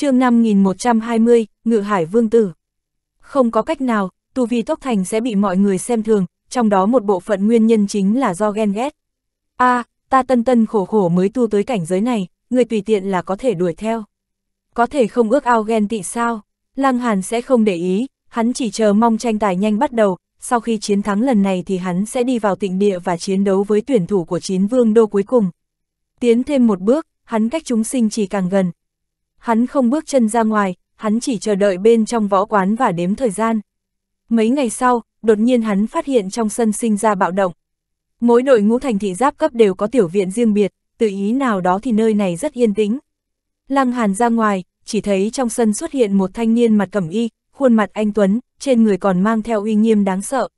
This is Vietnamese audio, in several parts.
chương 5120, Ngự Hải Vương Tử. Không có cách nào, tu vi Tốc Thành sẽ bị mọi người xem thường, trong đó một bộ phận nguyên nhân chính là do ghen ghét. a à, ta tân tân khổ khổ mới tu tới cảnh giới này, người tùy tiện là có thể đuổi theo. Có thể không ước ao ghen tị sao, Lăng Hàn sẽ không để ý, hắn chỉ chờ mong tranh tài nhanh bắt đầu, sau khi chiến thắng lần này thì hắn sẽ đi vào tịnh địa và chiến đấu với tuyển thủ của chín vương đô cuối cùng. Tiến thêm một bước, hắn cách chúng sinh chỉ càng gần, hắn không bước chân ra ngoài, hắn chỉ chờ đợi bên trong võ quán và đếm thời gian. Mấy ngày sau, đột nhiên hắn phát hiện trong sân sinh ra bạo động. Mỗi đội ngũ thành thị giáp cấp đều có tiểu viện riêng biệt, tự ý nào đó thì nơi này rất yên tĩnh. Lăng Hàn ra ngoài, chỉ thấy trong sân xuất hiện một thanh niên mặt cẩm y, khuôn mặt anh Tuấn, trên người còn mang theo uy nghiêm đáng sợ.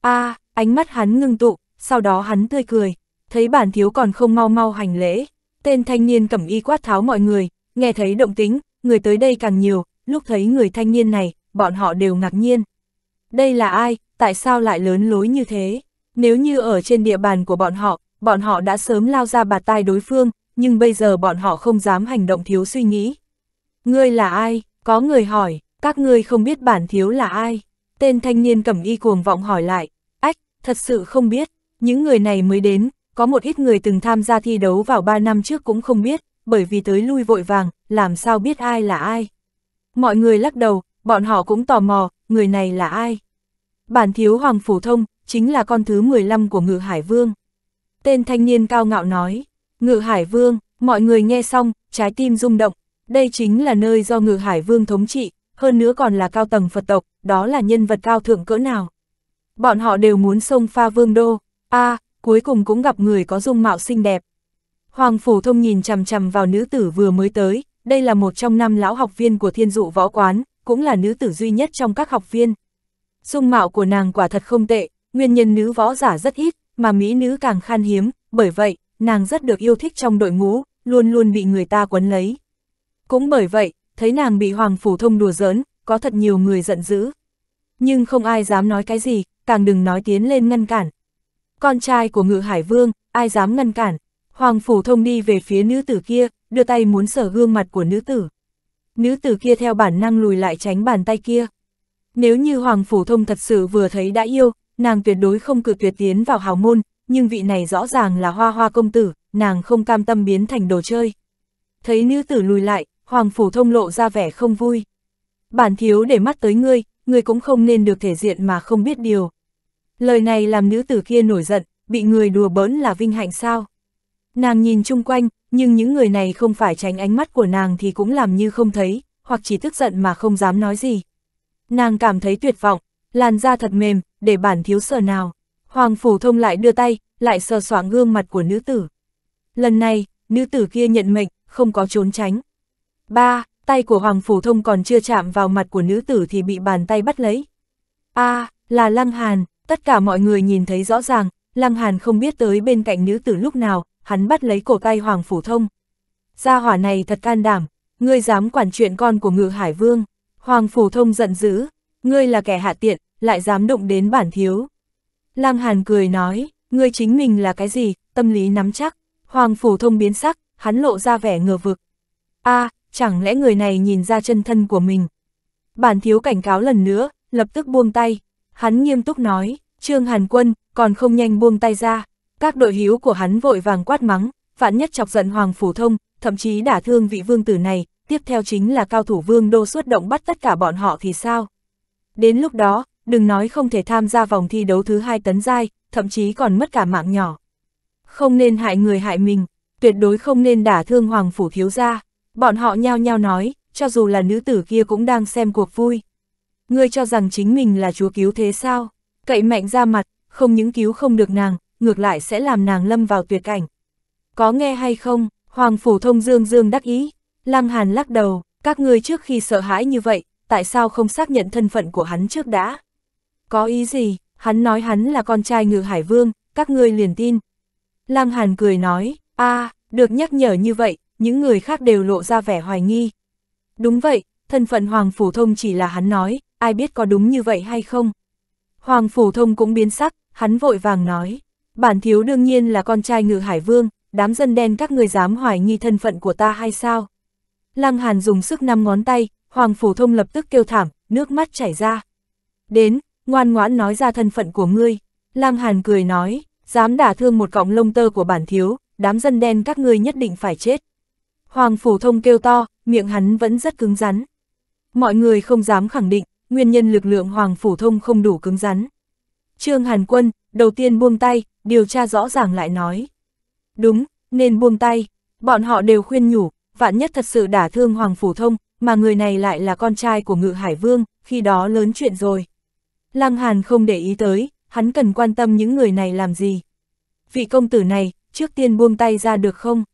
a à, ánh mắt hắn ngưng tụ, sau đó hắn tươi cười, thấy bản thiếu còn không mau mau hành lễ. Tên thanh niên cẩm y quát tháo mọi người, Nghe thấy động tính, người tới đây càng nhiều, lúc thấy người thanh niên này, bọn họ đều ngạc nhiên. Đây là ai, tại sao lại lớn lối như thế? Nếu như ở trên địa bàn của bọn họ, bọn họ đã sớm lao ra bạt tai đối phương, nhưng bây giờ bọn họ không dám hành động thiếu suy nghĩ. Ngươi là ai? Có người hỏi, các ngươi không biết bản thiếu là ai? Tên thanh niên cầm y cuồng vọng hỏi lại, ách, thật sự không biết, những người này mới đến, có một ít người từng tham gia thi đấu vào 3 năm trước cũng không biết, bởi vì tới lui vội vàng, làm sao biết ai là ai. Mọi người lắc đầu, bọn họ cũng tò mò, người này là ai. Bản thiếu hoàng phủ thông, chính là con thứ 15 của ngự hải vương. Tên thanh niên cao ngạo nói, ngự hải vương, mọi người nghe xong, trái tim rung động, đây chính là nơi do ngự hải vương thống trị, hơn nữa còn là cao tầng Phật tộc, đó là nhân vật cao thượng cỡ nào. Bọn họ đều muốn xông pha vương đô, a à, cuối cùng cũng gặp người có dung mạo xinh đẹp. Hoàng Phủ Thông nhìn chằm chằm vào nữ tử vừa mới tới, đây là một trong năm lão học viên của thiên dụ võ quán, cũng là nữ tử duy nhất trong các học viên. Dung mạo của nàng quả thật không tệ, nguyên nhân nữ võ giả rất ít, mà mỹ nữ càng khan hiếm, bởi vậy, nàng rất được yêu thích trong đội ngũ, luôn luôn bị người ta quấn lấy. Cũng bởi vậy, thấy nàng bị Hoàng Phủ Thông đùa giỡn, có thật nhiều người giận dữ. Nhưng không ai dám nói cái gì, càng đừng nói tiến lên ngăn cản. Con trai của Ngự Hải Vương, ai dám ngăn cản, Hoàng Phủ Thông đi về phía nữ tử kia, đưa tay muốn sở gương mặt của nữ tử. Nữ tử kia theo bản năng lùi lại tránh bàn tay kia. Nếu như Hoàng Phủ Thông thật sự vừa thấy đã yêu, nàng tuyệt đối không cự tuyệt tiến vào hào môn, nhưng vị này rõ ràng là hoa hoa công tử, nàng không cam tâm biến thành đồ chơi. Thấy nữ tử lùi lại, Hoàng Phủ Thông lộ ra vẻ không vui. Bản thiếu để mắt tới ngươi, ngươi cũng không nên được thể diện mà không biết điều. Lời này làm nữ tử kia nổi giận, bị người đùa bỡn là vinh hạnh sao? Nàng nhìn chung quanh, nhưng những người này không phải tránh ánh mắt của nàng thì cũng làm như không thấy, hoặc chỉ tức giận mà không dám nói gì. Nàng cảm thấy tuyệt vọng, làn da thật mềm, để bản thiếu sờ nào. Hoàng Phủ Thông lại đưa tay, lại sờ soạng gương mặt của nữ tử. Lần này, nữ tử kia nhận mệnh, không có trốn tránh. Ba, tay của Hoàng Phủ Thông còn chưa chạm vào mặt của nữ tử thì bị bàn tay bắt lấy. A, à, là Lăng Hàn, tất cả mọi người nhìn thấy rõ ràng, Lăng Hàn không biết tới bên cạnh nữ tử lúc nào, hắn bắt lấy cổ tay Hoàng Phủ Thông. Gia hỏa này thật can đảm, ngươi dám quản chuyện con của ngự hải vương. Hoàng Phủ Thông giận dữ, ngươi là kẻ hạ tiện, lại dám động đến bản thiếu. Lăng Hàn cười nói, ngươi chính mình là cái gì, tâm lý nắm chắc. Hoàng Phủ Thông biến sắc, hắn lộ ra vẻ ngờ vực. a à, chẳng lẽ người này nhìn ra chân thân của mình. Bản thiếu cảnh cáo lần nữa, lập tức buông tay. Hắn nghiêm túc nói, Trương Hàn Quân, còn không nhanh buông tay ra, các đội hiếu của hắn vội vàng quát mắng, vạn nhất chọc giận Hoàng Phủ Thông, thậm chí đả thương vị vương tử này, tiếp theo chính là cao thủ vương đô xuất động bắt tất cả bọn họ thì sao? Đến lúc đó, đừng nói không thể tham gia vòng thi đấu thứ hai tấn giai, thậm chí còn mất cả mạng nhỏ. Không nên hại người hại mình, tuyệt đối không nên đả thương Hoàng Phủ Thiếu Gia. Bọn họ nhao nhao nói, cho dù là nữ tử kia cũng đang xem cuộc vui. Ngươi cho rằng chính mình là chúa cứu thế sao? Cậy mạnh ra mặt, không những cứu không được nàng, ngược lại sẽ làm nàng lâm vào tuyệt cảnh. Có nghe hay không, Hoàng Phủ Thông Dương Dương đắc ý, Lăng Hàn lắc đầu, các ngươi trước khi sợ hãi như vậy, tại sao không xác nhận thân phận của hắn trước đã? Có ý gì, hắn nói hắn là con trai ngự hải vương, các ngươi liền tin. Lăng Hàn cười nói, a à, được nhắc nhở như vậy, những người khác đều lộ ra vẻ hoài nghi. Đúng vậy, thân phận Hoàng Phủ Thông chỉ là hắn nói, ai biết có đúng như vậy hay không. Hoàng Phủ Thông cũng biến sắc, hắn vội vàng nói, bản thiếu đương nhiên là con trai ngự hải vương, đám dân đen các người dám hoài nghi thân phận của ta hay sao? Lăng Hàn dùng sức năm ngón tay, Hoàng Phủ Thông lập tức kêu thảm, nước mắt chảy ra. Đến, ngoan ngoãn nói ra thân phận của ngươi. Lăng Hàn cười nói, dám đả thương một cọng lông tơ của bản thiếu, đám dân đen các ngươi nhất định phải chết. Hoàng Phủ Thông kêu to, miệng hắn vẫn rất cứng rắn. Mọi người không dám khẳng định, nguyên nhân lực lượng Hoàng Phủ Thông không đủ cứng rắn. Trương Hàn Quân, đầu tiên buông tay, điều tra rõ ràng lại nói. Đúng, nên buông tay, bọn họ đều khuyên nhủ, vạn nhất thật sự đả thương Hoàng Phủ Thông, mà người này lại là con trai của Ngự Hải Vương, khi đó lớn chuyện rồi. Lăng Hàn không để ý tới, hắn cần quan tâm những người này làm gì. Vị công tử này, trước tiên buông tay ra được không?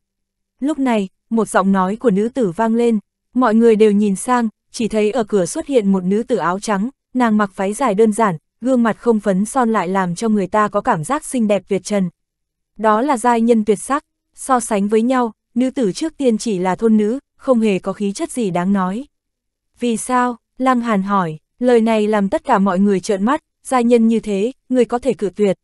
Lúc này, một giọng nói của nữ tử vang lên, mọi người đều nhìn sang, chỉ thấy ở cửa xuất hiện một nữ tử áo trắng, nàng mặc váy dài đơn giản, gương mặt không phấn son lại làm cho người ta có cảm giác xinh đẹp tuyệt trần. Đó là giai nhân tuyệt sắc, so sánh với nhau, nữ tử trước tiên chỉ là thôn nữ, không hề có khí chất gì đáng nói. Vì sao? Lăng Hàn hỏi, lời này làm tất cả mọi người trợn mắt, giai nhân như thế, người có thể cử tuyệt.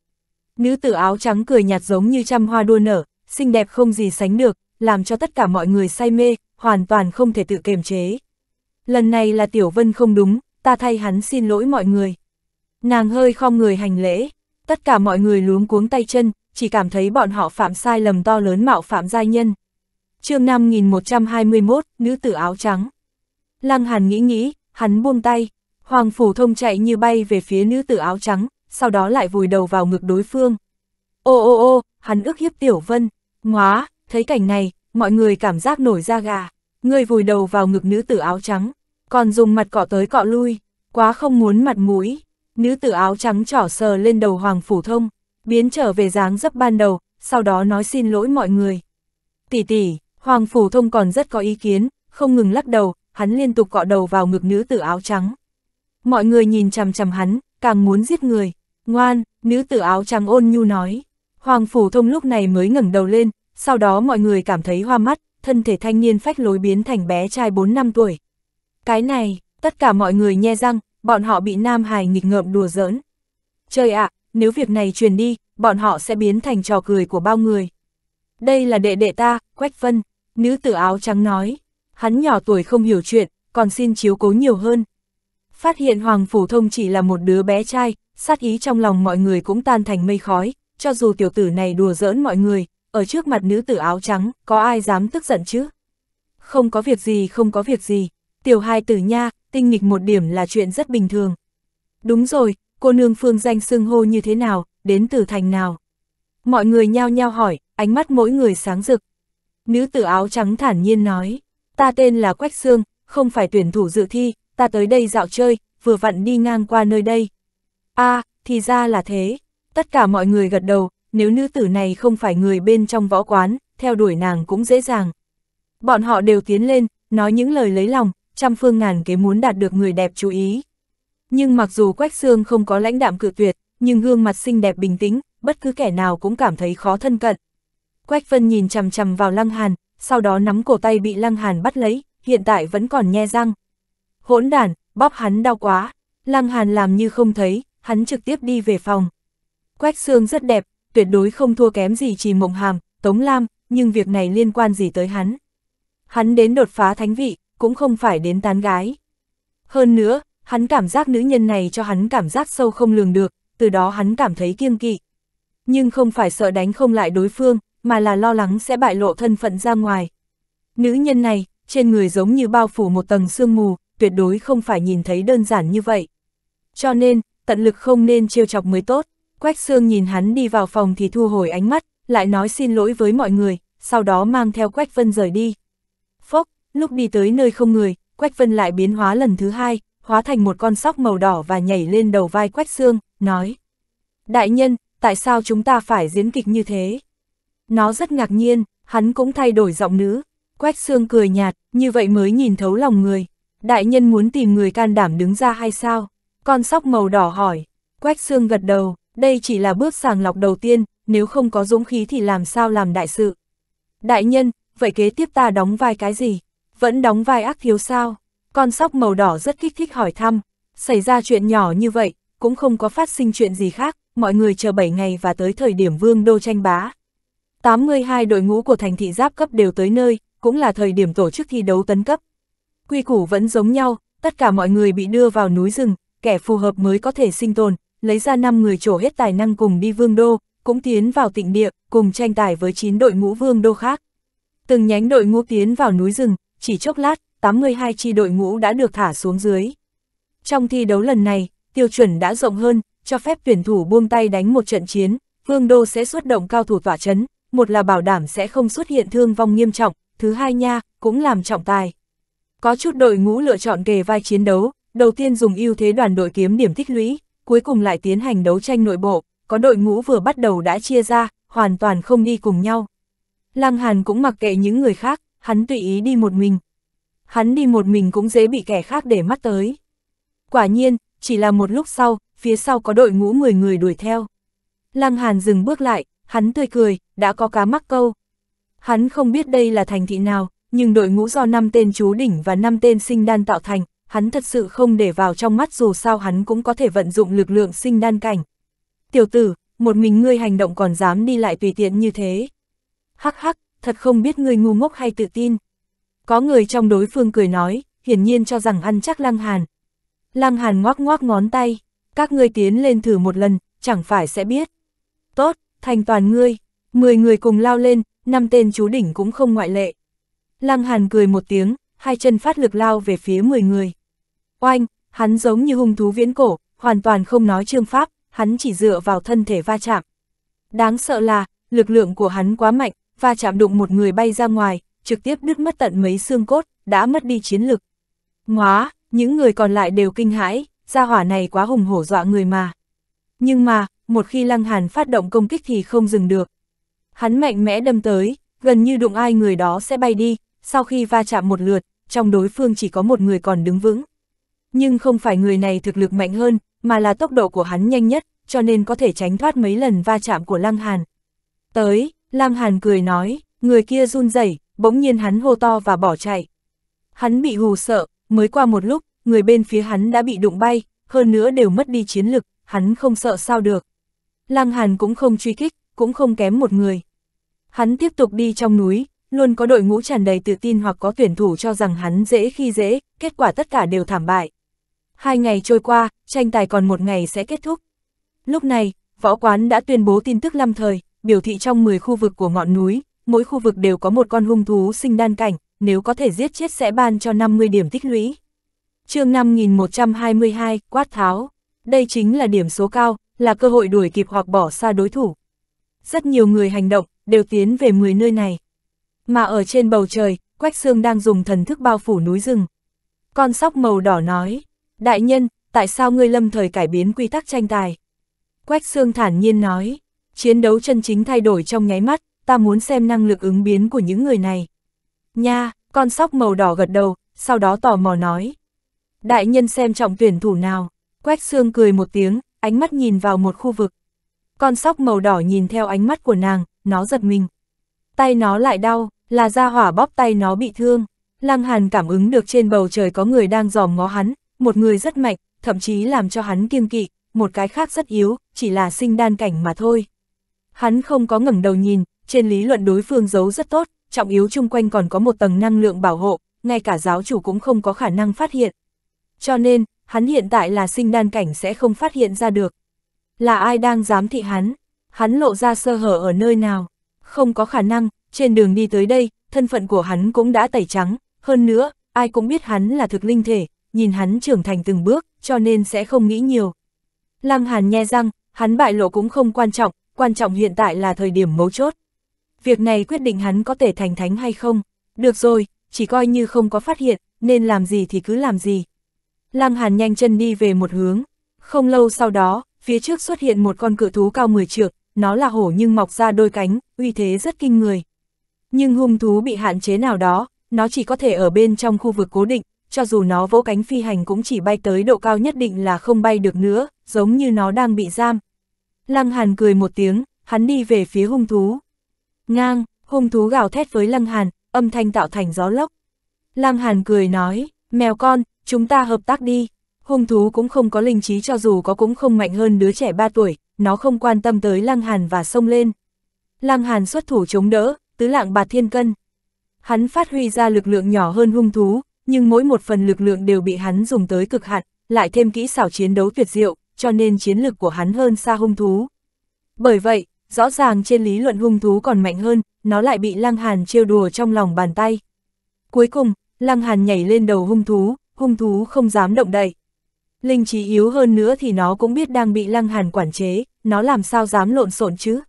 Nữ tử áo trắng cười nhạt giống như trăm hoa đua nở, xinh đẹp không gì sánh được, làm cho tất cả mọi người say mê, hoàn toàn không thể tự kiềm chế. Lần này là Tiểu Vân không đúng, ta thay hắn xin lỗi mọi người. Nàng hơi khom người hành lễ, tất cả mọi người luống cuống tay chân, chỉ cảm thấy bọn họ phạm sai lầm to lớn mạo phạm giai nhân. chương 5121, nữ tử áo trắng. Lăng Hàn nghĩ nghĩ, hắn buông tay, Hoàng Phủ Thông chạy như bay về phía nữ tử áo trắng, sau đó lại vùi đầu vào ngực đối phương. Ô ô ô, hắn ước hiếp Tiểu Vân, ngóa, thấy cảnh này, mọi người cảm giác nổi da gà, người vùi đầu vào ngực nữ tử áo trắng, còn dùng mặt cọ tới cọ lui, quá không muốn mặt mũi. Nữ tử áo trắng trỏ sờ lên đầu Hoàng Phủ Thông, biến trở về dáng dấp ban đầu, sau đó nói xin lỗi mọi người. Tỷ tỷ, Hoàng Phủ Thông còn rất có ý kiến, không ngừng lắc đầu, hắn liên tục cọ đầu vào ngực nữ tử áo trắng. Mọi người nhìn chằm chằm hắn, càng muốn giết người. Ngoan, nữ tử áo trắng ôn nhu nói. Hoàng Phủ Thông lúc này mới ngẩng đầu lên, sau đó mọi người cảm thấy hoa mắt, thân thể thanh niên phách lối biến thành bé trai 4 năm tuổi. Cái này, tất cả mọi người nhe răng, bọn họ bị Nam Hải nghịch ngợm đùa giỡn. Trời ạ, nếu việc này truyền đi, bọn họ sẽ biến thành trò cười của bao người. Đây là đệ đệ ta, Quách Vân, nữ tử áo trắng nói. Hắn nhỏ tuổi không hiểu chuyện, còn xin chiếu cố nhiều hơn. Phát hiện Hoàng Phủ Thông chỉ là một đứa bé trai, sát ý trong lòng mọi người cũng tan thành mây khói, cho dù tiểu tử này đùa giỡn mọi người, ở trước mặt nữ tử áo trắng, có ai dám tức giận chứ? Không có việc gì, không có việc gì, tiểu hai tử nha, tinh nghịch một điểm là chuyện rất bình thường. Đúng rồi, cô nương phương danh xưng hô như thế nào, đến từ thành nào? Mọi người nhao nhao hỏi, ánh mắt mỗi người sáng rực. Nữ tử áo trắng thản nhiên nói, ta tên là Quách Sương, không phải tuyển thủ dự thi, ta tới đây dạo chơi, vừa vặn đi ngang qua nơi đây. a à, thì ra là thế. Tất cả mọi người gật đầu, nếu nữ tử này không phải người bên trong võ quán, theo đuổi nàng cũng dễ dàng. Bọn họ đều tiến lên, nói những lời lấy lòng, trăm phương ngàn kế muốn đạt được người đẹp chú ý. Nhưng mặc dù Quách Sương không có lãnh đạm cự tuyệt, nhưng gương mặt xinh đẹp bình tĩnh, bất cứ kẻ nào cũng cảm thấy khó thân cận. Quách Vân nhìn chằm chằm vào Lăng Hàn, sau đó nắm cổ tay bị Lăng Hàn bắt lấy, hiện tại vẫn còn nhe răng. Hỗn đản, bóp hắn đau quá. Lăng Hàn làm như không thấy, hắn trực tiếp đi về phòng. Quách Sương rất đẹp, tuyệt đối không thua kém gì chỉ Mộng Hàm, Tống Lam, nhưng việc này liên quan gì tới hắn? Hắn đến đột phá thánh vị, cũng không phải đến tán gái. Hơn nữa, hắn cảm giác nữ nhân này cho hắn cảm giác sâu không lường được, từ đó hắn cảm thấy kiêng kỵ. Nhưng không phải sợ đánh không lại đối phương, mà là lo lắng sẽ bại lộ thân phận ra ngoài. Nữ nhân này, trên người giống như bao phủ một tầng sương mù, tuyệt đối không phải nhìn thấy đơn giản như vậy. Cho nên, tận lực không nên trêu chọc mới tốt. Quách Sương nhìn hắn đi vào phòng thì thu hồi ánh mắt, lại nói xin lỗi với mọi người, sau đó mang theo Quách Vân rời đi. Phốc, Lúc đi tới nơi không người, Quách Vân lại biến hóa lần thứ hai, hóa thành một con sóc màu đỏ và nhảy lên đầu vai Quách Sương, nói. Đại nhân, tại sao chúng ta phải diễn kịch như thế? Nó rất ngạc nhiên, hắn cũng thay đổi giọng nữ. Quách Sương cười nhạt, như vậy mới nhìn thấu lòng người. Đại nhân muốn tìm người can đảm đứng ra hay sao? Con sóc màu đỏ hỏi. Quách Sương gật đầu, đây chỉ là bước sàng lọc đầu tiên, nếu không có dũng khí thì làm sao làm đại sự. Đại nhân, vậy kế tiếp ta đóng vai cái gì? vẫn đóng vai ác thiếu sao? Con sóc màu đỏ rất kích thích hỏi thăm, xảy ra chuyện nhỏ như vậy, cũng không có phát sinh chuyện gì khác, mọi người chờ 7 ngày và tới thời điểm vương đô tranh bá. 82 đội ngũ của thành thị giáp cấp đều tới nơi, cũng là thời điểm tổ chức thi đấu tấn cấp. Quy củ vẫn giống nhau, tất cả mọi người bị đưa vào núi rừng, kẻ phù hợp mới có thể sinh tồn, lấy ra 5 người trổ hết tài năng cùng đi vương đô, cũng tiến vào tịnh địa, cùng tranh tài với 9 đội ngũ vương đô khác. Từng nhánh đội ngũ tiến vào núi rừng, chỉ chốc lát, 82 chi đội ngũ đã được thả xuống dưới. Trong thi đấu lần này, tiêu chuẩn đã rộng hơn, cho phép tuyển thủ buông tay đánh một trận chiến, phương Đô sẽ xuất động cao thủ tỏa chấn, một là bảo đảm sẽ không xuất hiện thương vong nghiêm trọng, thứ hai nha, cũng làm trọng tài. Có chút đội ngũ lựa chọn kề vai chiến đấu, đầu tiên dùng ưu thế đoàn đội kiếm điểm tích lũy, cuối cùng lại tiến hành đấu tranh nội bộ, có đội ngũ vừa bắt đầu đã chia ra, hoàn toàn không đi cùng nhau. Lăng Hàn cũng mặc kệ những người khác, hắn tùy ý đi một mình. Hắn đi một mình cũng dễ bị kẻ khác để mắt tới. Quả nhiên, chỉ là một lúc sau, phía sau có đội ngũ 10 người đuổi theo. Lăng Hàn dừng bước lại, hắn tươi cười, đã có cá mắc câu. Hắn không biết đây là thành thị nào, nhưng đội ngũ do 5 tên chú đỉnh và 5 tên sinh đan tạo thành, hắn thật sự không để vào trong mắt dù sao hắn cũng có thể vận dụng lực lượng sinh đan cảnh. Tiểu tử, một mình ngươi hành động còn dám đi lại tùy tiện như thế. Hắc hắc, thật không biết ngươi ngu ngốc hay tự tin. Có người trong đối phương cười nói, hiển nhiên cho rằng ăn chắc Lăng Hàn. Lăng Hàn ngoác ngoác ngón tay, các ngươi tiến lên thử một lần, chẳng phải sẽ biết. Tốt, thành toàn ngươi, 10 người cùng lao lên, năm tên chú đỉnh cũng không ngoại lệ. Lăng Hàn cười một tiếng, hai chân phát lực lao về phía 10 người. Oanh, hắn giống như hung thú viễn cổ, hoàn toàn không nói trương pháp, hắn chỉ dựa vào thân thể va chạm. Đáng sợ là, lực lượng của hắn quá mạnh, va chạm đụng một người bay ra ngoài, trực tiếp đứt mất tận mấy xương cốt, đã mất đi chiến lực. Ngóa, những người còn lại đều kinh hãi, gia hỏa này quá hùng hổ dọa người mà. Nhưng mà, một khi Lăng Hàn phát động công kích thì không dừng được. Hắn mạnh mẽ đâm tới, gần như đụng ai người đó sẽ bay đi, sau khi va chạm một lượt, trong đối phương chỉ có một người còn đứng vững. Nhưng không phải người này thực lực mạnh hơn, mà là tốc độ của hắn nhanh nhất, cho nên có thể tránh thoát mấy lần va chạm của Lăng Hàn. Tới, Lam Hàn cười nói, người kia run rẩy, bỗng nhiên hắn hô to và bỏ chạy. Hắn bị hù sợ, mới qua một lúc, người bên phía hắn đã bị đụng bay, hơn nữa đều mất đi chiến lực, hắn không sợ sao được. Lăng Hàn cũng không truy kích, cũng không kém một người. Hắn tiếp tục đi trong núi, luôn có đội ngũ tràn đầy tự tin hoặc có tuyển thủ cho rằng hắn dễ khi dễ, kết quả tất cả đều thảm bại. Hai ngày trôi qua, tranh tài còn một ngày sẽ kết thúc. Lúc này, võ quán đã tuyên bố tin tức lâm thời, biểu thị trong 10 khu vực của ngọn núi, mỗi khu vực đều có một con hung thú sinh đan cảnh, nếu có thể giết chết sẽ ban cho 50 điểm tích lũy. chương 5122, quát tháo. Đây chính là điểm số cao, là cơ hội đuổi kịp hoặc bỏ xa đối thủ. Rất nhiều người hành động, đều tiến về 10 nơi này. Mà ở trên bầu trời, Quách Sương đang dùng thần thức bao phủ núi rừng. Con sóc màu đỏ nói, đại nhân, tại sao ngươi lâm thời cải biến quy tắc tranh tài? Quách Sương thản nhiên nói, Chiến đấu chân chính thay đổi trong nháy mắt, ta muốn xem năng lực ứng biến của những người này. Nha, con sóc màu đỏ gật đầu, sau đó tò mò nói. Đại nhân xem trọng tuyển thủ nào, quách xương cười một tiếng, ánh mắt nhìn vào một khu vực. Con sóc màu đỏ nhìn theo ánh mắt của nàng, nó giật mình. Tay nó lại đau, là ra hỏa bóp tay nó bị thương. Lăng Hàn cảm ứng được trên bầu trời có người đang dòm ngó hắn, một người rất mạnh, thậm chí làm cho hắn kiêng kỵ, một cái khác rất yếu, chỉ là sinh đan cảnh mà thôi. Hắn không có ngẩng đầu nhìn, trên lý luận đối phương giấu rất tốt, trọng yếu chung quanh còn có một tầng năng lượng bảo hộ, ngay cả giáo chủ cũng không có khả năng phát hiện. Cho nên, hắn hiện tại là sinh đan cảnh sẽ không phát hiện ra được. Là ai đang dám thị hắn? Hắn lộ ra sơ hở ở nơi nào? Không có khả năng, trên đường đi tới đây, thân phận của hắn cũng đã tẩy trắng, hơn nữa, ai cũng biết hắn là thực linh thể, nhìn hắn trưởng thành từng bước, cho nên sẽ không nghĩ nhiều. Lăng Hàn nhe răng, hắn bại lộ cũng không quan trọng, quan trọng hiện tại là thời điểm mấu chốt. Việc này quyết định hắn có thể thành thánh hay không. Được rồi, chỉ coi như không có phát hiện, nên làm gì thì cứ làm gì. Lăng Hàn nhanh chân đi về một hướng. Không lâu sau đó, phía trước xuất hiện một con cự thú cao 10 trượng, nó là hổ nhưng mọc ra đôi cánh, uy thế rất kinh người. Nhưng hung thú bị hạn chế nào đó, nó chỉ có thể ở bên trong khu vực cố định, cho dù nó vỗ cánh phi hành cũng chỉ bay tới độ cao nhất định là không bay được nữa, giống như nó đang bị giam, Lăng Hàn cười một tiếng, hắn đi về phía hung thú. Ngang, hung thú gào thét với Lăng Hàn, âm thanh tạo thành gió lốc. Lăng Hàn cười nói, mèo con, chúng ta hợp tác đi. Hung thú cũng không có linh trí cho dù có cũng không mạnh hơn đứa trẻ 3 tuổi, nó không quan tâm tới Lăng Hàn và xông lên. Lăng Hàn xuất thủ chống đỡ, tứ lạng bạt thiên cân. Hắn phát huy ra lực lượng nhỏ hơn hung thú, nhưng mỗi một phần lực lượng đều bị hắn dùng tới cực hạn, lại thêm kỹ xảo chiến đấu tuyệt diệu, cho nên chiến lực của hắn hơn xa hung thú. Bởi vậy, rõ ràng trên lý luận hung thú còn mạnh hơn, nó lại bị Lăng Hàn trêu đùa trong lòng bàn tay. Cuối cùng, Lăng Hàn nhảy lên đầu hung thú, hung thú không dám động đậy. Linh trí yếu hơn nữa thì nó cũng biết đang bị Lăng Hàn quản chế, nó làm sao dám lộn xộn chứ.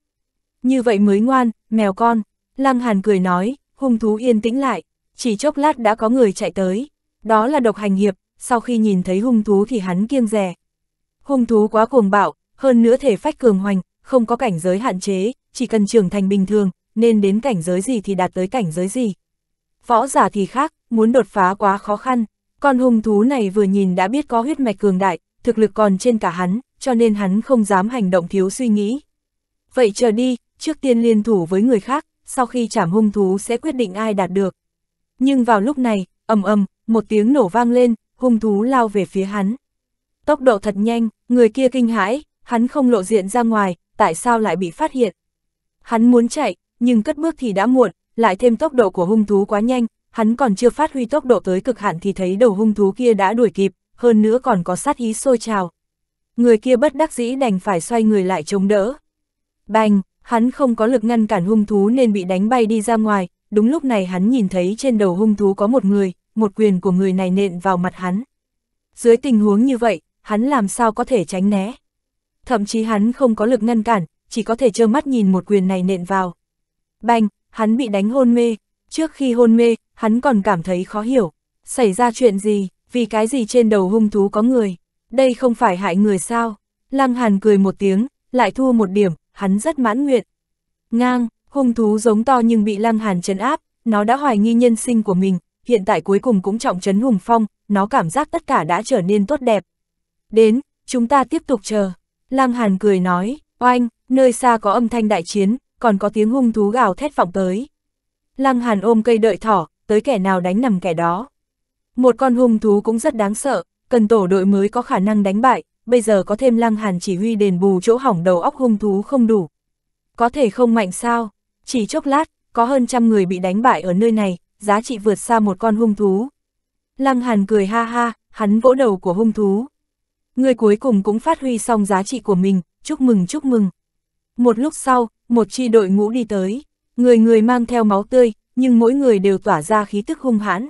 Như vậy mới ngoan, mèo con. Lăng Hàn cười nói, hung thú yên tĩnh lại, chỉ chốc lát đã có người chạy tới. Đó là độc hành hiệp, sau khi nhìn thấy hung thú thì hắn kiêng rè, Hung thú quá cuồng bạo, hơn nữa thể phách cường hoành, không có cảnh giới hạn chế, chỉ cần trưởng thành bình thường, nên đến cảnh giới gì thì đạt tới cảnh giới gì. Võ giả thì khác, muốn đột phá quá khó khăn, con hung thú này vừa nhìn đã biết có huyết mạch cường đại, thực lực còn trên cả hắn, cho nên hắn không dám hành động thiếu suy nghĩ. Vậy chờ đi, trước tiên liên thủ với người khác, sau khi chảm hung thú sẽ quyết định ai đạt được. Nhưng vào lúc này, ầm ầm, một tiếng nổ vang lên, hung thú lao về phía hắn. Tốc độ thật nhanh, người kia kinh hãi, hắn không lộ diện ra ngoài, tại sao lại bị phát hiện. Hắn muốn chạy, nhưng cất bước thì đã muộn, lại thêm tốc độ của hung thú quá nhanh, hắn còn chưa phát huy tốc độ tới cực hạn thì thấy đầu hung thú kia đã đuổi kịp, hơn nữa còn có sát ý sôi trào. Người kia bất đắc dĩ đành phải xoay người lại chống đỡ. Bành, hắn không có lực ngăn cản hung thú nên bị đánh bay đi ra ngoài, đúng lúc này hắn nhìn thấy trên đầu hung thú có một người, một quyền của người này nện vào mặt hắn. Dưới tình huống như vậy, hắn làm sao có thể tránh né. Thậm chí hắn không có lực ngăn cản, chỉ có thể trơ mắt nhìn một quyền này nện vào. Bành, hắn bị đánh hôn mê, trước khi hôn mê, hắn còn cảm thấy khó hiểu, xảy ra chuyện gì, vì cái gì trên đầu hung thú có người, đây không phải hại người sao. Lăng Hàn cười một tiếng, lại thua một điểm, hắn rất mãn nguyện. Ngang, hung thú giống to nhưng bị Lăng Hàn chấn áp, nó đã hoài nghi nhân sinh của mình, hiện tại cuối cùng cũng trọng trấn Hùng Phong, nó cảm giác tất cả đã trở nên tốt đẹp đến, chúng ta tiếp tục chờ. Lăng Hàn cười nói, oanh, nơi xa có âm thanh đại chiến, còn có tiếng hung thú gào thét vọng tới. Lăng Hàn ôm cây đợi thỏ, tới kẻ nào đánh nằm kẻ đó. Một con hung thú cũng rất đáng sợ, cần tổ đội mới có khả năng đánh bại, bây giờ có thêm Lăng Hàn chỉ huy đền bù chỗ hỏng đầu óc hung thú không đủ. Có thể không mạnh sao, chỉ chốc lát, có hơn trăm người bị đánh bại ở nơi này, giá trị vượt xa một con hung thú. Lăng Hàn cười ha ha, hắn vỗ đầu của hung thú. Người cuối cùng cũng phát huy xong giá trị của mình, chúc mừng chúc mừng. Một lúc sau, một chi đội ngũ đi tới, người người mang theo máu tươi, nhưng mỗi người đều tỏa ra khí tức hung hãn.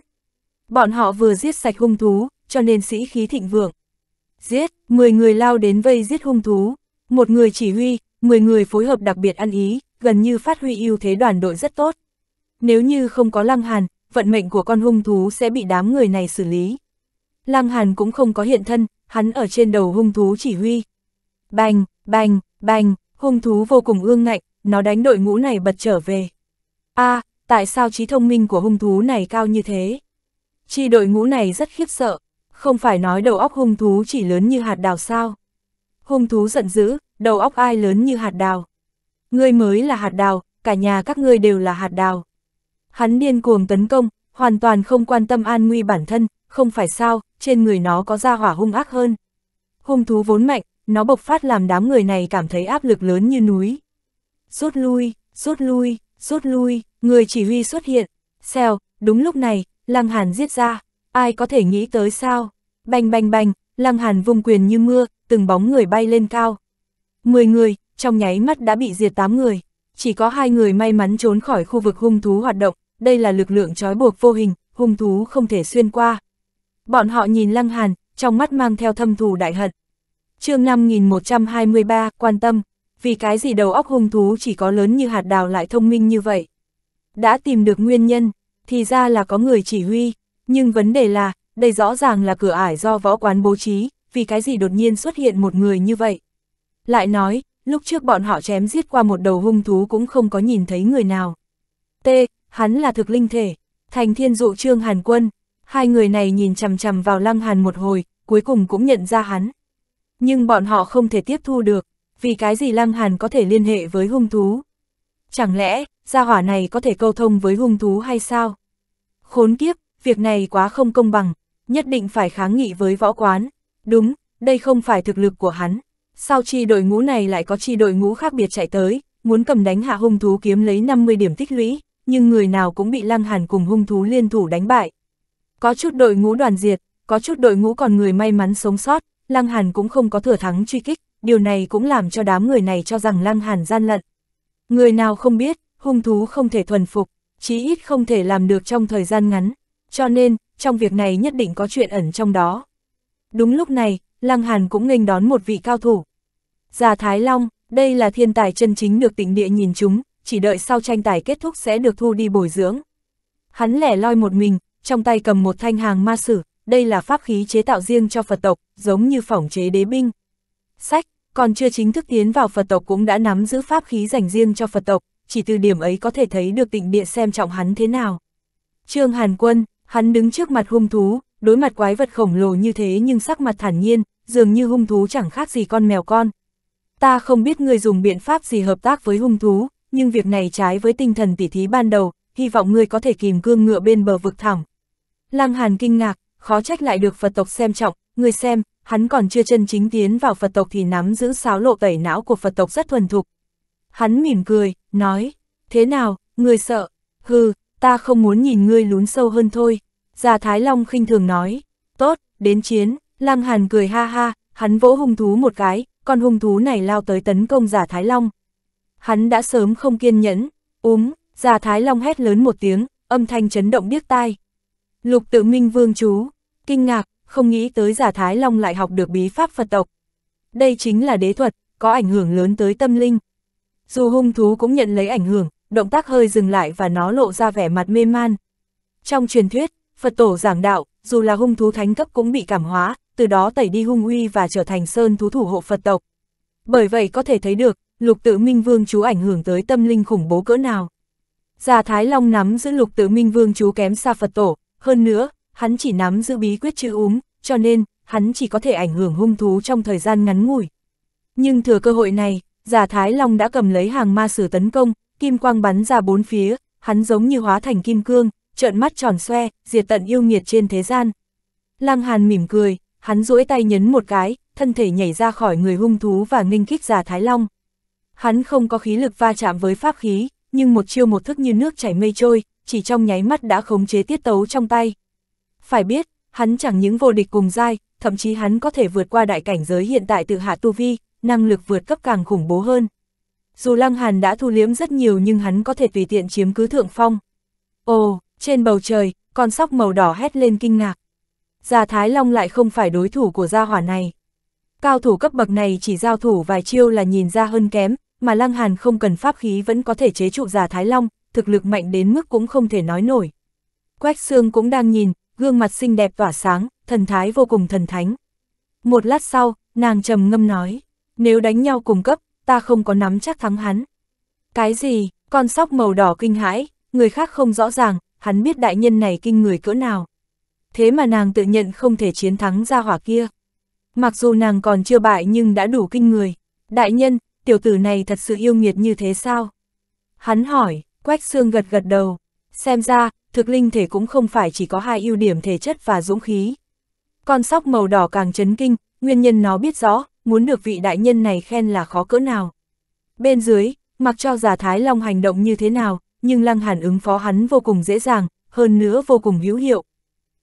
Bọn họ vừa giết sạch hung thú, cho nên sĩ khí thịnh vượng. Giết, 10 người lao đến vây giết hung thú, một người chỉ huy, 10 người phối hợp đặc biệt ăn ý, gần như phát huy ưu thế đoàn đội rất tốt. Nếu như không có Lăng Hàn, vận mệnh của con hung thú sẽ bị đám người này xử lý. Lăng Hàn cũng không có hiện thân, hắn ở trên đầu hung thú chỉ huy. Bành, bành, bành, hung thú vô cùng ương ngạnh, nó đánh đội ngũ này bật trở về. a à, tại sao trí thông minh của hung thú này cao như thế? Chi đội ngũ này rất khiếp sợ, không phải nói đầu óc hung thú chỉ lớn như hạt đào sao? Hung thú giận dữ, đầu óc ai lớn như hạt đào? Ngươi mới là hạt đào, cả nhà các ngươi đều là hạt đào. Hắn điên cuồng tấn công, hoàn toàn không quan tâm an nguy bản thân, không phải sao, trên người nó có ra hỏa hung ác hơn. Hung thú vốn mạnh, nó bộc phát làm đám người này cảm thấy áp lực lớn như núi. Rút lui, rút lui, rút lui, người chỉ huy xuất hiện. Xèo, đúng lúc này, Lăng Hàn giết ra, ai có thể nghĩ tới sao? Bành bành bành, Lăng Hàn vung quyền như mưa, từng bóng người bay lên cao. Mười người, trong nháy mắt đã bị diệt tám người. Chỉ có hai người may mắn trốn khỏi khu vực hung thú hoạt động, đây là lực lượng trói buộc vô hình, hung thú không thể xuyên qua, Bọn họ nhìn Lăng Hàn, trong mắt mang theo thâm thù đại hận. chương 5123, quan tâm, vì cái gì đầu óc hung thú chỉ có lớn như hạt đào lại thông minh như vậy. Đã tìm được nguyên nhân, thì ra là có người chỉ huy, nhưng vấn đề là, đây rõ ràng là cửa ải do võ quán bố trí, vì cái gì đột nhiên xuất hiện một người như vậy. Lại nói, lúc trước bọn họ chém giết qua một đầu hung thú cũng không có nhìn thấy người nào. T, hắn là thực linh thể, thành thiên dụ trương hàn quân, hai người này nhìn chằm chằm vào Lăng Hàn một hồi, cuối cùng cũng nhận ra hắn. Nhưng bọn họ không thể tiếp thu được, vì cái gì Lăng Hàn có thể liên hệ với hung thú. Chẳng lẽ, gia hỏa này có thể câu thông với hung thú hay sao? Khốn kiếp, việc này quá không công bằng, nhất định phải kháng nghị với võ quán. Đúng, đây không phải thực lực của hắn. Sao chi đội ngũ này lại có chi đội ngũ khác biệt chạy tới, muốn cầm đánh hạ hung thú kiếm lấy 50 điểm tích lũy, nhưng người nào cũng bị Lăng Hàn cùng hung thú liên thủ đánh bại. Có chút đội ngũ đoàn diệt, có chút đội ngũ còn người may mắn sống sót, Lăng Hàn cũng không có thừa thắng truy kích, điều này cũng làm cho đám người này cho rằng Lăng Hàn gian lận. Người nào không biết, hung thú không thể thuần phục, chí ít không thể làm được trong thời gian ngắn, cho nên, trong việc này nhất định có chuyện ẩn trong đó. Đúng lúc này, Lăng Hàn cũng nghênh đón một vị cao thủ. Già Thái Long, đây là thiên tài chân chính được tỉnh địa nhìn chúng, chỉ đợi sau tranh tài kết thúc sẽ được thu đi bồi dưỡng. Hắn lẻ loi một mình, trong tay cầm một thanh hàng ma sử, đây là pháp khí chế tạo riêng cho Phật tộc, giống như phỏng chế đế binh. Sách, còn chưa chính thức tiến vào Phật tộc cũng đã nắm giữ pháp khí dành riêng cho Phật tộc, chỉ từ điểm ấy có thể thấy được tịnh địa xem trọng hắn thế nào. Trương Hàn Quân, hắn đứng trước mặt hung thú, đối mặt quái vật khổng lồ như thế nhưng sắc mặt thản nhiên, dường như hung thú chẳng khác gì con mèo con. Ta không biết người dùng biện pháp gì hợp tác với hung thú, nhưng việc này trái với tinh thần tỉ thí ban đầu, hy vọng người có thể kìm cương ngựa bên bờ vực thẳng. Lăng Hàn kinh ngạc, khó trách lại được Phật tộc xem trọng, người xem, hắn còn chưa chân chính tiến vào Phật tộc thì nắm giữ sáo lộ tẩy não của Phật tộc rất thuần thục. Hắn mỉm cười, nói, thế nào, người sợ, hừ, ta không muốn nhìn ngươi lún sâu hơn thôi. Già Thái Long khinh thường nói, tốt, đến chiến, Lăng Hàn cười ha ha, hắn vỗ hung thú một cái, con hung thú này lao tới tấn công Già Thái Long. Hắn đã sớm không kiên nhẫn, úm, Già Thái Long hét lớn một tiếng, âm thanh chấn động điếc tai. Lục tự minh vương chú, kinh ngạc, không nghĩ tới giả Thái Long lại học được bí pháp Phật tộc. Đây chính là đế thuật, có ảnh hưởng lớn tới tâm linh. Dù hung thú cũng nhận lấy ảnh hưởng, động tác hơi dừng lại và nó lộ ra vẻ mặt mê man. Trong truyền thuyết, Phật tổ giảng đạo, dù là hung thú thánh cấp cũng bị cảm hóa, từ đó tẩy đi hung uy và trở thành sơn thú thủ hộ Phật tộc. Bởi vậy có thể thấy được, lục tự minh vương chú ảnh hưởng tới tâm linh khủng bố cỡ nào. Già Thái Long nắm giữ lục tự minh vương chú kém xa Phật tổ, hơn nữa, hắn chỉ nắm giữ bí quyết chữ úm, cho nên, hắn chỉ có thể ảnh hưởng hung thú trong thời gian ngắn ngủi. Nhưng thừa cơ hội này, giả Thái Long đã cầm lấy hàng ma sử tấn công, kim quang bắn ra bốn phía, hắn giống như hóa thành kim cương, trợn mắt tròn xoe, diệt tận yêu nghiệt trên thế gian. Lăng Hàn mỉm cười, hắn duỗi tay nhấn một cái, thân thể nhảy ra khỏi người hung thú và nghênh kích giả Thái Long. Hắn không có khí lực va chạm với pháp khí, nhưng một chiêu một thức như nước chảy mây trôi, chỉ trong nháy mắt đã khống chế tiết tấu trong tay. Phải biết, hắn chẳng những vô địch cùng giai, thậm chí hắn có thể vượt qua đại cảnh giới hiện tại tự hạ tu vi, năng lực vượt cấp càng khủng bố hơn. Dù Lăng Hàn đã thu liếm rất nhiều nhưng hắn có thể tùy tiện chiếm cứ thượng phong. Ồ, trên bầu trời, con sóc màu đỏ hét lên kinh ngạc. Gia Thái Long lại không phải đối thủ của gia hỏa này. Cao thủ cấp bậc này chỉ giao thủ vài chiêu là nhìn ra hơn kém, mà Lăng Hàn không cần pháp khí vẫn có thể chế trụ Già Thái Long, thực lực mạnh đến mức cũng không thể nói nổi. Quách Sương cũng đang nhìn, gương mặt xinh đẹp tỏa sáng, thần thái vô cùng thần thánh. Một lát sau, nàng trầm ngâm nói, nếu đánh nhau cùng cấp, ta không có nắm chắc thắng hắn. Cái gì, con sóc màu đỏ kinh hãi, người khác không rõ ràng, hắn biết đại nhân này kinh người cỡ nào. Thế mà nàng tự nhận không thể chiến thắng ra hỏa kia. Mặc dù nàng còn chưa bại nhưng đã đủ kinh người. Đại nhân, tiểu tử này thật sự yêu nghiệt như thế sao? Hắn hỏi, Quách xương gật gật đầu. Xem ra, thực linh thể cũng không phải chỉ có hai ưu điểm thể chất và dũng khí. Con sóc màu đỏ càng chấn kinh, nguyên nhân nó biết rõ, muốn được vị đại nhân này khen là khó cỡ nào. Bên dưới, mặc cho giả Thái Long hành động như thế nào, nhưng Lăng Hàn ứng phó hắn vô cùng dễ dàng, hơn nữa vô cùng hữu hiệu.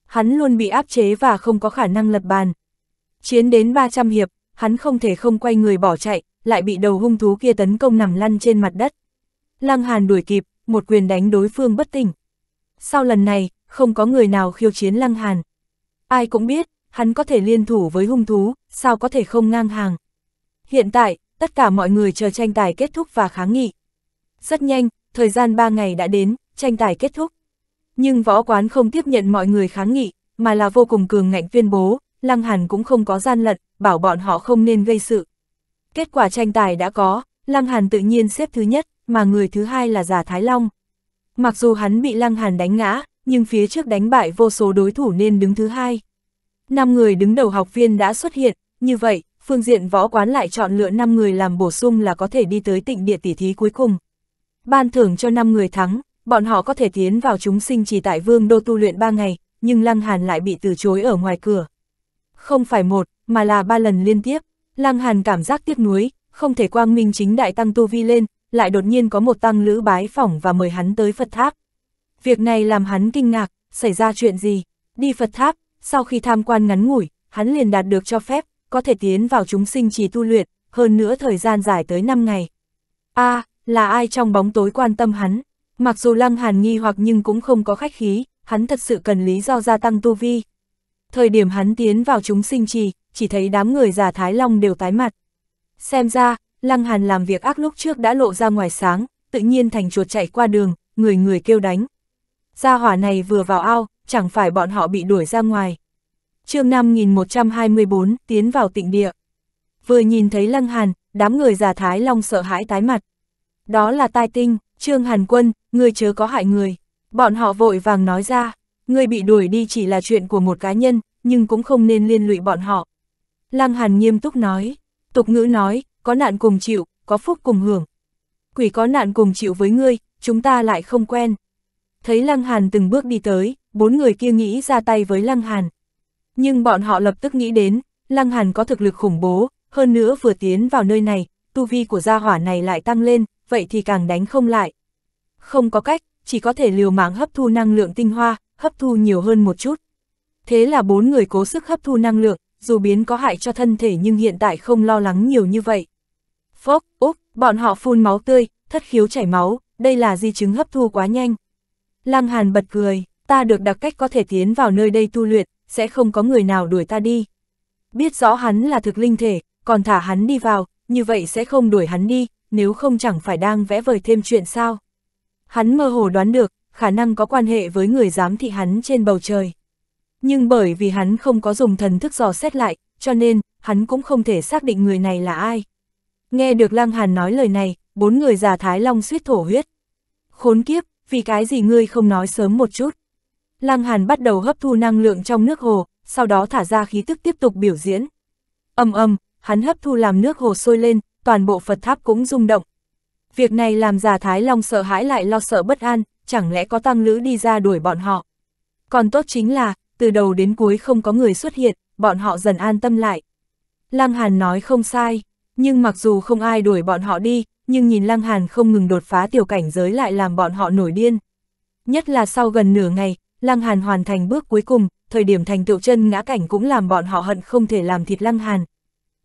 Hắn luôn bị áp chế và không có khả năng lập bàn. Chiến đến 300 hiệp, hắn không thể không quay người bỏ chạy, lại bị đầu hung thú kia tấn công nằm lăn trên mặt đất. Lăng Hàn đuổi kịp, một quyền đánh đối phương bất tỉnh. Sau lần này, không có người nào khiêu chiến Lăng Hàn. Ai cũng biết, hắn có thể liên thủ với hung thú, sao có thể không ngang hàng. Hiện tại, tất cả mọi người chờ tranh tài kết thúc và kháng nghị. Rất nhanh, thời gian 3 ngày đã đến, tranh tài kết thúc. Nhưng võ quán không tiếp nhận mọi người kháng nghị, mà là vô cùng cường ngạnh tuyên bố, Lăng Hàn cũng không có gian lận, bảo bọn họ không nên gây sự. Kết quả tranh tài đã có, Lăng Hàn tự nhiên xếp thứ nhất, mà người thứ hai là Già Thái Long. Mặc dù hắn bị Lăng Hàn đánh ngã, nhưng phía trước đánh bại vô số đối thủ nên đứng thứ hai. Năm người đứng đầu học viên đã xuất hiện, như vậy, phương diện võ quán lại chọn lựa 5 người làm bổ sung là có thể đi tới tịnh địa tỷ thí cuối cùng. Ban thưởng cho 5 người thắng, bọn họ có thể tiến vào chúng sinh chỉ tại vương đô tu luyện 3 ngày, nhưng Lăng Hàn lại bị từ chối ở ngoài cửa. Không phải một, mà là ba lần liên tiếp, Lăng Hàn cảm giác tiếc nuối, không thể quang minh chính đại tăng tu vi lên, lại đột nhiên có một tăng lữ bái phỏng và mời hắn tới Phật Tháp. Việc này làm hắn kinh ngạc, xảy ra chuyện gì? Đi Phật Tháp, sau khi tham quan ngắn ngủi, hắn liền đạt được cho phép, có thể tiến vào chúng sinh trì tu luyện, hơn nữa thời gian dài tới 5 ngày. a à, là ai trong bóng tối quan tâm hắn? Mặc dù Lăng Hàn nghi hoặc nhưng cũng không có khách khí, hắn thật sự cần lý do gia tăng tu vi. Thời điểm hắn tiến vào chúng sinh trì, chỉ thấy đám người già Thái Long đều tái mặt. Xem ra, Lăng Hàn làm việc ác lúc trước đã lộ ra ngoài sáng, tự nhiên thành chuột chạy qua đường, người người kêu đánh. Gia hỏa này vừa vào ao, chẳng phải bọn họ bị đuổi ra ngoài. chương 5124 tiến vào tịnh địa. Vừa nhìn thấy Lăng Hàn, đám người già Thái Long sợ hãi tái mặt. Đó là tai tinh, Trương Hàn Quân, người chớ có hại người. Bọn họ vội vàng nói ra, người bị đuổi đi chỉ là chuyện của một cá nhân, nhưng cũng không nên liên lụy bọn họ. Lăng Hàn nghiêm túc nói, tục ngữ nói, có nạn cùng chịu, có phúc cùng hưởng. Quỷ có nạn cùng chịu với ngươi, chúng ta lại không quen. Thấy Lăng Hàn từng bước đi tới, bốn người kia nghĩ ra tay với Lăng Hàn. Nhưng bọn họ lập tức nghĩ đến, Lăng Hàn có thực lực khủng bố, hơn nữa vừa tiến vào nơi này, tu vi của gia hỏa này lại tăng lên, vậy thì càng đánh không lại. Không có cách, chỉ có thể liều mạng hấp thu năng lượng tinh hoa, hấp thu nhiều hơn một chút. Thế là bốn người cố sức hấp thu năng lượng, dù biến có hại cho thân thể nhưng hiện tại không lo lắng nhiều như vậy. Phốc, úp, bọn họ phun máu tươi, thất khiếu chảy máu, đây là di chứng hấp thu quá nhanh. Lăng Hàn bật cười, ta được đặc cách có thể tiến vào nơi đây tu luyện, sẽ không có người nào đuổi ta đi. Biết rõ hắn là thực linh thể, còn thả hắn đi vào, như vậy sẽ không đuổi hắn đi, nếu không chẳng phải đang vẽ vời thêm chuyện sao. Hắn mơ hồ đoán được, khả năng có quan hệ với người giám thị hắn trên bầu trời. Nhưng bởi vì hắn không có dùng thần thức dò xét lại, cho nên, hắn cũng không thể xác định người này là ai. Nghe được Lăng Hàn nói lời này, bốn người già Thái Long suýt thổ huyết. Khốn kiếp, vì cái gì ngươi không nói sớm một chút. Lăng Hàn bắt đầu hấp thu năng lượng trong nước hồ, sau đó thả ra khí tức tiếp tục biểu diễn. Âm âm, hắn hấp thu làm nước hồ sôi lên, toàn bộ Phật tháp cũng rung động. Việc này làm già Thái Long sợ hãi lại lo sợ bất an, chẳng lẽ có tăng lữ đi ra đuổi bọn họ. Còn tốt chính là, từ đầu đến cuối không có người xuất hiện, bọn họ dần an tâm lại. Lăng Hàn nói không sai, nhưng mặc dù không ai đuổi bọn họ đi, nhưng nhìn Lăng Hàn không ngừng đột phá tiểu cảnh giới lại làm bọn họ nổi điên. Nhất là sau gần nửa ngày, Lăng Hàn hoàn thành bước cuối cùng, thời điểm thành tựu chân ngã cảnh cũng làm bọn họ hận không thể làm thịt Lăng Hàn.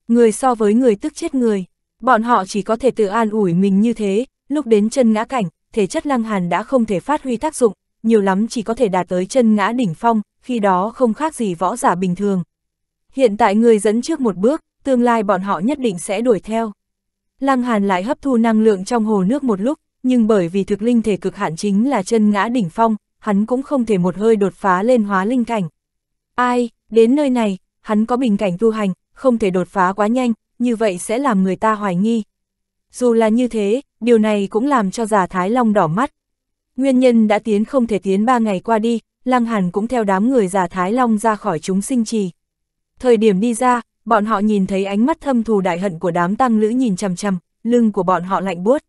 Người so với người tức chết người, bọn họ chỉ có thể tự an ủi mình như thế, lúc đến chân ngã cảnh, thể chất Lăng Hàn đã không thể phát huy tác dụng, nhiều lắm chỉ có thể đạt tới chân ngã đỉnh phong, khi đó không khác gì võ giả bình thường. Hiện tại người dẫn trước một bước, tương lai bọn họ nhất định sẽ đuổi theo. Lăng Hàn lại hấp thu năng lượng trong hồ nước một lúc, nhưng bởi vì thực linh thể cực hạn chính là chân ngã đỉnh phong, hắn cũng không thể một hơi đột phá lên hóa linh cảnh. Ai, đến nơi này, hắn có bình cảnh tu hành, không thể đột phá quá nhanh, như vậy sẽ làm người ta hoài nghi. Dù là như thế, điều này cũng làm cho giả Thái Long đỏ mắt, Nguyên nhân đã tiến không thể tiến ba ngày qua đi, Lăng Hàn cũng theo đám người giả Thái Long ra khỏi chúng sinh trì. Thời điểm đi ra, bọn họ nhìn thấy ánh mắt thâm thù đại hận của đám tăng lữ nhìn chằm chằm, lưng của bọn họ lạnh buốt.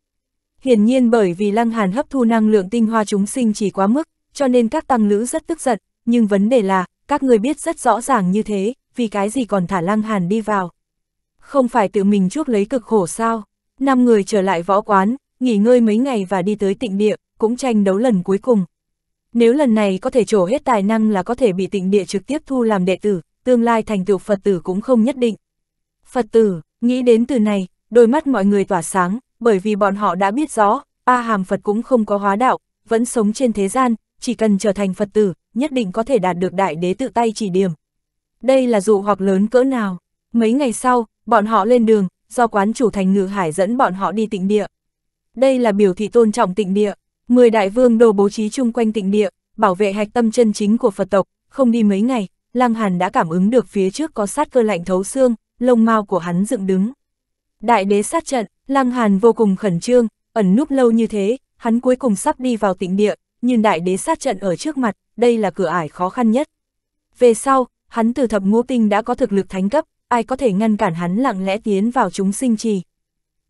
Hiển nhiên bởi vì Lăng Hàn hấp thu năng lượng tinh hoa chúng sinh trì quá mức, cho nên các tăng lữ rất tức giận, nhưng vấn đề là, các người biết rất rõ ràng như thế, vì cái gì còn thả Lăng Hàn đi vào. Không phải tự mình chuốc lấy cực khổ sao? Năm người trở lại võ quán, nghỉ ngơi mấy ngày và đi tới tịnh địa, cũng tranh đấu lần cuối cùng. Nếu lần này có thể trổ hết tài năng là có thể bị tịnh địa trực tiếp thu làm đệ tử, tương lai thành tựu Phật tử cũng không nhất định. Phật tử, nghĩ đến từ này, đôi mắt mọi người tỏa sáng, bởi vì bọn họ đã biết rõ, ba Hàm Phật cũng không có hóa đạo, vẫn sống trên thế gian, chỉ cần trở thành Phật tử, nhất định có thể đạt được đại đế tự tay chỉ điểm. Đây là dụ hoặc lớn cỡ nào. Mấy ngày sau, bọn họ lên đường, do quán chủ thành ngự hải dẫn bọn họ đi tịnh địa. Đây là biểu thị tôn trọng tịnh địa, Mười đại vương đồ bố trí chung quanh tịnh địa, bảo vệ hạch tâm chân chính của Phật tộc, không đi mấy ngày, Lăng Hàn đã cảm ứng được phía trước có sát cơ lạnh thấu xương, lông mao của hắn dựng đứng. Đại đế sát trận, Lăng Hàn vô cùng khẩn trương, ẩn núp lâu như thế, hắn cuối cùng sắp đi vào tịnh địa, nhưng đại đế sát trận ở trước mặt, đây là cửa ải khó khăn nhất. Về sau, hắn từ thập ngũ tinh đã có thực lực thánh cấp, ai có thể ngăn cản hắn lặng lẽ tiến vào chúng sinh trì.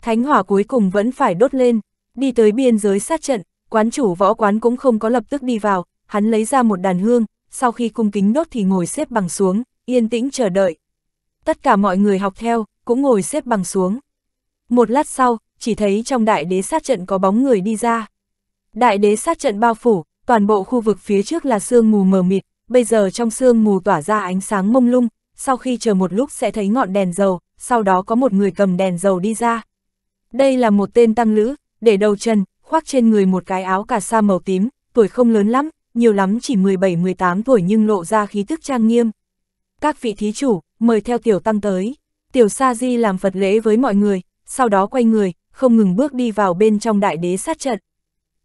Thánh hỏa cuối cùng vẫn phải đốt lên, đi tới biên giới sát trận, Quán chủ võ quán cũng không có lập tức đi vào, hắn lấy ra một đàn hương, sau khi cung kính đốt thì ngồi xếp bằng xuống, yên tĩnh chờ đợi. Tất cả mọi người học theo, cũng ngồi xếp bằng xuống. Một lát sau, chỉ thấy trong đại đế sát trận có bóng người đi ra. Đại đế sát trận bao phủ, toàn bộ khu vực phía trước là sương mù mờ mịt, bây giờ trong sương mù tỏa ra ánh sáng mông lung, sau khi chờ một lúc sẽ thấy ngọn đèn dầu, sau đó có một người cầm đèn dầu đi ra. Đây là một tên tăng lữ, để đầu trần, khoác trên người một cái áo cà sa màu tím, tuổi không lớn lắm, nhiều lắm chỉ 17-18 tuổi nhưng lộ ra khí tức trang nghiêm. Các vị thí chủ, mời theo tiểu tăng tới. Tiểu Sa Di làm Phật lễ với mọi người, sau đó quay người, không ngừng bước đi vào bên trong đại đế sát trận.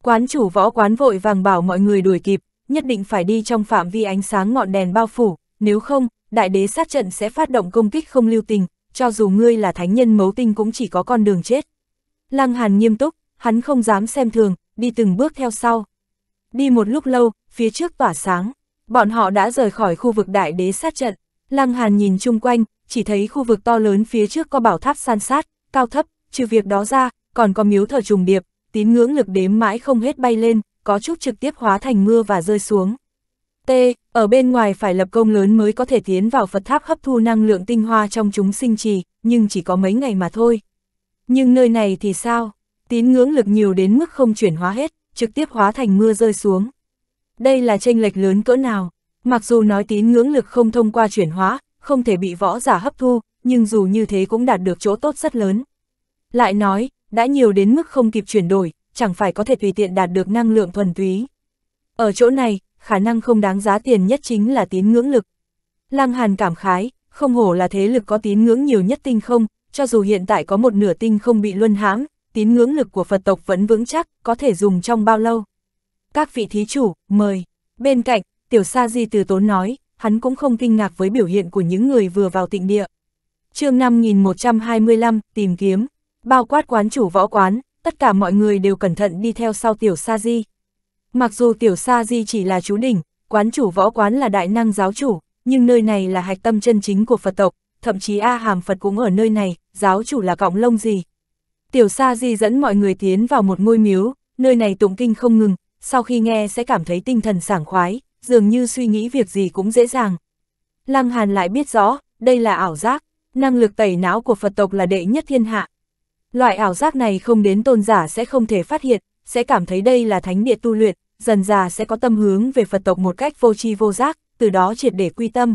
Quán chủ võ quán vội vàng bảo mọi người đuổi kịp, nhất định phải đi trong phạm vi ánh sáng ngọn đèn bao phủ, nếu không, đại đế sát trận sẽ phát động công kích không lưu tình, cho dù ngươi là thánh nhân mấu tinh cũng chỉ có con đường chết. Lăng Hàn nghiêm túc, hắn không dám xem thường, đi từng bước theo sau. Đi một lúc lâu, phía trước tỏa sáng, bọn họ đã rời khỏi khu vực đại đế sát trận. Lăng Hàn nhìn chung quanh, chỉ thấy khu vực to lớn phía trước có bảo tháp san sát, cao thấp, trừ việc đó ra, còn có miếu thờ trùng điệp, tín ngưỡng lực đếm mãi không hết bay lên, có chút trực tiếp hóa thành mưa và rơi xuống. T, ở bên ngoài phải lập công lớn mới có thể tiến vào Phật tháp hấp thu năng lượng tinh hoa trong chúng sinh trì, nhưng chỉ có mấy ngày mà thôi. Nhưng nơi này thì sao? tín ngưỡng lực nhiều đến mức không chuyển hóa hết, trực tiếp hóa thành mưa rơi xuống. Đây là tranh lệch lớn cỡ nào, mặc dù nói tín ngưỡng lực không thông qua chuyển hóa, không thể bị võ giả hấp thu, nhưng dù như thế cũng đạt được chỗ tốt rất lớn. Lại nói, đã nhiều đến mức không kịp chuyển đổi, chẳng phải có thể tùy tiện đạt được năng lượng thuần túy. Ở chỗ này, khả năng không đáng giá tiền nhất chính là tín ngưỡng lực. Lăng Hàn cảm khái, không hổ là thế lực có tín ngưỡng nhiều nhất tinh không, cho dù hiện tại có một nửa tinh không bị luân hãm, tín ngưỡng lực của Phật tộc vẫn vững chắc, có thể dùng trong bao lâu. Các vị thí chủ, mời. Bên cạnh, tiểu sa di từ tốn nói, hắn cũng không kinh ngạc với biểu hiện của những người vừa vào tịnh địa. chương 5125, tìm kiếm, bao quát quán chủ võ quán, tất cả mọi người đều cẩn thận đi theo sau tiểu sa di. Mặc dù tiểu sa di chỉ là chú đỉnh, quán chủ võ quán là đại năng giáo chủ, nhưng nơi này là hạch tâm chân chính của Phật tộc, thậm chí A hàm Phật cũng ở nơi này, giáo chủ là cọng lông gì, Tiểu Sa Di dẫn mọi người tiến vào một ngôi miếu, nơi này tụng kinh không ngừng, sau khi nghe sẽ cảm thấy tinh thần sảng khoái, dường như suy nghĩ việc gì cũng dễ dàng. Lăng Hàn lại biết rõ, đây là ảo giác, năng lực tẩy não của Phật tộc là đệ nhất thiên hạ. Loại ảo giác này không đến tôn giả sẽ không thể phát hiện, sẽ cảm thấy đây là thánh địa tu luyện, dần già sẽ có tâm hướng về Phật tộc một cách vô tri vô giác, từ đó triệt để quy tâm.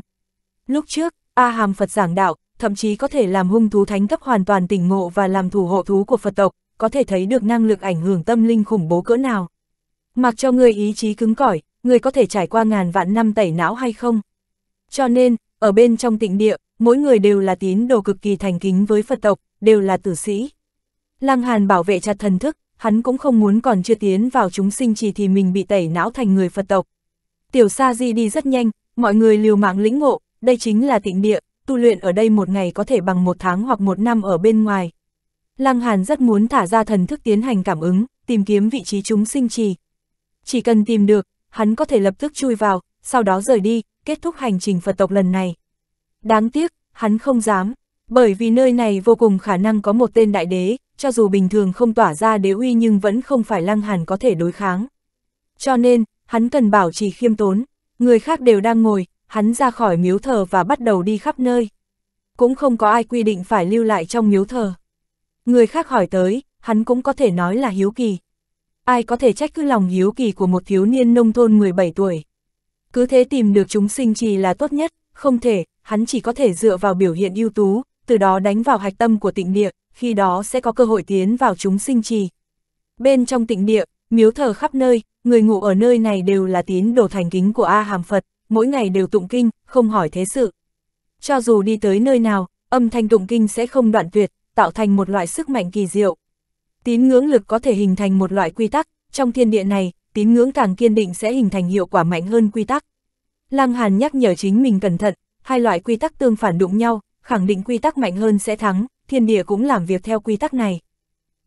Lúc trước, A Hàm Phật giảng đạo, thậm chí có thể làm hung thú thánh cấp hoàn toàn tỉnh ngộ và làm thủ hộ thú của Phật tộc, có thể thấy được năng lực ảnh hưởng tâm linh khủng bố cỡ nào. Mặc cho người ý chí cứng cỏi, người có thể trải qua ngàn vạn năm tẩy não hay không. Cho nên, ở bên trong tịnh địa, mỗi người đều là tín đồ cực kỳ thành kính với Phật tộc, đều là tử sĩ. Lăng Hàn bảo vệ chặt thần thức, hắn cũng không muốn còn chưa tiến vào chúng sinh chỉ thì mình bị tẩy não thành người Phật tộc. Tiểu Sa Di đi rất nhanh, mọi người liều mạng lĩnh ngộ, đây chính là tịnh địa, tu luyện ở đây một ngày có thể bằng một tháng hoặc một năm ở bên ngoài. Lăng Hàn rất muốn thả ra thần thức tiến hành cảm ứng, tìm kiếm vị trí chúng sinh trì. Chỉ cần tìm được, hắn có thể lập tức chui vào, sau đó rời đi, kết thúc hành trình Phật tộc lần này. Đáng tiếc, hắn không dám, bởi vì nơi này vô cùng khả năng có một tên đại đế, cho dù bình thường không tỏa ra đế uy nhưng vẫn không phải Lăng Hàn có thể đối kháng. Cho nên, hắn cần bảo trì khiêm tốn, người khác đều đang ngồi, hắn ra khỏi miếu thờ và bắt đầu đi khắp nơi. Cũng không có ai quy định phải lưu lại trong miếu thờ. Người khác hỏi tới, hắn cũng có thể nói là hiếu kỳ. Ai có thể trách cứ lòng hiếu kỳ của một thiếu niên nông thôn 17 tuổi. Cứ thế tìm được chúng sinh trì là tốt nhất, không thể, hắn chỉ có thể dựa vào biểu hiện ưu tú, từ đó đánh vào hạch tâm của tịnh địa, khi đó sẽ có cơ hội tiến vào chúng sinh trì. Bên trong tịnh địa, miếu thờ khắp nơi, người ngủ ở nơi này đều là tín đồ thành kính của A Hàm Phật mỗi ngày đều tụng kinh, không hỏi thế sự. Cho dù đi tới nơi nào, âm thanh tụng kinh sẽ không đoạn tuyệt, tạo thành một loại sức mạnh kỳ diệu. Tín ngưỡng lực có thể hình thành một loại quy tắc, trong thiên địa này, tín ngưỡng càng kiên định sẽ hình thành hiệu quả mạnh hơn quy tắc. Lăng Hàn nhắc nhở chính mình cẩn thận, hai loại quy tắc tương phản đụng nhau, khẳng định quy tắc mạnh hơn sẽ thắng, thiên địa cũng làm việc theo quy tắc này.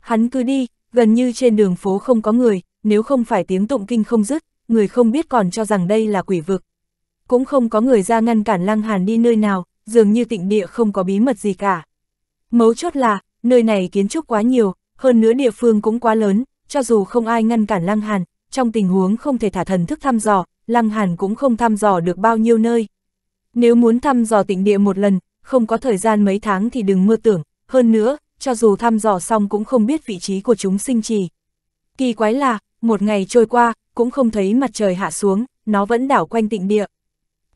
Hắn cứ đi, gần như trên đường phố không có người, nếu không phải tiếng tụng kinh không dứt, người không biết còn cho rằng đây là quỷ vực, cũng không có người ra ngăn cản Lăng Hàn đi nơi nào, dường như tịnh địa không có bí mật gì cả. Mấu chốt là, nơi này kiến trúc quá nhiều, hơn nữa địa phương cũng quá lớn, cho dù không ai ngăn cản Lăng Hàn, trong tình huống không thể thả thần thức thăm dò, Lăng Hàn cũng không thăm dò được bao nhiêu nơi. Nếu muốn thăm dò tịnh địa một lần, không có thời gian mấy tháng thì đừng mơ tưởng, hơn nữa, cho dù thăm dò xong cũng không biết vị trí của chúng sinh trì. Kỳ quái là, một ngày trôi qua, cũng không thấy mặt trời hạ xuống, nó vẫn đảo quanh tịnh địa.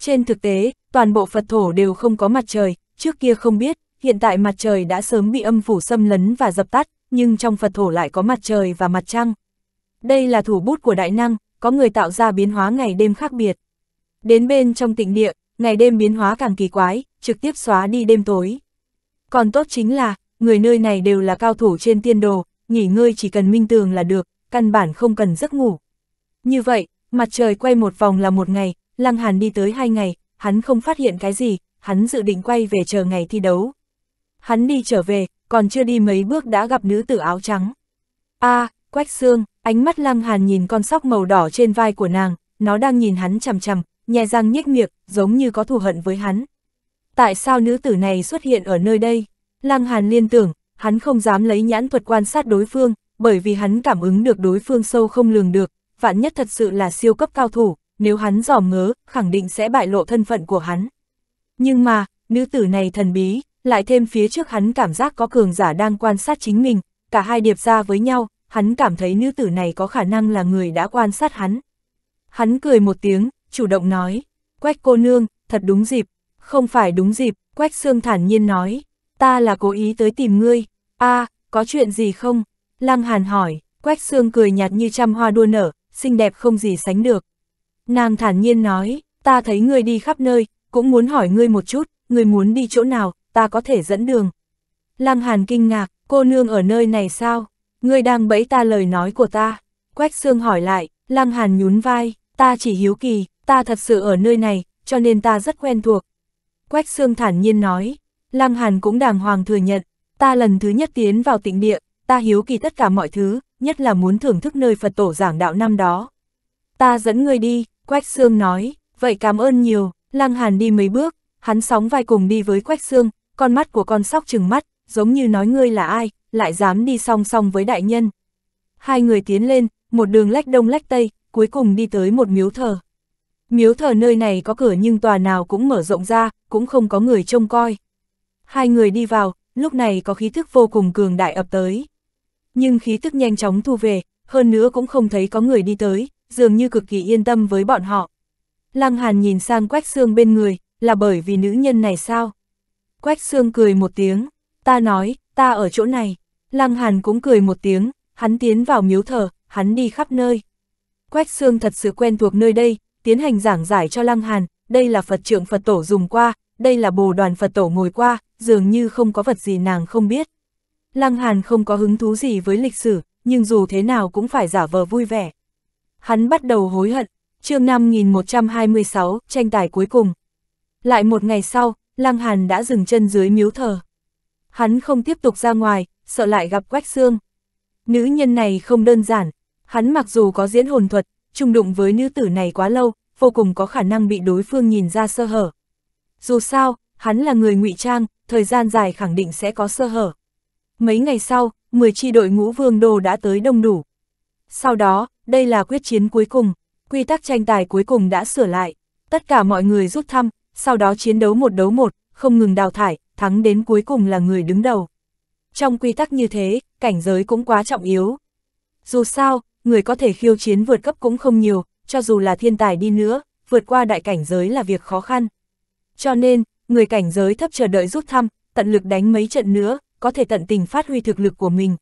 Trên thực tế, toàn bộ Phật thổ đều không có mặt trời, trước kia không biết, hiện tại mặt trời đã sớm bị âm phủ xâm lấn và dập tắt, nhưng trong Phật thổ lại có mặt trời và mặt trăng. Đây là thủ bút của đại năng, có người tạo ra biến hóa ngày đêm khác biệt. Đến bên trong tịnh địa, ngày đêm biến hóa càng kỳ quái, trực tiếp xóa đi đêm tối. Còn tốt chính là, người nơi này đều là cao thủ trên tiên đồ, nghỉ ngơi chỉ cần minh tường là được, căn bản không cần giấc ngủ. Như vậy, mặt trời quay một vòng là một ngày, Lăng Hàn đi tới hai ngày, hắn không phát hiện cái gì, hắn dự định quay về chờ ngày thi đấu. Hắn đi trở về, còn chưa đi mấy bước đã gặp nữ tử áo trắng. a à, Quách xương, ánh mắt Lăng Hàn nhìn con sóc màu đỏ trên vai của nàng, nó đang nhìn hắn chằm chằm, nhè răng nhếch miệng, giống như có thù hận với hắn. Tại sao nữ tử này xuất hiện ở nơi đây? Lăng Hàn liên tưởng, hắn không dám lấy nhãn thuật quan sát đối phương, bởi vì hắn cảm ứng được đối phương sâu không lường được, vạn nhất thật sự là siêu cấp cao thủ, nếu hắn dòm ngớ, khẳng định sẽ bại lộ thân phận của hắn. Nhưng mà, nữ tử này thần bí, lại thêm phía trước hắn cảm giác có cường giả đang quan sát chính mình, cả hai điệp ra với nhau, hắn cảm thấy nữ tử này có khả năng là người đã quan sát hắn. Hắn cười một tiếng, chủ động nói, quách cô nương, thật đúng dịp, không phải đúng dịp, quách xương thản nhiên nói, ta là cố ý tới tìm ngươi, a à, có chuyện gì không? Lăng Hàn hỏi, quách xương cười nhạt như trăm hoa đua nở, xinh đẹp không gì sánh được. Nàng thản nhiên nói, ta thấy ngươi đi khắp nơi, cũng muốn hỏi ngươi một chút, ngươi muốn đi chỗ nào, ta có thể dẫn đường. Lăng Hàn kinh ngạc, cô nương ở nơi này sao? Ngươi đang bẫy ta lời nói của ta. Quách Sương hỏi lại, Lăng Hàn nhún vai, ta chỉ hiếu kỳ, ta thật sự ở nơi này, cho nên ta rất quen thuộc. Quách Sương thản nhiên nói, Lăng Hàn cũng đàng hoàng thừa nhận, ta lần thứ nhất tiến vào tịnh địa, ta hiếu kỳ tất cả mọi thứ, nhất là muốn thưởng thức nơi Phật tổ giảng đạo năm đó. Ta dẫn ngươi đi, Quách Sương nói, vậy cảm ơn nhiều, Lăng Hàn đi mấy bước, hắn sóng vai cùng đi với Quách Sương, con mắt của con sóc trừng mắt, giống như nói ngươi là ai, lại dám đi song song với đại nhân. Hai người tiến lên, một đường lách đông lách tây, cuối cùng đi tới một miếu thờ. Miếu thờ nơi này có cửa nhưng tòa nào cũng mở rộng ra, cũng không có người trông coi. Hai người đi vào, lúc này có khí thức vô cùng cường đại ập tới. Nhưng khí thức nhanh chóng thu về, hơn nữa cũng không thấy có người đi tới, dường như cực kỳ yên tâm với bọn họ. Lăng Hàn nhìn sang Quách Sương bên người, là bởi vì nữ nhân này sao? Quách Sương cười một tiếng, ta nói, ta ở chỗ này. Lăng Hàn cũng cười một tiếng, hắn tiến vào miếu thờ, hắn đi khắp nơi. Quách Sương thật sự quen thuộc nơi đây, tiến hành giảng giải cho Lăng Hàn, đây là Phật trưởng Phật tổ dùng qua, đây là bồ đoàn Phật tổ ngồi qua, dường như không có vật gì nàng không biết. Lăng Hàn không có hứng thú gì với lịch sử, nhưng dù thế nào cũng phải giả vờ vui vẻ hắn bắt đầu hối hận, chương 5126, tranh tài cuối cùng. Lại một ngày sau, Lăng Hàn đã dừng chân dưới miếu thờ. Hắn không tiếp tục ra ngoài, sợ lại gặp Quách xương Nữ nhân này không đơn giản, hắn mặc dù có diễn hồn thuật, chung đụng với nữ tử này quá lâu, vô cùng có khả năng bị đối phương nhìn ra sơ hở. Dù sao, hắn là người ngụy trang, thời gian dài khẳng định sẽ có sơ hở. Mấy ngày sau, 10 chi đội ngũ vương đồ đã tới đông đủ. Sau đó, đây là quyết chiến cuối cùng, quy tắc tranh tài cuối cùng đã sửa lại, tất cả mọi người rút thăm, sau đó chiến đấu một đấu một, không ngừng đào thải, thắng đến cuối cùng là người đứng đầu. Trong quy tắc như thế, cảnh giới cũng quá trọng yếu. Dù sao, người có thể khiêu chiến vượt cấp cũng không nhiều, cho dù là thiên tài đi nữa, vượt qua đại cảnh giới là việc khó khăn. Cho nên, người cảnh giới thấp chờ đợi rút thăm, tận lực đánh mấy trận nữa, có thể tận tình phát huy thực lực của mình.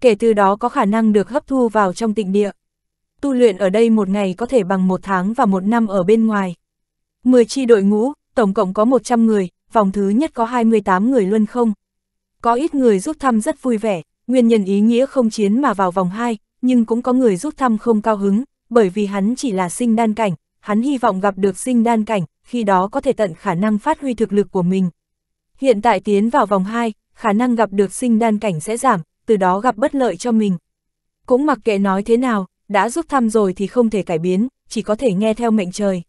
Kể từ đó có khả năng được hấp thu vào trong tịnh địa tu luyện ở đây một ngày có thể bằng một tháng và một năm ở bên ngoài. Mười chi đội ngũ, tổng cộng có 100 người, vòng thứ nhất có 28 người luân không. Có ít người rút thăm rất vui vẻ, nguyên nhân ý nghĩa không chiến mà vào vòng 2, nhưng cũng có người rút thăm không cao hứng, bởi vì hắn chỉ là sinh đan cảnh, hắn hy vọng gặp được sinh đan cảnh, khi đó có thể tận khả năng phát huy thực lực của mình. Hiện tại tiến vào vòng 2, khả năng gặp được sinh đan cảnh sẽ giảm, từ đó gặp bất lợi cho mình. Cũng mặc kệ nói thế nào, đã giúp thăm rồi thì không thể cải biến, chỉ có thể nghe theo mệnh trời.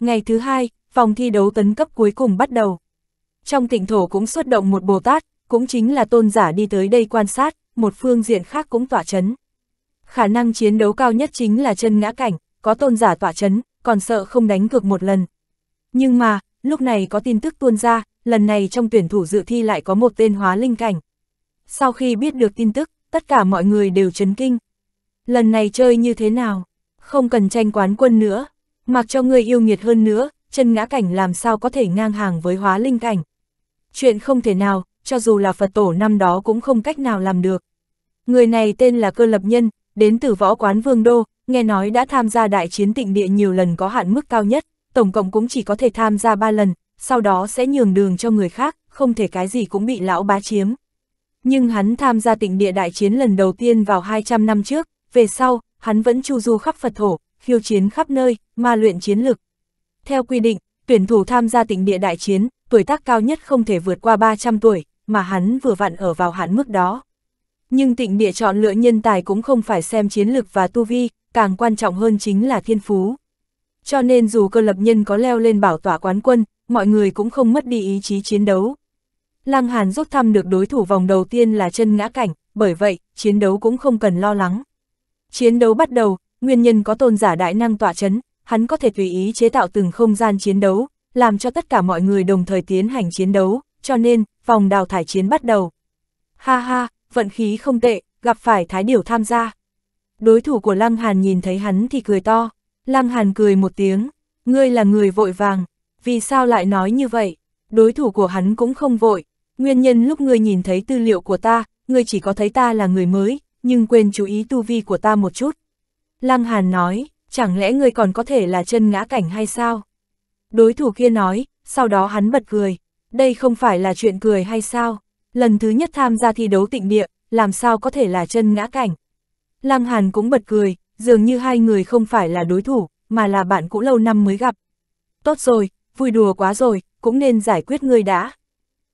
Ngày thứ hai, phòng thi đấu tấn cấp cuối cùng bắt đầu. Trong tịnh thổ cũng xuất động một Bồ Tát, cũng chính là tôn giả đi tới đây quan sát, một phương diện khác cũng tỏa chấn. Khả năng chiến đấu cao nhất chính là chân ngã cảnh, có tôn giả tỏa chấn, còn sợ không đánh cược một lần. Nhưng mà, lúc này có tin tức tuôn ra, lần này trong tuyển thủ dự thi lại có một tên hóa linh cảnh. Sau khi biết được tin tức, tất cả mọi người đều chấn kinh lần này chơi như thế nào, không cần tranh quán quân nữa, mặc cho người yêu nghiệt hơn nữa, chân ngã cảnh làm sao có thể ngang hàng với hóa linh cảnh. Chuyện không thể nào, cho dù là Phật tổ năm đó cũng không cách nào làm được. Người này tên là Cơ Lập Nhân, đến từ võ quán Vương Đô, nghe nói đã tham gia đại chiến tịnh địa nhiều lần có hạn mức cao nhất, tổng cộng cũng chỉ có thể tham gia ba lần, sau đó sẽ nhường đường cho người khác, không thể cái gì cũng bị lão bá chiếm. Nhưng hắn tham gia tịnh địa đại chiến lần đầu tiên vào 200 năm trước, về sau, hắn vẫn chu du khắp Phật thổ, khiêu chiến khắp nơi, ma luyện chiến lực. Theo quy định, tuyển thủ tham gia tỉnh địa đại chiến, tuổi tác cao nhất không thể vượt qua 300 tuổi, mà hắn vừa vặn ở vào hạn mức đó. Nhưng tịnh địa chọn lựa nhân tài cũng không phải xem chiến lực và tu vi, càng quan trọng hơn chính là thiên phú. Cho nên dù cơ lập nhân có leo lên bảo tỏa quán quân, mọi người cũng không mất đi ý chí chiến đấu. Lăng Hàn rút thăm được đối thủ vòng đầu tiên là chân ngã cảnh, bởi vậy, chiến đấu cũng không cần lo lắng. Chiến đấu bắt đầu, nguyên nhân có tôn giả đại năng tỏa chấn, hắn có thể tùy ý chế tạo từng không gian chiến đấu, làm cho tất cả mọi người đồng thời tiến hành chiến đấu, cho nên, vòng đào thải chiến bắt đầu. Ha ha, vận khí không tệ, gặp phải Thái Điểu tham gia. Đối thủ của Lăng Hàn nhìn thấy hắn thì cười to. Lăng Hàn cười một tiếng, ngươi là người vội vàng, vì sao lại nói như vậy? Đối thủ của hắn cũng không vội. Nguyên nhân lúc ngươi nhìn thấy tư liệu của ta, ngươi chỉ có thấy ta là người mới, nhưng quên chú ý tu vi của ta một chút. Lăng Hàn nói, chẳng lẽ người còn có thể là chân ngã cảnh hay sao? Đối thủ kia nói, sau đó hắn bật cười, đây không phải là chuyện cười hay sao? Lần thứ nhất tham gia thi đấu tịnh địa, làm sao có thể là chân ngã cảnh? Lăng Hàn cũng bật cười, dường như hai người không phải là đối thủ, mà là bạn cũ lâu năm mới gặp. Tốt rồi, vui đùa quá rồi, cũng nên giải quyết người đã.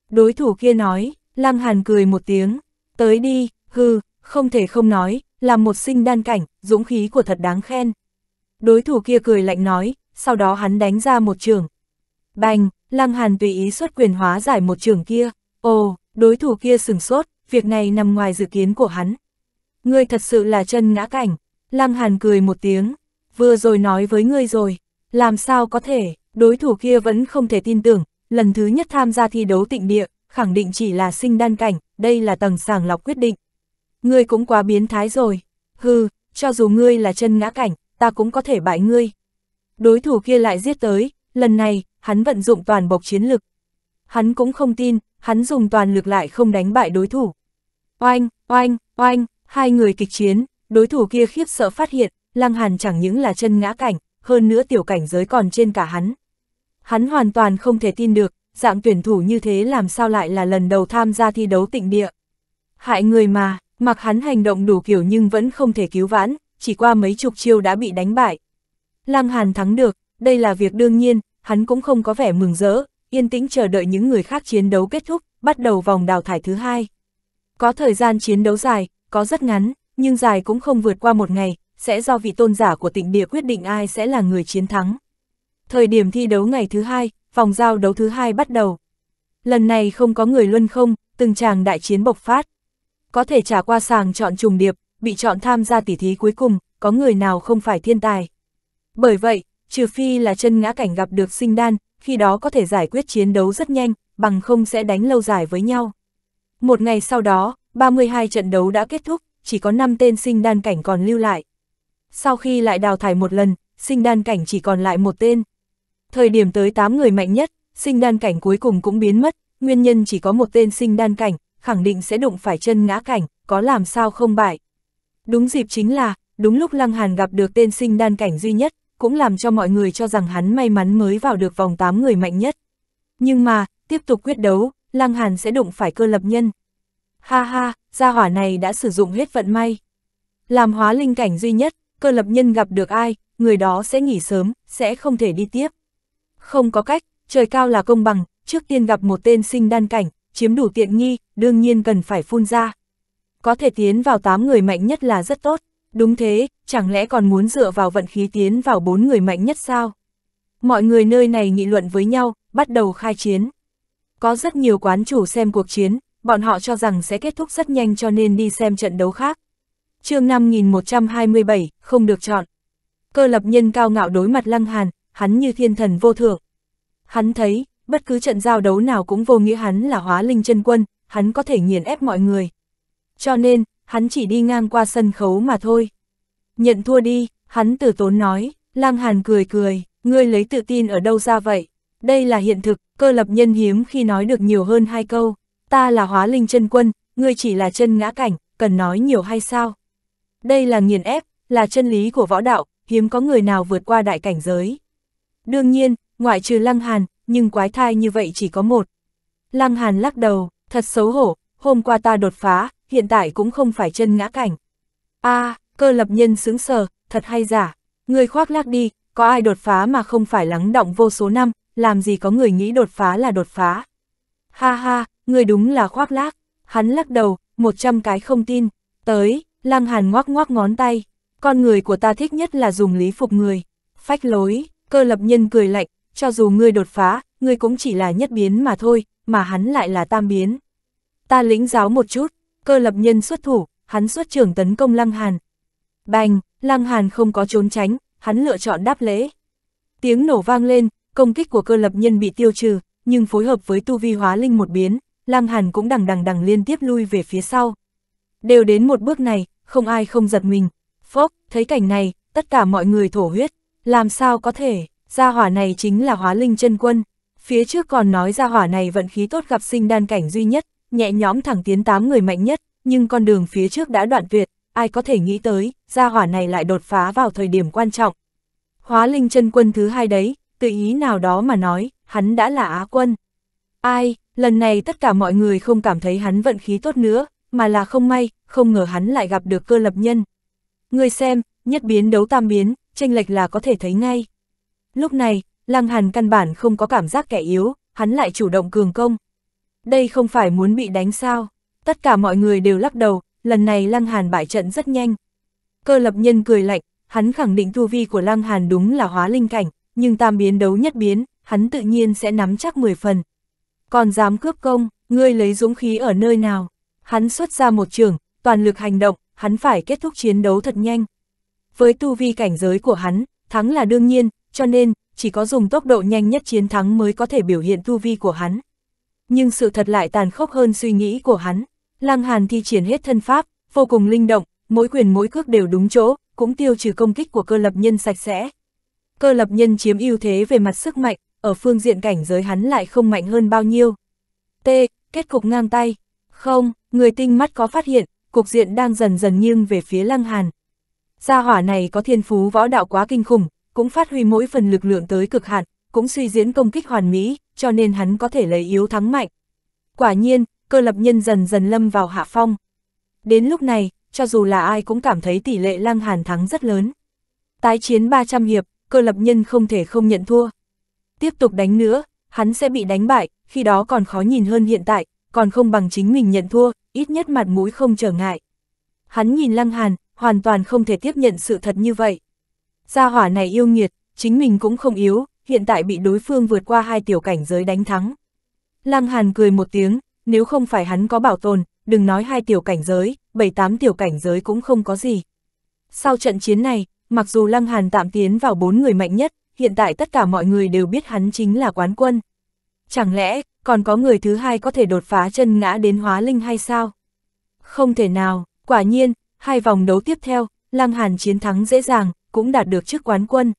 Đối thủ kia nói, Lăng Hàn cười một tiếng, tới đi, hư, không thể không nói, làm một sinh đan cảnh, dũng khí của thật đáng khen. Đối thủ kia cười lạnh nói, sau đó hắn đánh ra một trường. Bành, Lăng Hàn tùy ý xuất quyền hóa giải một trường kia. Ồ, đối thủ kia sừng sốt, việc này nằm ngoài dự kiến của hắn. Ngươi thật sự là chân ngã cảnh. Lăng Hàn cười một tiếng, vừa rồi nói với ngươi rồi, làm sao có thể, đối thủ kia vẫn không thể tin tưởng, lần thứ nhất tham gia thi đấu tịnh địa, khẳng định chỉ là sinh đan cảnh, đây là tầng sàng lọc quyết định. Ngươi cũng quá biến thái rồi. Hừ, cho dù ngươi là chân ngã cảnh, ta cũng có thể bại ngươi. Đối thủ kia lại giết tới, lần này, hắn vận dụng toàn bộc chiến lực. Hắn cũng không tin, hắn dùng toàn lực lại không đánh bại đối thủ. Oanh, oanh, oanh, hai người kịch chiến, đối thủ kia khiếp sợ phát hiện, Lăng Hàn chẳng những là chân ngã cảnh, hơn nữa tiểu cảnh giới còn trên cả hắn. Hắn hoàn toàn không thể tin được, dạng tuyển thủ như thế làm sao lại là lần đầu tham gia thi đấu tịnh địa. Hại người mà, Mặc hắn hành động đủ kiểu nhưng vẫn không thể cứu vãn, chỉ qua mấy chục chiêu đã bị đánh bại. Lăng Hàn thắng được, đây là việc đương nhiên, hắn cũng không có vẻ mừng rỡ, yên tĩnh chờ đợi những người khác chiến đấu kết thúc, bắt đầu vòng đào thải thứ hai. Có thời gian chiến đấu dài, có rất ngắn, nhưng dài cũng không vượt qua một ngày, sẽ do vị tôn giả của tịnh địa quyết định ai sẽ là người chiến thắng. Thời điểm thi đấu ngày thứ hai, vòng giao đấu thứ hai bắt đầu. Lần này không có người luân không, từng chàng đại chiến bộc phát có thể trả qua sàng chọn trùng điệp, bị chọn tham gia tỉ thí cuối cùng, có người nào không phải thiên tài. Bởi vậy, trừ phi là chân ngã cảnh gặp được sinh đan, khi đó có thể giải quyết chiến đấu rất nhanh, bằng không sẽ đánh lâu dài với nhau. Một ngày sau đó, 32 trận đấu đã kết thúc, chỉ có 5 tên sinh đan cảnh còn lưu lại. Sau khi lại đào thải một lần, sinh đan cảnh chỉ còn lại một tên. Thời điểm tới 8 người mạnh nhất, sinh đan cảnh cuối cùng cũng biến mất, nguyên nhân chỉ có một tên sinh đan cảnh, khẳng định sẽ đụng phải chân ngã cảnh, có làm sao không bại. Đúng dịp chính là, đúng lúc Lăng Hàn gặp được tên sinh đan cảnh duy nhất, cũng làm cho mọi người cho rằng hắn may mắn mới vào được vòng 8 người mạnh nhất. Nhưng mà, tiếp tục quyết đấu, Lăng Hàn sẽ đụng phải cơ lập nhân. Ha ha, gia hỏa này đã sử dụng hết vận may. Làm hóa linh cảnh duy nhất, cơ lập nhân gặp được ai, người đó sẽ nghỉ sớm, sẽ không thể đi tiếp. Không có cách, trời cao là công bằng, trước tiên gặp một tên sinh đan cảnh, chiếm đủ tiện nghi, đương nhiên cần phải phun ra. Có thể tiến vào 8 người mạnh nhất là rất tốt, đúng thế, chẳng lẽ còn muốn dựa vào vận khí tiến vào 4 người mạnh nhất sao? Mọi người nơi này nghị luận với nhau, bắt đầu khai chiến. Có rất nhiều quán chủ xem cuộc chiến, bọn họ cho rằng sẽ kết thúc rất nhanh cho nên đi xem trận đấu khác. chương 5127, không được chọn. Cơ lập nhân cao ngạo đối mặt lăng hàn, hắn như thiên thần vô thượng. Hắn thấy, bất cứ trận giao đấu nào cũng vô nghĩa hắn là hóa linh chân quân, hắn có thể nghiền ép mọi người. Cho nên, hắn chỉ đi ngang qua sân khấu mà thôi. Nhận thua đi, hắn từ tốn nói, lang hàn cười cười, ngươi lấy tự tin ở đâu ra vậy? Đây là hiện thực, cơ lập nhân hiếm khi nói được nhiều hơn hai câu. Ta là hóa linh chân quân, ngươi chỉ là chân ngã cảnh, cần nói nhiều hay sao? Đây là nghiền ép, là chân lý của võ đạo, hiếm có người nào vượt qua đại cảnh giới. Đương nhiên, ngoại trừ lăng hàn, nhưng quái thai như vậy chỉ có một. Lăng hàn lắc đầu, thật xấu hổ, hôm qua ta đột phá, hiện tại cũng không phải chân ngã cảnh. a à, cơ lập nhân sướng sờ, thật hay giả, người khoác lác đi, có ai đột phá mà không phải lắng động vô số năm, làm gì có người nghĩ đột phá là đột phá. Ha ha, người đúng là khoác lác, hắn lắc đầu, một trăm cái không tin, tới, lăng hàn ngoác ngoác ngón tay, con người của ta thích nhất là dùng lý phục người, phách lối, cơ lập nhân cười lạnh, cho dù ngươi đột phá, ngươi cũng chỉ là nhất biến mà thôi, mà hắn lại là tam biến ta lĩnh giáo một chút, cơ lập nhân xuất thủ, hắn xuất trưởng tấn công Lăng Hàn. Bành, Lăng Hàn không có trốn tránh, hắn lựa chọn đáp lễ. Tiếng nổ vang lên, công kích của cơ lập nhân bị tiêu trừ, nhưng phối hợp với tu vi hóa linh một biến, Lăng Hàn cũng đằng đằng đằng liên tiếp lui về phía sau. Đều đến một bước này, không ai không giật mình. Phốc, thấy cảnh này, tất cả mọi người thổ huyết. Làm sao có thể, gia hỏa này chính là hóa linh chân quân. Phía trước còn nói gia hỏa này vận khí tốt gặp sinh đan cảnh duy nhất, nhẹ nhõm thẳng tiến tám người mạnh nhất, nhưng con đường phía trước đã đoạn tuyệt, ai có thể nghĩ tới, gia hỏa này lại đột phá vào thời điểm quan trọng. Hóa linh chân quân thứ hai đấy, tự ý nào đó mà nói, hắn đã là á quân. Ai, lần này tất cả mọi người không cảm thấy hắn vận khí tốt nữa, mà là không may, không ngờ hắn lại gặp được cơ lập nhân. Người xem, nhất biến đấu tam biến, tranh lệch là có thể thấy ngay. Lúc này, Lăng Hàn căn bản không có cảm giác kẻ yếu, hắn lại chủ động cường công đây không phải muốn bị đánh sao. Tất cả mọi người đều lắc đầu, lần này Lăng Hàn bại trận rất nhanh. Cơ lập nhân cười lạnh, hắn khẳng định tu vi của Lăng Hàn đúng là hóa linh cảnh, nhưng tam biến đấu nhất biến, hắn tự nhiên sẽ nắm chắc 10 phần. Còn dám cướp công, ngươi lấy dũng khí ở nơi nào? Hắn xuất ra một trường, toàn lực hành động, hắn phải kết thúc chiến đấu thật nhanh. Với tu vi cảnh giới của hắn, thắng là đương nhiên, cho nên, chỉ có dùng tốc độ nhanh nhất chiến thắng mới có thể biểu hiện tu vi của hắn nhưng sự thật lại tàn khốc hơn suy nghĩ của hắn. Lăng Hàn thi triển hết thân pháp, vô cùng linh động, mỗi quyền mỗi cước đều đúng chỗ, cũng tiêu trừ công kích của cơ lập nhân sạch sẽ. Cơ lập nhân chiếm ưu thế về mặt sức mạnh, ở phương diện cảnh giới hắn lại không mạnh hơn bao nhiêu. T. Kết cục ngang tay. Không, người tinh mắt có phát hiện, cục diện đang dần dần nghiêng về phía Lăng Hàn. Gia hỏa này có thiên phú võ đạo quá kinh khủng, cũng phát huy mỗi phần lực lượng tới cực hạn, cũng suy diễn công kích hoàn mỹ, cho nên hắn có thể lấy yếu thắng mạnh. Quả nhiên, cơ lập nhân dần dần lâm vào hạ phong. Đến lúc này, cho dù là ai cũng cảm thấy tỷ lệ lăng hàn thắng rất lớn. Tái chiến 300 hiệp, cơ lập nhân không thể không nhận thua. Tiếp tục đánh nữa, hắn sẽ bị đánh bại, khi đó còn khó nhìn hơn hiện tại, còn không bằng chính mình nhận thua, ít nhất mặt mũi không trở ngại. Hắn nhìn lăng hàn, hoàn toàn không thể tiếp nhận sự thật như vậy. Gia hỏa này yêu nghiệt, chính mình cũng không yếu, hiện tại bị đối phương vượt qua hai tiểu cảnh giới đánh thắng. Lăng Hàn cười một tiếng, nếu không phải hắn có bảo tồn, đừng nói hai tiểu cảnh giới, bảy tám tiểu cảnh giới cũng không có gì. Sau trận chiến này, mặc dù Lăng Hàn tạm tiến vào bốn người mạnh nhất, hiện tại tất cả mọi người đều biết hắn chính là quán quân. Chẳng lẽ, còn có người thứ hai có thể đột phá chân ngã đến hóa linh hay sao? Không thể nào, quả nhiên, hai vòng đấu tiếp theo, Lăng Hàn chiến thắng dễ dàng, cũng đạt được chức quán quân.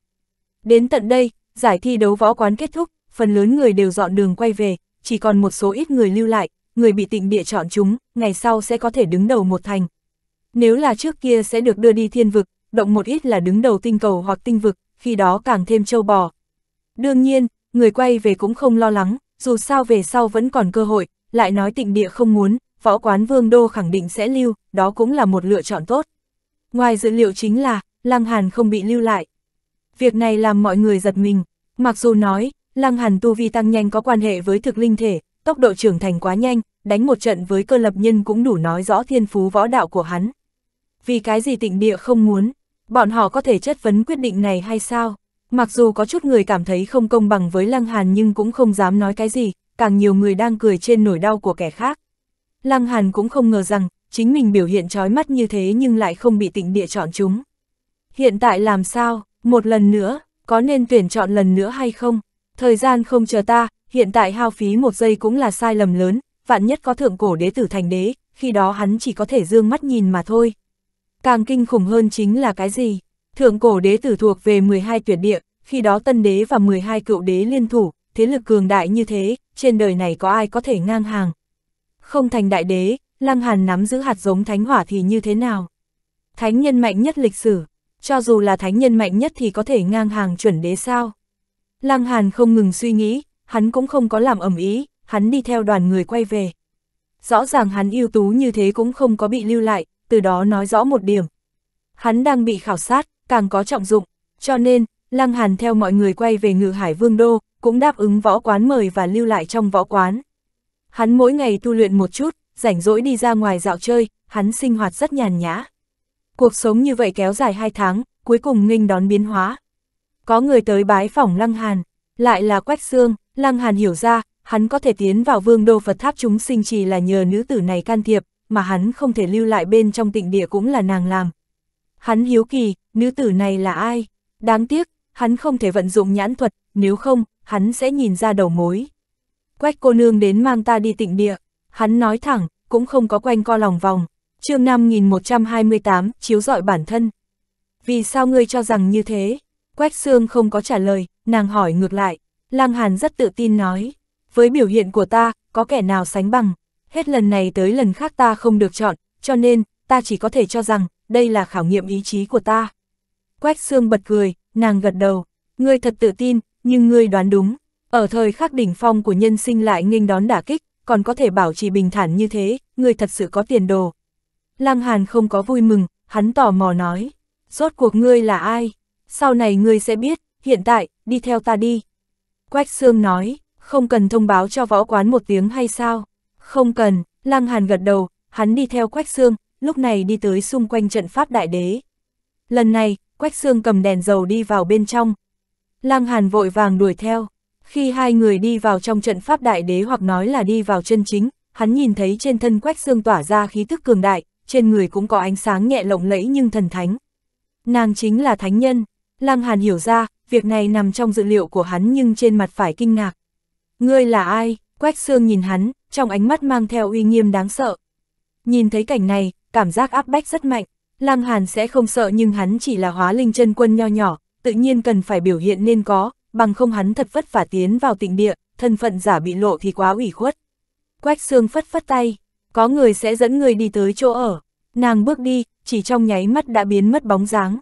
Đến tận đây, Giải thi đấu võ quán kết thúc, phần lớn người đều dọn đường quay về, chỉ còn một số ít người lưu lại, người bị tịnh địa chọn chúng, ngày sau sẽ có thể đứng đầu một thành. Nếu là trước kia sẽ được đưa đi thiên vực, động một ít là đứng đầu tinh cầu hoặc tinh vực, khi đó càng thêm châu bò. Đương nhiên, người quay về cũng không lo lắng, dù sao về sau vẫn còn cơ hội, lại nói tịnh địa không muốn, võ quán vương đô khẳng định sẽ lưu, đó cũng là một lựa chọn tốt. Ngoài dự liệu chính là, Lăng Hàn không bị lưu lại việc này làm mọi người giật mình. Mặc dù nói, Lăng Hàn tu vi tăng nhanh có quan hệ với thực linh thể, tốc độ trưởng thành quá nhanh, đánh một trận với cơ lập nhân cũng đủ nói rõ thiên phú võ đạo của hắn. Vì cái gì tịnh địa không muốn, bọn họ có thể chất vấn quyết định này hay sao? Mặc dù có chút người cảm thấy không công bằng với Lăng Hàn nhưng cũng không dám nói cái gì, càng nhiều người đang cười trên nỗi đau của kẻ khác. Lăng Hàn cũng không ngờ rằng, chính mình biểu hiện trói mắt như thế nhưng lại không bị tịnh địa chọn chúng. Hiện tại làm sao, một lần nữa, có nên tuyển chọn lần nữa hay không? Thời gian không chờ ta, hiện tại hao phí một giây cũng là sai lầm lớn, vạn nhất có thượng cổ đế tử thành đế, khi đó hắn chỉ có thể dương mắt nhìn mà thôi. Càng kinh khủng hơn chính là cái gì? Thượng cổ đế tử thuộc về 12 tuyệt địa, khi đó tân đế và 12 cựu đế liên thủ, thế lực cường đại như thế, trên đời này có ai có thể ngang hàng. Không thành đại đế, Lăng Hàn nắm giữ hạt giống thánh hỏa thì như thế nào? Thánh nhân mạnh nhất lịch sử, cho dù là thánh nhân mạnh nhất thì có thể ngang hàng chuẩn đế sao. Lăng Hàn không ngừng suy nghĩ, hắn cũng không có làm ẩm ý, hắn đi theo đoàn người quay về. Rõ ràng hắn ưu tú như thế cũng không có bị lưu lại, từ đó nói rõ một điểm. Hắn đang bị khảo sát, càng có trọng dụng, cho nên, Lăng Hàn theo mọi người quay về ngự hải vương đô, cũng đáp ứng võ quán mời và lưu lại trong võ quán. Hắn mỗi ngày tu luyện một chút, rảnh rỗi đi ra ngoài dạo chơi, hắn sinh hoạt rất nhàn nhã. Cuộc sống như vậy kéo dài hai tháng, cuối cùng nghênh đón biến hóa. Có người tới bái phỏng Lăng Hàn, lại là Quách xương Lăng Hàn hiểu ra, hắn có thể tiến vào vương đô Phật tháp chúng sinh chỉ là nhờ nữ tử này can thiệp, mà hắn không thể lưu lại bên trong tịnh địa cũng là nàng làm. Hắn hiếu kỳ, nữ tử này là ai? Đáng tiếc, hắn không thể vận dụng nhãn thuật, nếu không, hắn sẽ nhìn ra đầu mối. Quách cô nương đến mang ta đi tịnh địa, hắn nói thẳng, cũng không có quanh co lòng vòng chương 5128, chiếu dọi bản thân. Vì sao ngươi cho rằng như thế? Quách xương không có trả lời, nàng hỏi ngược lại. Lăng Hàn rất tự tin nói. Với biểu hiện của ta, có kẻ nào sánh bằng. Hết lần này tới lần khác ta không được chọn, cho nên, ta chỉ có thể cho rằng, đây là khảo nghiệm ý chí của ta. Quách xương bật cười, nàng gật đầu. Ngươi thật tự tin, nhưng ngươi đoán đúng. Ở thời khắc đỉnh phong của nhân sinh lại nghênh đón đả kích, còn có thể bảo trì bình thản như thế, ngươi thật sự có tiền đồ, Lăng Hàn không có vui mừng, hắn tò mò nói, rốt cuộc ngươi là ai? Sau này ngươi sẽ biết, hiện tại, đi theo ta đi. Quách Sương nói, không cần thông báo cho võ quán một tiếng hay sao? Không cần, Lăng Hàn gật đầu, hắn đi theo Quách Sương, lúc này đi tới xung quanh trận pháp đại đế. Lần này, Quách Sương cầm đèn dầu đi vào bên trong. Lăng Hàn vội vàng đuổi theo. Khi hai người đi vào trong trận pháp đại đế hoặc nói là đi vào chân chính, hắn nhìn thấy trên thân Quách Sương tỏa ra khí tức cường đại, trên người cũng có ánh sáng nhẹ lộng lẫy nhưng thần thánh. Nàng chính là thánh nhân, Lăng Hàn hiểu ra, việc này nằm trong dự liệu của hắn nhưng trên mặt phải kinh ngạc. Ngươi là ai? Quách xương nhìn hắn, trong ánh mắt mang theo uy nghiêm đáng sợ. Nhìn thấy cảnh này, cảm giác áp bách rất mạnh, Lăng Hàn sẽ không sợ nhưng hắn chỉ là hóa linh chân quân nho nhỏ, tự nhiên cần phải biểu hiện nên có, bằng không hắn thật vất vả tiến vào tịnh địa, thân phận giả bị lộ thì quá ủy khuất. Quách xương phất phất tay, có người sẽ dẫn người đi tới chỗ ở. Nàng bước đi, chỉ trong nháy mắt đã biến mất bóng dáng.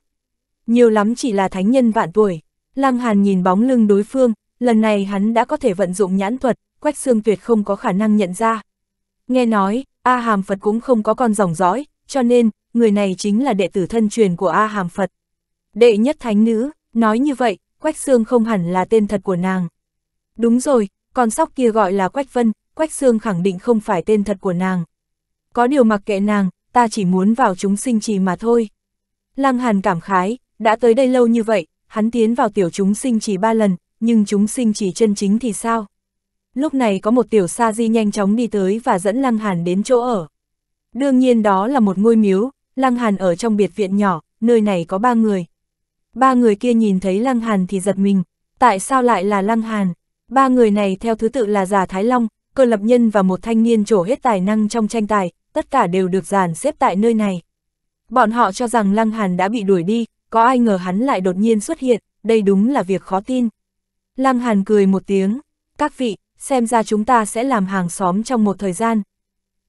Nhiều lắm chỉ là thánh nhân vạn tuổi. Lăng Hàn nhìn bóng lưng đối phương, lần này hắn đã có thể vận dụng nhãn thuật, quách xương tuyệt không có khả năng nhận ra. Nghe nói, A Hàm Phật cũng không có con dòng dõi, cho nên, người này chính là đệ tử thân truyền của A Hàm Phật. Đệ nhất thánh nữ, nói như vậy, Quách xương không hẳn là tên thật của nàng. Đúng rồi, con sóc kia gọi là Quách Vân, Quách Sương khẳng định không phải tên thật của nàng. Có điều mặc kệ nàng, ta chỉ muốn vào chúng sinh trì mà thôi. Lăng Hàn cảm khái, đã tới đây lâu như vậy, hắn tiến vào tiểu chúng sinh trì ba lần, nhưng chúng sinh trì chân chính thì sao? Lúc này có một tiểu sa di nhanh chóng đi tới và dẫn Lăng Hàn đến chỗ ở. Đương nhiên đó là một ngôi miếu, Lăng Hàn ở trong biệt viện nhỏ, nơi này có ba người. Ba người kia nhìn thấy Lăng Hàn thì giật mình, tại sao lại là Lăng Hàn? Ba người này theo thứ tự là Già Thái Long, cơ lập nhân và một thanh niên trổ hết tài năng trong tranh tài, tất cả đều được dàn xếp tại nơi này. Bọn họ cho rằng Lăng Hàn đã bị đuổi đi, có ai ngờ hắn lại đột nhiên xuất hiện, đây đúng là việc khó tin. Lăng Hàn cười một tiếng, các vị, xem ra chúng ta sẽ làm hàng xóm trong một thời gian.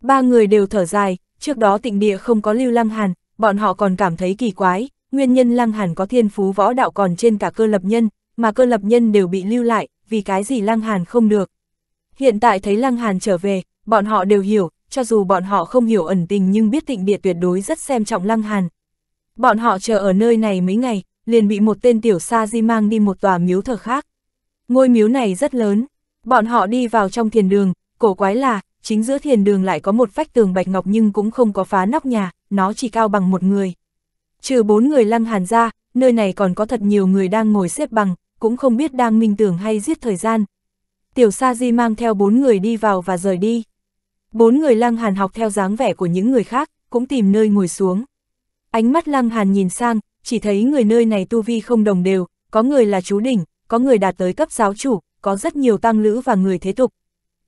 Ba người đều thở dài, trước đó tịnh địa không có lưu Lăng Hàn, bọn họ còn cảm thấy kỳ quái, nguyên nhân Lăng Hàn có thiên phú võ đạo còn trên cả cơ lập nhân, mà cơ lập nhân đều bị lưu lại, vì cái gì Lăng Hàn không được, Hiện tại thấy Lăng Hàn trở về, bọn họ đều hiểu, cho dù bọn họ không hiểu ẩn tình nhưng biết tịnh biệt tuyệt đối rất xem trọng Lăng Hàn. Bọn họ chờ ở nơi này mấy ngày, liền bị một tên tiểu sa di mang đi một tòa miếu thờ khác. Ngôi miếu này rất lớn, bọn họ đi vào trong thiền đường, cổ quái là, chính giữa thiền đường lại có một vách tường bạch ngọc nhưng cũng không có phá nóc nhà, nó chỉ cao bằng một người. Trừ bốn người lăng hàn ra, nơi này còn có thật nhiều người đang ngồi xếp bằng, cũng không biết đang minh tưởng hay giết thời gian, tiểu sa di mang theo bốn người đi vào và rời đi. Bốn người lăng hàn học theo dáng vẻ của những người khác, cũng tìm nơi ngồi xuống. Ánh mắt lăng hàn nhìn sang, chỉ thấy người nơi này tu vi không đồng đều, có người là chú đỉnh, có người đạt tới cấp giáo chủ, có rất nhiều tăng lữ và người thế tục.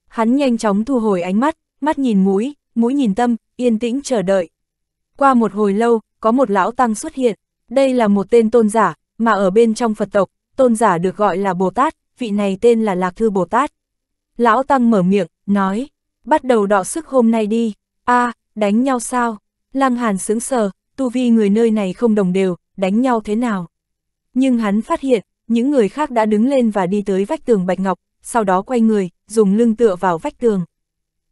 Hắn nhanh chóng thu hồi ánh mắt, mắt nhìn mũi, mũi nhìn tâm, yên tĩnh chờ đợi. Qua một hồi lâu, có một lão tăng xuất hiện, đây là một tên tôn giả, mà ở bên trong Phật tộc, tôn giả được gọi là Bồ Tát, vị này tên là Lạc Thư Bồ Tát. Lão Tăng mở miệng, nói, bắt đầu đọ sức hôm nay đi, a à, đánh nhau sao? Lăng Hàn sướng sờ, tu vi người nơi này không đồng đều, đánh nhau thế nào? Nhưng hắn phát hiện, những người khác đã đứng lên và đi tới vách tường Bạch Ngọc, sau đó quay người, dùng lưng tựa vào vách tường.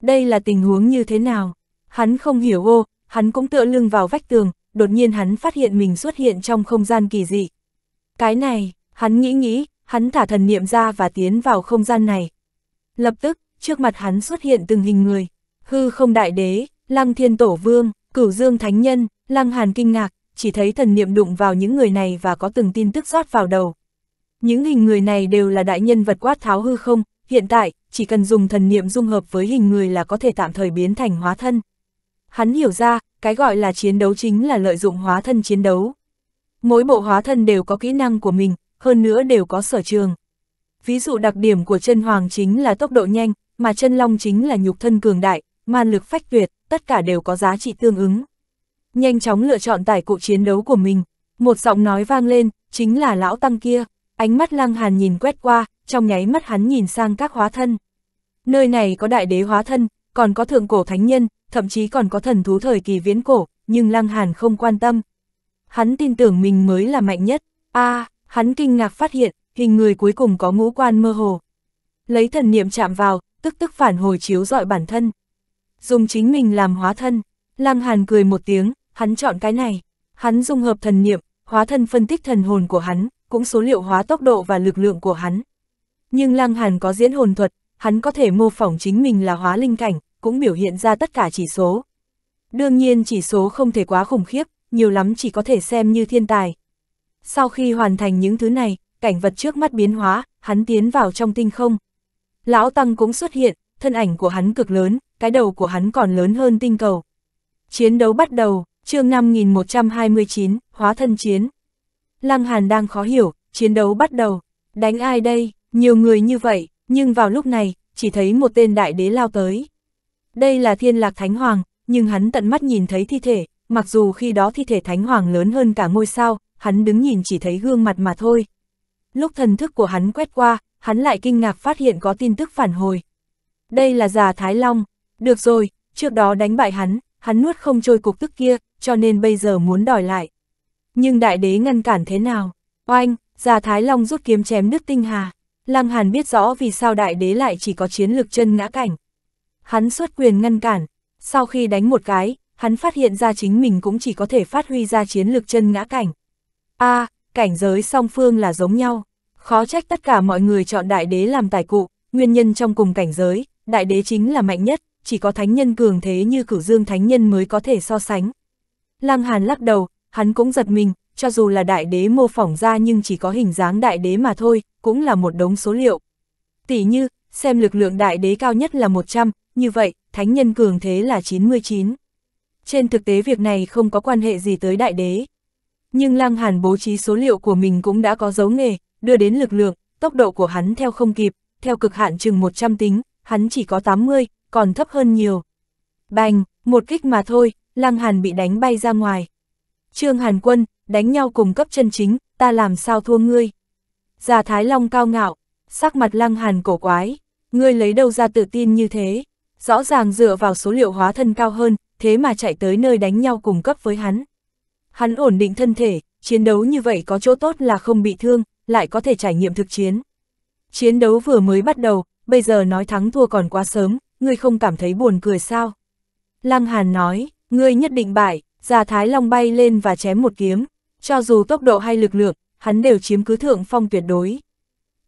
Đây là tình huống như thế nào? Hắn không hiểu ô, hắn cũng tựa lưng vào vách tường, đột nhiên hắn phát hiện mình xuất hiện trong không gian kỳ dị. Cái này, hắn nghĩ nghĩ, hắn thả thần niệm ra và tiến vào không gian này. Lập tức, trước mặt hắn xuất hiện từng hình người, hư không đại đế, lăng thiên tổ vương, cửu dương thánh nhân, lăng hàn kinh ngạc, chỉ thấy thần niệm đụng vào những người này và có từng tin tức rót vào đầu. Những hình người này đều là đại nhân vật quát tháo hư không, hiện tại, chỉ cần dùng thần niệm dung hợp với hình người là có thể tạm thời biến thành hóa thân. Hắn hiểu ra, cái gọi là chiến đấu chính là lợi dụng hóa thân chiến đấu. Mỗi bộ hóa thân đều có kỹ năng của mình, hơn nữa đều có sở trường. Ví dụ đặc điểm của chân hoàng chính là tốc độ nhanh, mà chân long chính là nhục thân cường đại, man lực phách tuyệt, tất cả đều có giá trị tương ứng. Nhanh chóng lựa chọn tài cụ chiến đấu của mình, một giọng nói vang lên, chính là lão tăng kia, ánh mắt lăng hàn nhìn quét qua, trong nháy mắt hắn nhìn sang các hóa thân. Nơi này có đại đế hóa thân, còn có thượng cổ thánh nhân, thậm chí còn có thần thú thời kỳ viễn cổ, nhưng lăng hàn không quan tâm. Hắn tin tưởng mình mới là mạnh nhất, a à, Hắn kinh ngạc phát hiện, hình người cuối cùng có ngũ quan mơ hồ. Lấy thần niệm chạm vào, tức tức phản hồi chiếu dọi bản thân. Dùng chính mình làm hóa thân, Lăng Hàn cười một tiếng, hắn chọn cái này. Hắn dung hợp thần niệm, hóa thân phân tích thần hồn của hắn, cũng số liệu hóa tốc độ và lực lượng của hắn. Nhưng Lăng Hàn có diễn hồn thuật, hắn có thể mô phỏng chính mình là hóa linh cảnh, cũng biểu hiện ra tất cả chỉ số. Đương nhiên chỉ số không thể quá khủng khiếp, nhiều lắm chỉ có thể xem như thiên tài, sau khi hoàn thành những thứ này, cảnh vật trước mắt biến hóa, hắn tiến vào trong tinh không. Lão Tăng cũng xuất hiện, thân ảnh của hắn cực lớn, cái đầu của hắn còn lớn hơn tinh cầu. Chiến đấu bắt đầu, chương 5129, hóa thân chiến. Lăng Hàn đang khó hiểu, chiến đấu bắt đầu, đánh ai đây, nhiều người như vậy, nhưng vào lúc này, chỉ thấy một tên đại đế lao tới. Đây là thiên lạc thánh hoàng, nhưng hắn tận mắt nhìn thấy thi thể, mặc dù khi đó thi thể thánh hoàng lớn hơn cả ngôi sao, hắn đứng nhìn chỉ thấy gương mặt mà thôi. Lúc thần thức của hắn quét qua, hắn lại kinh ngạc phát hiện có tin tức phản hồi. Đây là già Thái Long, được rồi, trước đó đánh bại hắn, hắn nuốt không trôi cục tức kia, cho nên bây giờ muốn đòi lại. Nhưng đại đế ngăn cản thế nào? Oanh, già Thái Long rút kiếm chém đứt tinh hà. Lăng Hàn biết rõ vì sao đại đế lại chỉ có chiến lược chân ngã cảnh. Hắn xuất quyền ngăn cản, sau khi đánh một cái, hắn phát hiện ra chính mình cũng chỉ có thể phát huy ra chiến lược chân ngã cảnh a à, cảnh giới song phương là giống nhau. Khó trách tất cả mọi người chọn đại đế làm tài cụ, nguyên nhân trong cùng cảnh giới, đại đế chính là mạnh nhất, chỉ có thánh nhân cường thế như cửu dương thánh nhân mới có thể so sánh. Lăng Hàn lắc đầu, hắn cũng giật mình, cho dù là đại đế mô phỏng ra nhưng chỉ có hình dáng đại đế mà thôi, cũng là một đống số liệu. Tỷ như, xem lực lượng đại đế cao nhất là 100, như vậy, thánh nhân cường thế là 99. Trên thực tế việc này không có quan hệ gì tới đại đế. Nhưng Lang Hàn bố trí số liệu của mình cũng đã có dấu nghề, đưa đến lực lượng, tốc độ của hắn theo không kịp, theo cực hạn chừng 100 tính, hắn chỉ có 80, còn thấp hơn nhiều. Bành, một kích mà thôi, Lang Hàn bị đánh bay ra ngoài. Trương Hàn Quân, đánh nhau cùng cấp chân chính, ta làm sao thua ngươi. Già Thái Long cao ngạo, sắc mặt Lăng Hàn cổ quái, ngươi lấy đâu ra tự tin như thế, rõ ràng dựa vào số liệu hóa thân cao hơn, thế mà chạy tới nơi đánh nhau cùng cấp với hắn. Hắn ổn định thân thể, chiến đấu như vậy có chỗ tốt là không bị thương, lại có thể trải nghiệm thực chiến. Chiến đấu vừa mới bắt đầu, bây giờ nói thắng thua còn quá sớm, ngươi không cảm thấy buồn cười sao? Lăng Hàn nói, ngươi nhất định bại, Già Thái Long bay lên và chém một kiếm, cho dù tốc độ hay lực lượng, hắn đều chiếm cứ thượng phong tuyệt đối.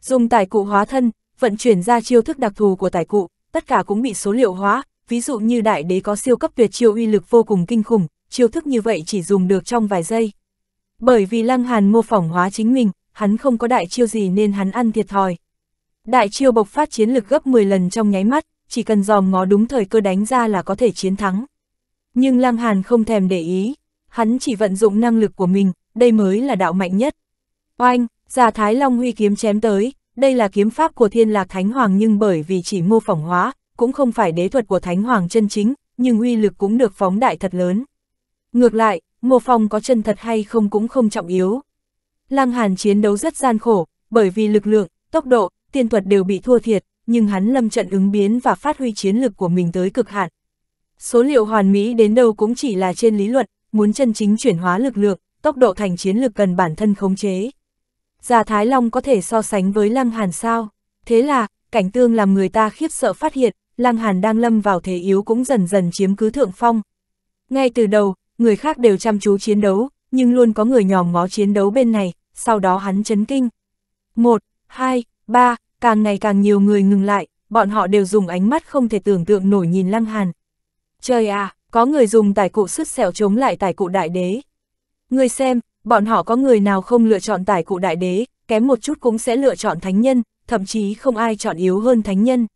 Dùng tài cụ hóa thân, vận chuyển ra chiêu thức đặc thù của tài cụ, tất cả cũng bị số liệu hóa, ví dụ như đại đế có siêu cấp tuyệt chiêu uy lực vô cùng kinh khủng, chiêu thức như vậy chỉ dùng được trong vài giây. Bởi vì Lăng Hàn mô phỏng hóa chính mình, hắn không có đại chiêu gì nên hắn ăn thiệt thòi. Đại chiêu bộc phát chiến lực gấp 10 lần trong nháy mắt, chỉ cần dòm ngó đúng thời cơ đánh ra là có thể chiến thắng. Nhưng Lăng Hàn không thèm để ý, hắn chỉ vận dụng năng lực của mình, đây mới là đạo mạnh nhất. Oanh, già Thái Long Huy kiếm chém tới, đây là kiếm pháp của Thiên Lạc Thánh Hoàng nhưng bởi vì chỉ mô phỏng hóa, cũng không phải đế thuật của Thánh Hoàng chân chính, nhưng uy lực cũng được phóng đại thật lớn. Ngược lại, Ngô Phong có chân thật hay không cũng không trọng yếu. Lăng Hàn chiến đấu rất gian khổ, bởi vì lực lượng, tốc độ, tiên thuật đều bị thua thiệt, nhưng hắn lâm trận ứng biến và phát huy chiến lực của mình tới cực hạn. Số liệu hoàn mỹ đến đâu cũng chỉ là trên lý luận, muốn chân chính chuyển hóa lực lượng, tốc độ thành chiến lực cần bản thân khống chế. Già Thái Long có thể so sánh với Lăng Hàn sao? Thế là, cảnh tương làm người ta khiếp sợ phát hiện, Lăng Hàn đang lâm vào thế yếu cũng dần dần chiếm cứ thượng phong. Ngay từ đầu, người khác đều chăm chú chiến đấu, nhưng luôn có người nhòm ngó chiến đấu bên này, sau đó hắn chấn kinh. Một, hai, ba, càng ngày càng nhiều người ngừng lại, bọn họ đều dùng ánh mắt không thể tưởng tượng nổi nhìn Lăng Hàn. Trời à, có người dùng tài cụ sứt sẹo chống lại tài cụ đại đế. Người xem, bọn họ có người nào không lựa chọn tài cụ đại đế, kém một chút cũng sẽ lựa chọn thánh nhân, thậm chí không ai chọn yếu hơn thánh nhân.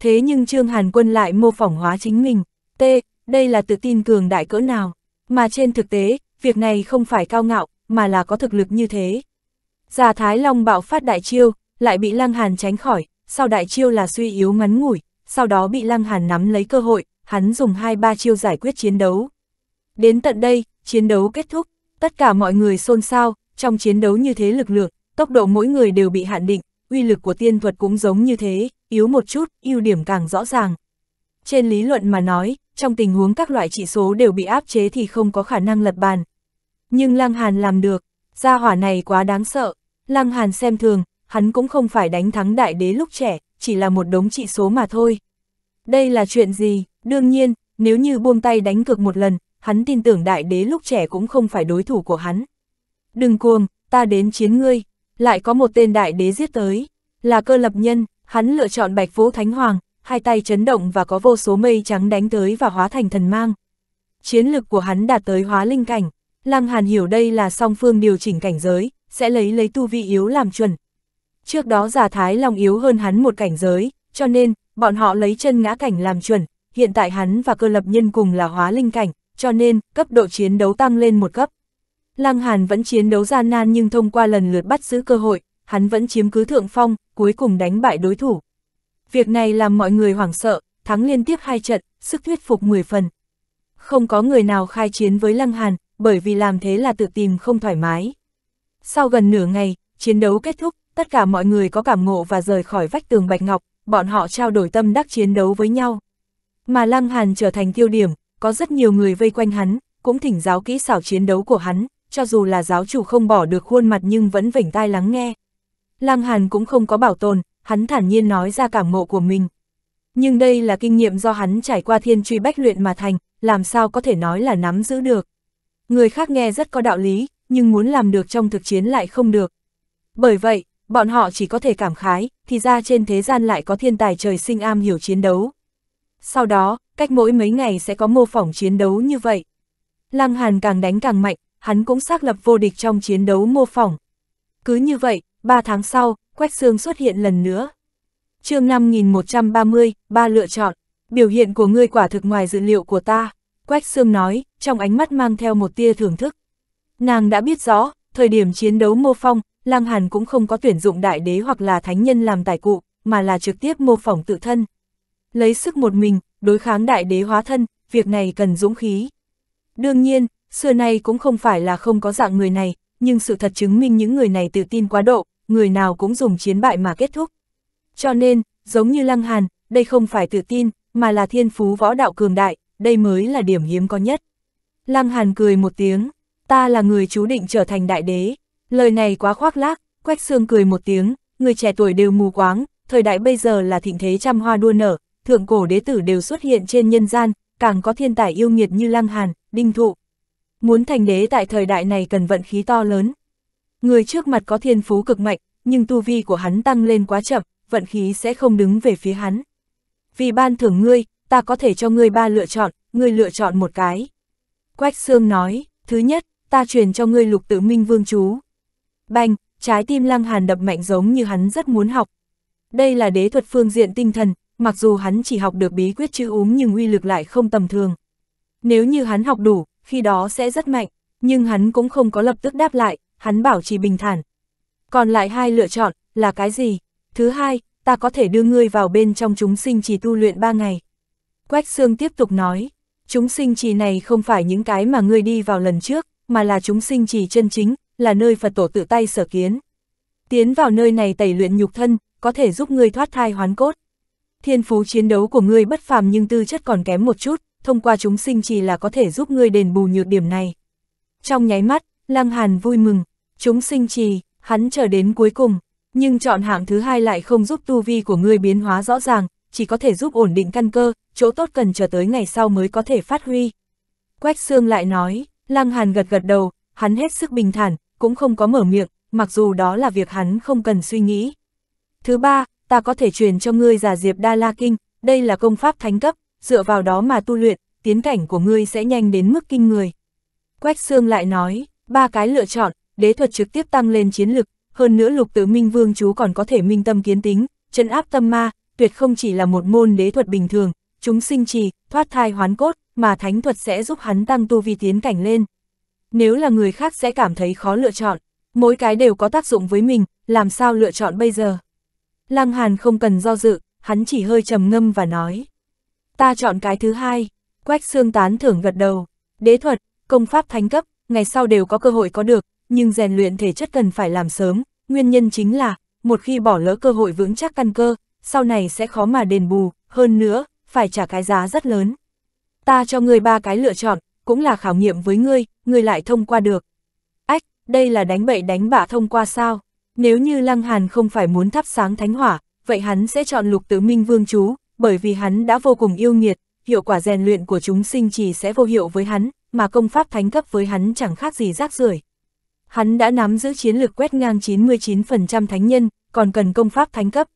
Thế nhưng Trương Hàn Quân lại mô phỏng hóa chính mình, T, đây là tự tin cường đại cỡ nào? Mà trên thực tế, việc này không phải cao ngạo, mà là có thực lực như thế. Già Thái Long bạo phát đại chiêu, lại bị Lăng Hàn tránh khỏi, sau đại chiêu là suy yếu ngắn ngủi, sau đó bị Lăng Hàn nắm lấy cơ hội, hắn dùng hai ba chiêu giải quyết chiến đấu. Đến tận đây, chiến đấu kết thúc, tất cả mọi người xôn xao, trong chiến đấu như thế lực lượng, tốc độ mỗi người đều bị hạn định, uy lực của tiên thuật cũng giống như thế, yếu một chút, ưu điểm càng rõ ràng. Trên lý luận mà nói, trong tình huống các loại chỉ số đều bị áp chế thì không có khả năng lật bàn. Nhưng Lăng Hàn làm được, gia hỏa này quá đáng sợ, Lăng Hàn xem thường, hắn cũng không phải đánh thắng đại đế lúc trẻ, chỉ là một đống chỉ số mà thôi. Đây là chuyện gì, đương nhiên, nếu như buông tay đánh cực một lần, hắn tin tưởng đại đế lúc trẻ cũng không phải đối thủ của hắn. Đừng cuồng, ta đến chiến ngươi, lại có một tên đại đế giết tới, là cơ lập nhân, hắn lựa chọn Bạch Vũ Thánh Hoàng, hai tay chấn động và có vô số mây trắng đánh tới và hóa thành thần mang. Chiến lực của hắn đạt tới hóa linh cảnh, Lăng Hàn hiểu đây là song phương điều chỉnh cảnh giới, sẽ lấy lấy tu vi yếu làm chuẩn. Trước đó giả thái lòng yếu hơn hắn một cảnh giới, cho nên, bọn họ lấy chân ngã cảnh làm chuẩn, hiện tại hắn và cơ lập nhân cùng là hóa linh cảnh, cho nên, cấp độ chiến đấu tăng lên một cấp. Lăng Hàn vẫn chiến đấu gian nan nhưng thông qua lần lượt bắt giữ cơ hội, hắn vẫn chiếm cứ thượng phong, cuối cùng đánh bại đối thủ. Việc này làm mọi người hoảng sợ, thắng liên tiếp hai trận, sức thuyết phục 10 phần. Không có người nào khai chiến với Lăng Hàn, bởi vì làm thế là tự tìm không thoải mái. Sau gần nửa ngày, chiến đấu kết thúc, tất cả mọi người có cảm ngộ và rời khỏi vách tường Bạch Ngọc, bọn họ trao đổi tâm đắc chiến đấu với nhau. Mà Lăng Hàn trở thành tiêu điểm, có rất nhiều người vây quanh hắn, cũng thỉnh giáo kỹ xảo chiến đấu của hắn, cho dù là giáo chủ không bỏ được khuôn mặt nhưng vẫn vểnh tai lắng nghe. Lăng Hàn cũng không có bảo tồn, hắn thản nhiên nói ra cảm ngộ của mình. Nhưng đây là kinh nghiệm do hắn trải qua thiên truy bách luyện mà thành, làm sao có thể nói là nắm giữ được. Người khác nghe rất có đạo lý, nhưng muốn làm được trong thực chiến lại không được. Bởi vậy, bọn họ chỉ có thể cảm khái, thì ra trên thế gian lại có thiên tài trời sinh am hiểu chiến đấu. Sau đó, cách mỗi mấy ngày sẽ có mô phỏng chiến đấu như vậy. Lăng Hàn càng đánh càng mạnh, hắn cũng xác lập vô địch trong chiến đấu mô phỏng. Cứ như vậy, 3 tháng sau, Quách Sương xuất hiện lần nữa. chương 5130, ba lựa chọn, biểu hiện của ngươi quả thực ngoài dự liệu của ta, Quách Sương nói, trong ánh mắt mang theo một tia thưởng thức. Nàng đã biết rõ, thời điểm chiến đấu mô phong, Lang Hàn cũng không có tuyển dụng đại đế hoặc là thánh nhân làm tài cụ, mà là trực tiếp mô phỏng tự thân. Lấy sức một mình, đối kháng đại đế hóa thân, việc này cần dũng khí. Đương nhiên, xưa nay cũng không phải là không có dạng người này, nhưng sự thật chứng minh những người này tự tin quá độ, người nào cũng dùng chiến bại mà kết thúc. Cho nên, giống như Lăng Hàn, đây không phải tự tin, mà là thiên phú võ đạo cường đại, đây mới là điểm hiếm có nhất. Lăng Hàn cười một tiếng, ta là người chú định trở thành đại đế. Lời này quá khoác lác, Quách Sương cười một tiếng, người trẻ tuổi đều mù quáng, thời đại bây giờ là thịnh thế trăm hoa đua nở, thượng cổ đế tử đều xuất hiện trên nhân gian, càng có thiên tài yêu nghiệt như Lăng Hàn, Đinh Thụ. Muốn thành đế tại thời đại này cần vận khí to lớn, Người trước mặt có thiên phú cực mạnh, nhưng tu vi của hắn tăng lên quá chậm, vận khí sẽ không đứng về phía hắn. Vì ban thưởng ngươi, ta có thể cho ngươi ba lựa chọn, ngươi lựa chọn một cái. Quách Sương nói, thứ nhất, ta truyền cho ngươi lục tự minh vương chú. Bành, trái tim lăng hàn đập mạnh giống như hắn rất muốn học. Đây là đế thuật phương diện tinh thần, mặc dù hắn chỉ học được bí quyết chữ úm nhưng uy lực lại không tầm thường. Nếu như hắn học đủ, khi đó sẽ rất mạnh, nhưng hắn cũng không có lập tức đáp lại, hắn bảo trì bình thản. Còn lại hai lựa chọn, là cái gì? Thứ hai, ta có thể đưa ngươi vào bên trong chúng sinh trì tu luyện ba ngày. Quách Sương tiếp tục nói, chúng sinh trì này không phải những cái mà ngươi đi vào lần trước, mà là chúng sinh trì chân chính, là nơi Phật tổ tự tay sở kiến. Tiến vào nơi này tẩy luyện nhục thân, có thể giúp ngươi thoát thai hoán cốt. Thiên phú chiến đấu của ngươi bất phàm nhưng tư chất còn kém một chút, thông qua chúng sinh trì là có thể giúp ngươi đền bù nhược điểm này. Trong nháy mắt, Lăng Hàn vui mừng, chúng sinh trì, hắn chờ đến cuối cùng, nhưng chọn hạng thứ hai lại không giúp tu vi của ngươi biến hóa rõ ràng, chỉ có thể giúp ổn định căn cơ, chỗ tốt cần chờ tới ngày sau mới có thể phát huy. Quách xương lại nói, Lăng Hàn gật gật đầu, hắn hết sức bình thản, cũng không có mở miệng, mặc dù đó là việc hắn không cần suy nghĩ. Thứ ba, ta có thể truyền cho ngươi giả diệp đa la kinh, đây là công pháp thánh cấp, dựa vào đó mà tu luyện, tiến cảnh của ngươi sẽ nhanh đến mức kinh người. Quách xương lại nói, ba cái lựa chọn, đế thuật trực tiếp tăng lên chiến lực, hơn nữa lục tự minh vương chú còn có thể minh tâm kiến tính, chân áp tâm ma, tuyệt không chỉ là một môn đế thuật bình thường, chúng sinh trì, thoát thai hoán cốt, mà thánh thuật sẽ giúp hắn tăng tu vi tiến cảnh lên. Nếu là người khác sẽ cảm thấy khó lựa chọn, mỗi cái đều có tác dụng với mình, làm sao lựa chọn bây giờ? Lăng Hàn không cần do dự, hắn chỉ hơi trầm ngâm và nói. Ta chọn cái thứ hai, quách xương tán thưởng gật đầu, đế thuật, công pháp thánh cấp, ngày sau đều có cơ hội có được, nhưng rèn luyện thể chất cần phải làm sớm, nguyên nhân chính là, một khi bỏ lỡ cơ hội vững chắc căn cơ, sau này sẽ khó mà đền bù, hơn nữa, phải trả cái giá rất lớn. Ta cho ngươi ba cái lựa chọn, cũng là khảo nghiệm với ngươi, ngươi lại thông qua được. Ách, đây là đánh bậy đánh bạ thông qua sao? Nếu như Lăng Hàn không phải muốn thắp sáng thánh hỏa, vậy hắn sẽ chọn lục tử minh vương chú, bởi vì hắn đã vô cùng yêu nghiệt, hiệu quả rèn luyện của chúng sinh chỉ sẽ vô hiệu với hắn, mà công pháp thánh cấp với hắn chẳng khác gì rác rưởi. Hắn đã nắm giữ chiến lược quét ngang 99% thánh nhân, còn cần công pháp thánh cấp.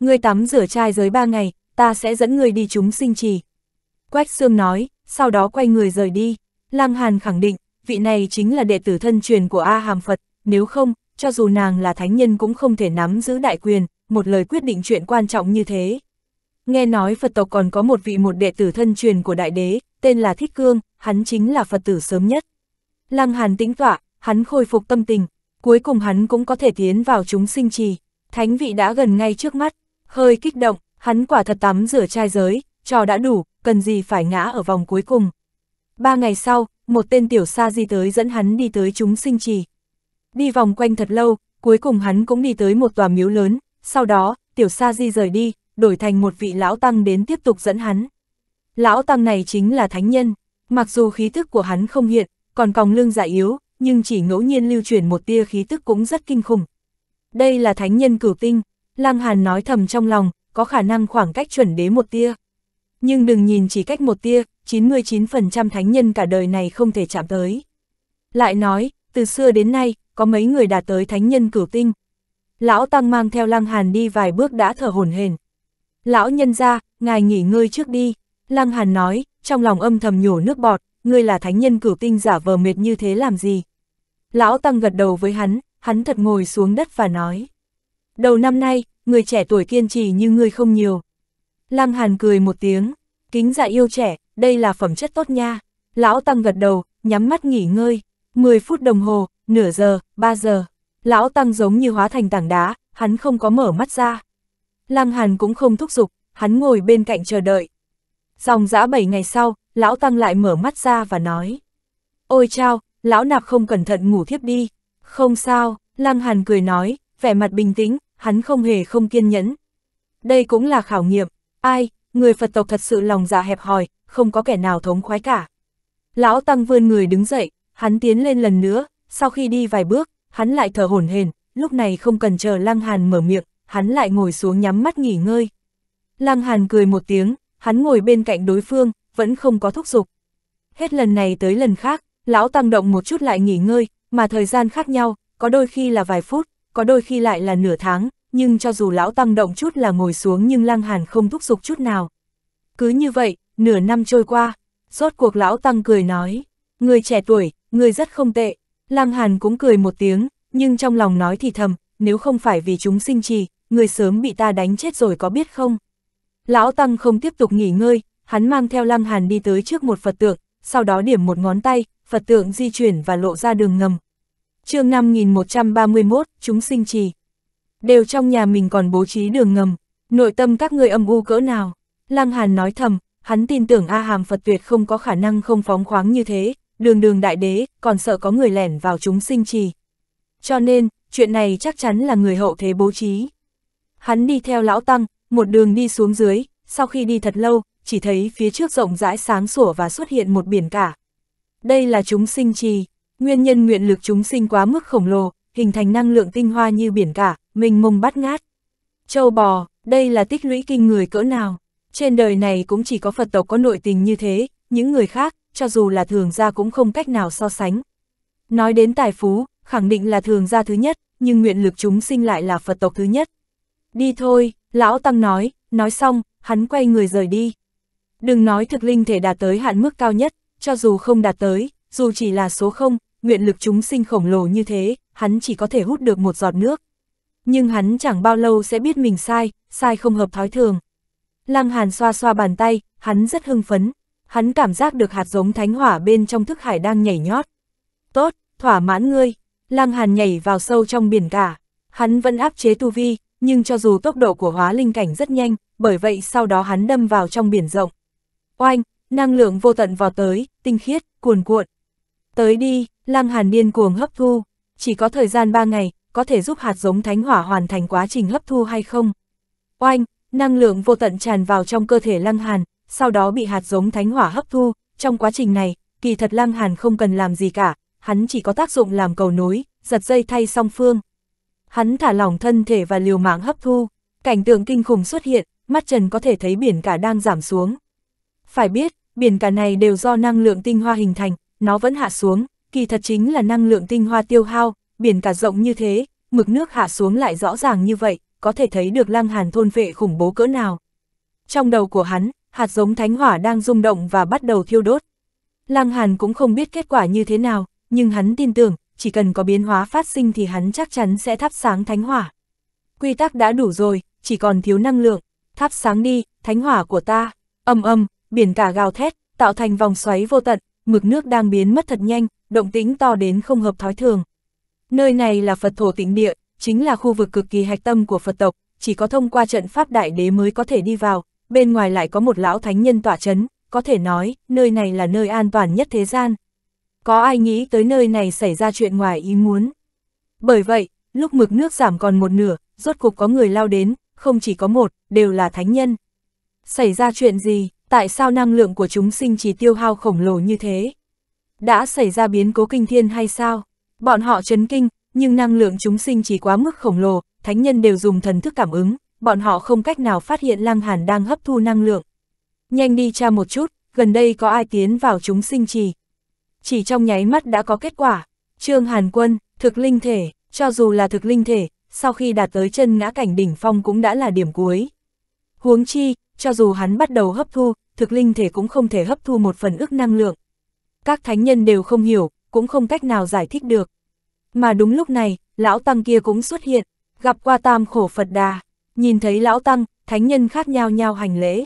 Ngươi tắm rửa trai giới 3 ngày, ta sẽ dẫn người đi chúng sinh trì. Quách xương nói, sau đó quay người rời đi. Lăng Hàn khẳng định, vị này chính là đệ tử thân truyền của A Hàm Phật, nếu không, cho dù nàng là thánh nhân cũng không thể nắm giữ đại quyền, một lời quyết định chuyện quan trọng như thế. Nghe nói Phật tộc còn có một vị một đệ tử thân truyền của đại đế, tên là Thích Cương, hắn chính là Phật tử sớm nhất. Lăng Hàn tĩnh tọa, hắn khôi phục tâm tình, cuối cùng hắn cũng có thể tiến vào chúng sinh trì. Thánh vị đã gần ngay trước mắt, hơi kích động, hắn quả thật tắm rửa trai giới, trò đã đủ, cần gì phải ngã ở vòng cuối cùng. Ba ngày sau, một tên tiểu sa di tới dẫn hắn đi tới chúng sinh trì. Đi vòng quanh thật lâu, cuối cùng hắn cũng đi tới một tòa miếu lớn, sau đó, tiểu sa di rời đi, đổi thành một vị lão tăng đến tiếp tục dẫn hắn. Lão tăng này chính là thánh nhân, mặc dù khí thức của hắn không hiện, còn còng lưng dạ yếu, nhưng chỉ ngẫu nhiên lưu truyền một tia khí tức cũng rất kinh khủng. Đây là thánh nhân cửu tinh, Lăng Hàn nói thầm trong lòng, có khả năng khoảng cách chuẩn đế một tia. Nhưng đừng nhìn chỉ cách một tia, 99% thánh nhân cả đời này không thể chạm tới. Lại nói, từ xưa đến nay, có mấy người đạt tới thánh nhân cửu tinh. Lão Tăng mang theo Lăng Hàn đi vài bước đã thở hồn hển. Lão nhân ra, ngài nghỉ ngơi trước đi. Lăng Hàn nói, trong lòng âm thầm nhổ nước bọt, ngươi là thánh nhân cửu tinh giả vờ mệt như thế làm gì? Lão Tăng gật đầu với hắn, hắn thật ngồi xuống đất và nói. Đầu năm nay, người trẻ tuổi kiên trì như ngươi không nhiều. Lăng Hàn cười một tiếng, kính dạ yêu trẻ, đây là phẩm chất tốt nha. Lão Tăng gật đầu, nhắm mắt nghỉ ngơi, 10 phút đồng hồ, nửa giờ, 3 giờ. Lão Tăng giống như hóa thành tảng đá, hắn không có mở mắt ra. Lăng Hàn cũng không thúc giục, hắn ngồi bên cạnh chờ đợi. Dòng dã 7 ngày sau, lão tăng lại mở mắt ra và nói. Ôi chao, lão nạp không cẩn thận ngủ thiếp đi. Không sao, lăng hàn cười nói, vẻ mặt bình tĩnh, hắn không hề không kiên nhẫn. Đây cũng là khảo nghiệm, ai, người Phật tộc thật sự lòng dạ hẹp hòi, không có kẻ nào thống khoái cả. Lão tăng vươn người đứng dậy, hắn tiến lên lần nữa, sau khi đi vài bước, hắn lại thở hổn hển, lúc này không cần chờ Lăng Hàn mở miệng, hắn lại ngồi xuống nhắm mắt nghỉ ngơi. Lăng Hàn cười một tiếng, hắn ngồi bên cạnh đối phương, vẫn không có thúc giục. Hết lần này tới lần khác, lão tăng động một chút lại nghỉ ngơi, mà thời gian khác nhau, có đôi khi là vài phút, có đôi khi lại là nửa tháng, nhưng cho dù lão tăng động chút là ngồi xuống nhưng Lăng Hàn không thúc giục chút nào. Cứ như vậy, nửa năm trôi qua, rốt cuộc lão tăng cười nói, người trẻ tuổi, người rất không tệ. Lăng Hàn cũng cười một tiếng, nhưng trong lòng nói thì thầm, nếu không phải vì chúng sinh trì, người sớm bị ta đánh chết rồi có biết không? Lão Tăng không tiếp tục nghỉ ngơi, hắn mang theo Lăng Hàn đi tới trước một Phật tượng, sau đó điểm một ngón tay, Phật tượng di chuyển và lộ ra đường ngầm. chương 5131, chúng sinh trì. Đều trong nhà mình còn bố trí đường ngầm, nội tâm các người âm u cỡ nào. Lăng Hàn nói thầm, hắn tin tưởng A Hàm Phật tuyệt không có khả năng không phóng khoáng như thế, đường đường đại đế, còn sợ có người lẻn vào chúng sinh trì. Cho nên, chuyện này chắc chắn là người hậu thế bố trí. Hắn đi theo lão tăng, một đường đi xuống dưới, sau khi đi thật lâu, chỉ thấy phía trước rộng rãi sáng sủa và xuất hiện một biển cả. Đây là chúng sinh trì, nguyên nhân nguyện lực chúng sinh quá mức khổng lồ, hình thành năng lượng tinh hoa như biển cả, mình mông bắt ngát. Châu bò, đây là tích lũy kinh người cỡ nào. Trên đời này cũng chỉ có Phật tộc có nội tình như thế, những người khác, cho dù là thường gia cũng không cách nào so sánh. Nói đến tài phú, khẳng định là thường gia thứ nhất, nhưng nguyện lực chúng sinh lại là Phật tộc thứ nhất. Đi thôi, lão Tăng nói, nói xong, hắn quay người rời đi. Đừng nói thực linh thể đạt tới hạn mức cao nhất, cho dù không đạt tới, dù chỉ là số 0, nguyện lực chúng sinh khổng lồ như thế, hắn chỉ có thể hút được một giọt nước. Nhưng hắn chẳng bao lâu sẽ biết mình sai, sai không hợp thói thường. Lăng Hàn xoa xoa bàn tay, hắn rất hưng phấn, hắn cảm giác được hạt giống thánh hỏa bên trong thức hải đang nhảy nhót. Tốt, thỏa mãn ngươi, Lăng Hàn nhảy vào sâu trong biển cả, hắn vẫn áp chế tu vi, nhưng cho dù tốc độ của hóa linh cảnh rất nhanh, bởi vậy sau đó hắn đâm vào trong biển rộng oanh, năng lượng vô tận vào tới, tinh khiết, cuồn cuộn. Tới đi, Lăng Hàn điên cuồng hấp thu, chỉ có thời gian 3 ngày, có thể giúp hạt giống thánh hỏa hoàn thành quá trình hấp thu hay không. Oanh, năng lượng vô tận tràn vào trong cơ thể Lăng Hàn, sau đó bị hạt giống thánh hỏa hấp thu, trong quá trình này, kỳ thật Lăng Hàn không cần làm gì cả, hắn chỉ có tác dụng làm cầu nối, giật dây thay song phương. Hắn thả lỏng thân thể và liều mạng hấp thu, cảnh tượng kinh khủng xuất hiện, mắt trần có thể thấy biển cả đang giảm xuống, phải biết, biển cả này đều do năng lượng tinh hoa hình thành, nó vẫn hạ xuống, kỳ thật chính là năng lượng tinh hoa tiêu hao, biển cả rộng như thế, mực nước hạ xuống lại rõ ràng như vậy, có thể thấy được lăng hàn thôn vệ khủng bố cỡ nào. Trong đầu của hắn, hạt giống thánh hỏa đang rung động và bắt đầu thiêu đốt. Lăng hàn cũng không biết kết quả như thế nào, nhưng hắn tin tưởng, chỉ cần có biến hóa phát sinh thì hắn chắc chắn sẽ thắp sáng thánh hỏa. Quy tắc đã đủ rồi, chỉ còn thiếu năng lượng, thắp sáng đi, thánh hỏa của ta, âm âm, biển cả gào thét, tạo thành vòng xoáy vô tận, mực nước đang biến mất thật nhanh, động tĩnh to đến không hợp thói thường. Nơi này là Phật thổ tịnh địa, chính là khu vực cực kỳ hạch tâm của Phật tộc, chỉ có thông qua trận pháp đại đế mới có thể đi vào, bên ngoài lại có một lão thánh nhân tỏa chấn, có thể nói, nơi này là nơi an toàn nhất thế gian. Có ai nghĩ tới nơi này xảy ra chuyện ngoài ý muốn? Bởi vậy, lúc mực nước giảm còn một nửa, rốt cục có người lao đến, không chỉ có một, đều là thánh nhân. Xảy ra chuyện gì? tại sao năng lượng của chúng sinh chỉ tiêu hao khổng lồ như thế? Đã xảy ra biến cố kinh thiên hay sao? Bọn họ chấn kinh, nhưng năng lượng chúng sinh chỉ quá mức khổng lồ, thánh nhân đều dùng thần thức cảm ứng, bọn họ không cách nào phát hiện Lăng Hàn đang hấp thu năng lượng. Nhanh đi tra một chút, gần đây có ai tiến vào chúng sinh trì. Chỉ trong nháy mắt đã có kết quả. Trương Hàn Quân, thực linh thể, cho dù là thực linh thể, sau khi đạt tới chân ngã cảnh đỉnh phong cũng đã là điểm cuối. Huống chi, cho dù hắn bắt đầu hấp thu, thực linh thể cũng không thể hấp thu một phần ức năng lượng. Các thánh nhân đều không hiểu, cũng không cách nào giải thích được. Mà đúng lúc này, lão tăng kia cũng xuất hiện, gặp qua tam khổ Phật đà, nhìn thấy lão tăng, thánh nhân khác nhau nhau hành lễ.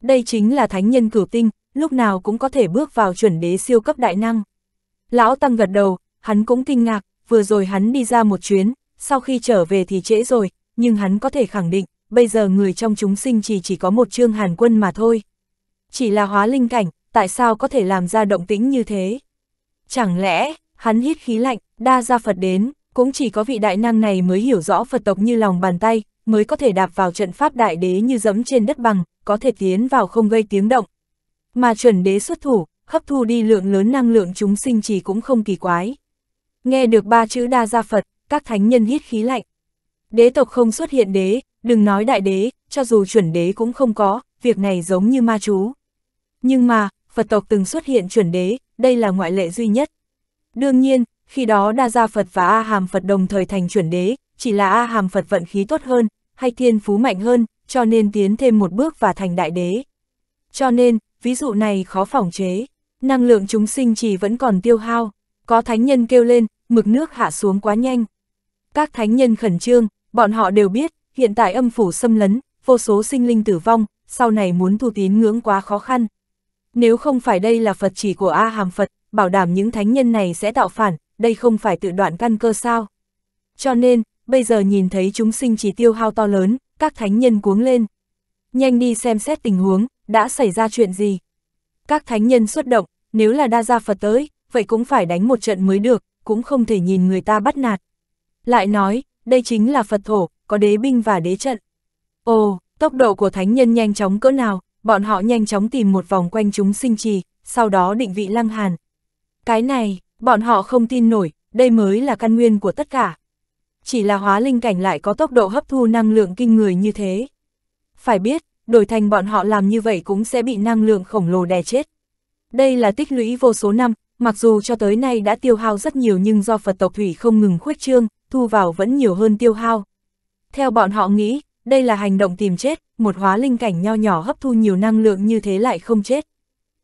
Đây chính là thánh nhân cửu tinh, lúc nào cũng có thể bước vào chuẩn đế siêu cấp đại năng. Lão tăng gật đầu, hắn cũng kinh ngạc, vừa rồi hắn đi ra một chuyến, sau khi trở về thì trễ rồi, nhưng hắn có thể khẳng định, bây giờ người trong chúng sinh chỉ chỉ có một trương hàn quân mà thôi. Chỉ là hóa linh cảnh, tại sao có thể làm ra động tĩnh như thế? Chẳng lẽ, hắn hít khí lạnh, đa ra Phật đến, cũng chỉ có vị đại năng này mới hiểu rõ Phật tộc như lòng bàn tay, mới có thể đạp vào trận pháp đại đế như dẫm trên đất bằng, có thể tiến vào không gây tiếng động. Mà chuẩn đế xuất thủ, hấp thu đi lượng lớn năng lượng chúng sinh chỉ cũng không kỳ quái. Nghe được ba chữ đa gia Phật, các thánh nhân hít khí lạnh. Đế tộc không xuất hiện đế, Đừng nói đại đế, cho dù chuẩn đế cũng không có, việc này giống như ma chú. Nhưng mà, Phật tộc từng xuất hiện chuẩn đế, đây là ngoại lệ duy nhất. Đương nhiên, khi đó Đa Gia Phật và A Hàm Phật đồng thời thành chuẩn đế, chỉ là A Hàm Phật vận khí tốt hơn, hay thiên phú mạnh hơn, cho nên tiến thêm một bước và thành đại đế. Cho nên, ví dụ này khó phòng chế, năng lượng chúng sinh chỉ vẫn còn tiêu hao, có thánh nhân kêu lên, mực nước hạ xuống quá nhanh. Các thánh nhân khẩn trương, bọn họ đều biết, hiện tại âm phủ xâm lấn, vô số sinh linh tử vong, sau này muốn thu tín ngưỡng quá khó khăn. Nếu không phải đây là Phật chỉ của A Hàm Phật, bảo đảm những thánh nhân này sẽ tạo phản, đây không phải tự đoạn căn cơ sao. Cho nên, bây giờ nhìn thấy chúng sinh chỉ tiêu hao to lớn, các thánh nhân cuống lên. Nhanh đi xem xét tình huống, đã xảy ra chuyện gì. Các thánh nhân xuất động, nếu là đa gia Phật tới, vậy cũng phải đánh một trận mới được, cũng không thể nhìn người ta bắt nạt. Lại nói, đây chính là Phật thổ, có đế binh và đế trận. Ồ, tốc độ của thánh nhân nhanh chóng cỡ nào, bọn họ nhanh chóng tìm một vòng quanh chúng sinh trì, sau đó định vị lăng hàn. Cái này, bọn họ không tin nổi, đây mới là căn nguyên của tất cả. Chỉ là hóa linh cảnh lại có tốc độ hấp thu năng lượng kinh người như thế. Phải biết, đổi thành bọn họ làm như vậy cũng sẽ bị năng lượng khổng lồ đè chết. Đây là tích lũy vô số năm, mặc dù cho tới nay đã tiêu hao rất nhiều nhưng do Phật tộc thủy không ngừng khuếch trương, thu vào vẫn nhiều hơn tiêu hao. Theo bọn họ nghĩ, đây là hành động tìm chết, một hóa linh cảnh nho nhỏ hấp thu nhiều năng lượng như thế lại không chết.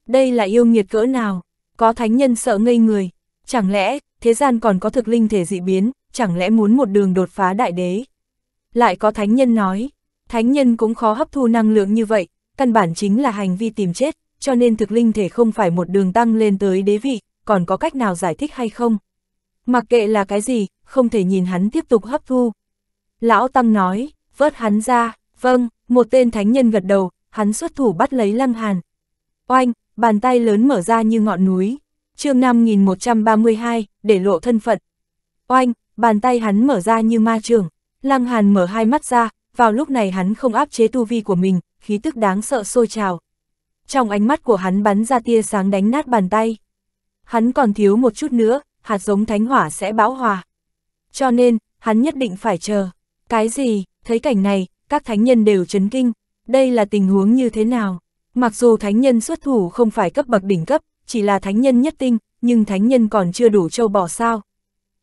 Đây là yêu nghiệt cỡ nào, có thánh nhân sợ ngây người, chẳng lẽ thế gian còn có thực linh thể dị biến, chẳng lẽ muốn một đường đột phá đại đế. Lại có thánh nhân nói, thánh nhân cũng khó hấp thu năng lượng như vậy, căn bản chính là hành vi tìm chết, cho nên thực linh thể không phải một đường tăng lên tới đế vị, còn có cách nào giải thích hay không? Mặc kệ là cái gì, không thể nhìn hắn tiếp tục hấp thu. Lão Tăng nói, vớt hắn ra, vâng, một tên thánh nhân gật đầu, hắn xuất thủ bắt lấy Lăng Hàn. Oanh, bàn tay lớn mở ra như ngọn núi. chương 5132, để lộ thân phận. Oanh, bàn tay hắn mở ra như ma trường. Lăng Hàn mở hai mắt ra, vào lúc này hắn không áp chế tu vi của mình, khí tức đáng sợ sôi trào. Trong ánh mắt của hắn bắn ra tia sáng đánh nát bàn tay. Hắn còn thiếu một chút nữa, hạt giống thánh hỏa sẽ bão hòa. Cho nên, hắn nhất định phải chờ. Cái gì, thấy cảnh này, các thánh nhân đều chấn kinh, đây là tình huống như thế nào? Mặc dù thánh nhân xuất thủ không phải cấp bậc đỉnh cấp, chỉ là thánh nhân nhất tinh, nhưng thánh nhân còn chưa đủ châu bỏ sao.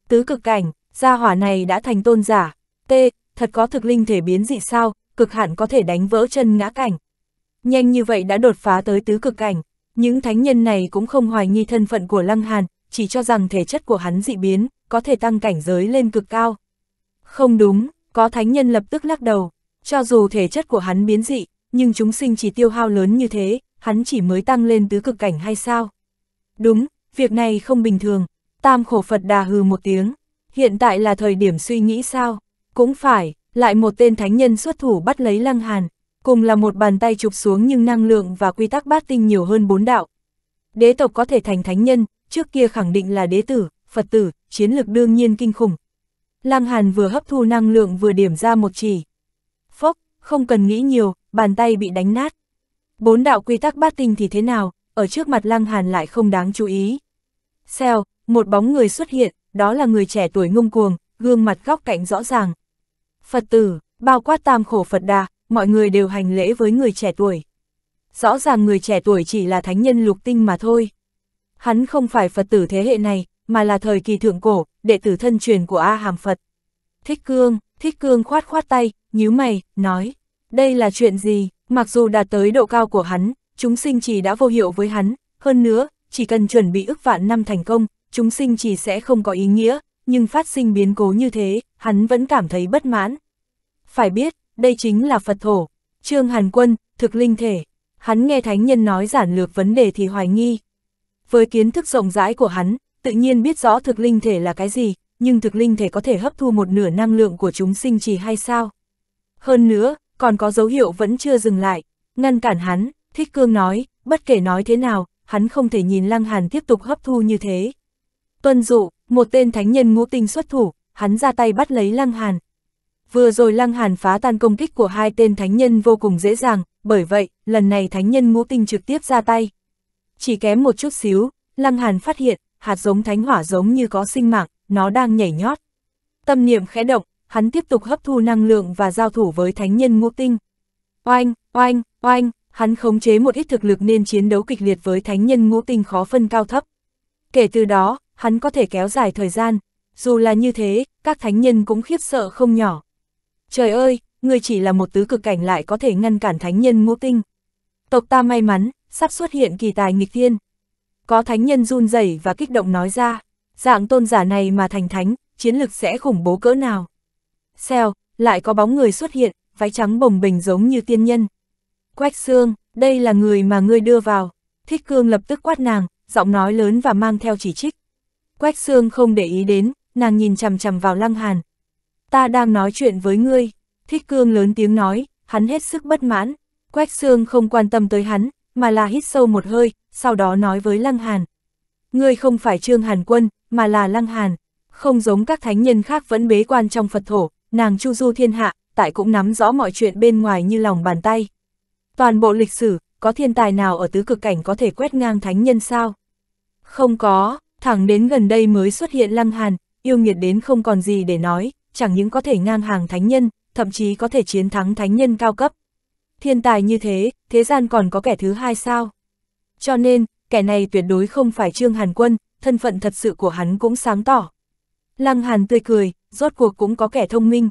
Tứ cực cảnh, gia hỏa này đã thành tôn giả. T, thật có thực linh thể biến dị sao, cực hạn có thể đánh vỡ chân ngã cảnh. Nhanh như vậy đã đột phá tới tứ cực cảnh, những thánh nhân này cũng không hoài nghi thân phận của Lăng Hàn, chỉ cho rằng thể chất của hắn dị biến, có thể tăng cảnh giới lên cực cao. Không đúng, có thánh nhân lập tức lắc đầu, cho dù thể chất của hắn biến dị, nhưng chúng sinh chỉ tiêu hao lớn như thế, hắn chỉ mới tăng lên tứ cực cảnh hay sao? Đúng, việc này không bình thường, tam khổ Phật đà hừ một tiếng, hiện tại là thời điểm suy nghĩ sao? Cũng phải, lại một tên thánh nhân xuất thủ bắt lấy lăng hàn, cùng là một bàn tay chụp xuống nhưng năng lượng và quy tắc bát tinh nhiều hơn bốn đạo. Đế tộc có thể thành thánh nhân, trước kia khẳng định là đế tử, Phật tử, chiến lực đương nhiên kinh khủng, Lăng Hàn vừa hấp thu năng lượng vừa điểm ra một chỉ. Phốc, không cần nghĩ nhiều, bàn tay bị đánh nát. Bốn đạo quy tắc bát tinh thì thế nào, ở trước mặt Lăng Hàn lại không đáng chú ý. Xeo, một bóng người xuất hiện, đó là người trẻ tuổi ngông cuồng, gương mặt góc cạnh rõ ràng. Phật tử, bao quát tam khổ Phật đà, mọi người đều hành lễ với người trẻ tuổi. Rõ ràng người trẻ tuổi chỉ là thánh nhân lục tinh mà thôi. Hắn không phải Phật tử thế hệ này, mà là thời kỳ thượng cổ, đệ tử thân truyền của A Hàm Phật. Thích Cương, Thích Cương khoát khoát tay, nhíu mày, nói, đây là chuyện gì, mặc dù đạt tới độ cao của hắn, chúng sinh chỉ đã vô hiệu với hắn, hơn nữa, chỉ cần chuẩn bị ức vạn năm thành công, chúng sinh chỉ sẽ không có ý nghĩa, nhưng phát sinh biến cố như thế, hắn vẫn cảm thấy bất mãn. Phải biết, đây chính là Phật thổ, Trương Hàn Quân, thực linh thể, hắn nghe thánh nhân nói giản lược vấn đề thì hoài nghi. Với kiến thức rộng rãi của hắn, tự nhiên biết rõ thực linh thể là cái gì, nhưng thực linh thể có thể hấp thu một nửa năng lượng của chúng sinh trì hay sao? Hơn nữa, còn có dấu hiệu vẫn chưa dừng lại, ngăn cản hắn, Thích Cương nói, bất kể nói thế nào, hắn không thể nhìn Lăng Hàn tiếp tục hấp thu như thế. Tuân dụ, một tên thánh nhân ngũ tinh xuất thủ, hắn ra tay bắt lấy Lăng Hàn. Vừa rồi Lăng Hàn phá tan công kích của hai tên thánh nhân vô cùng dễ dàng, bởi vậy, lần này thánh nhân ngũ tinh trực tiếp ra tay. Chỉ kém một chút xíu, Lăng Hàn phát hiện, hạt giống thánh hỏa giống như có sinh mạng, nó đang nhảy nhót. Tâm niệm khẽ động, hắn tiếp tục hấp thu năng lượng và giao thủ với thánh nhân ngũ tinh. Oanh, oanh, oanh, hắn khống chế một ít thực lực nên chiến đấu kịch liệt với thánh nhân ngũ tinh khó phân cao thấp. Kể từ đó, hắn có thể kéo dài thời gian. Dù là như thế, các thánh nhân cũng khiếp sợ không nhỏ. Trời ơi, người chỉ là một tứ cực cảnh lại có thể ngăn cản thánh nhân ngũ tinh. Tộc ta may mắn, sắp xuất hiện kỳ tài nghịch thiên. Có thánh nhân run rẩy và kích động nói ra, dạng tôn giả này mà thành thánh, chiến lực sẽ khủng bố cỡ nào. Xèo, lại có bóng người xuất hiện, váy trắng bồng bềnh giống như tiên nhân. Quách xương, đây là người mà ngươi đưa vào. Thích cương lập tức quát nàng, giọng nói lớn và mang theo chỉ trích. Quách xương không để ý đến, nàng nhìn chằm chằm vào lăng hàn. Ta đang nói chuyện với ngươi. Thích cương lớn tiếng nói, hắn hết sức bất mãn. Quách xương không quan tâm tới hắn, mà là hít sâu một hơi, sau đó nói với Lăng Hàn. Ngươi không phải Trương Hàn Quân, mà là Lăng Hàn. Không giống các thánh nhân khác vẫn bế quan trong Phật thổ, nàng chu du thiên hạ, tại cũng nắm rõ mọi chuyện bên ngoài như lòng bàn tay. Toàn bộ lịch sử, có thiên tài nào ở tứ cực cảnh có thể quét ngang thánh nhân sao? Không có, thẳng đến gần đây mới xuất hiện Lăng Hàn, yêu nghiệt đến không còn gì để nói, chẳng những có thể ngang hàng thánh nhân, thậm chí có thể chiến thắng thánh nhân cao cấp, Thiên tài như thế, thế gian còn có kẻ thứ hai sao? Cho nên, kẻ này tuyệt đối không phải Trương Hàn Quân, thân phận thật sự của hắn cũng sáng tỏ. Lăng Hàn tươi cười, rốt cuộc cũng có kẻ thông minh.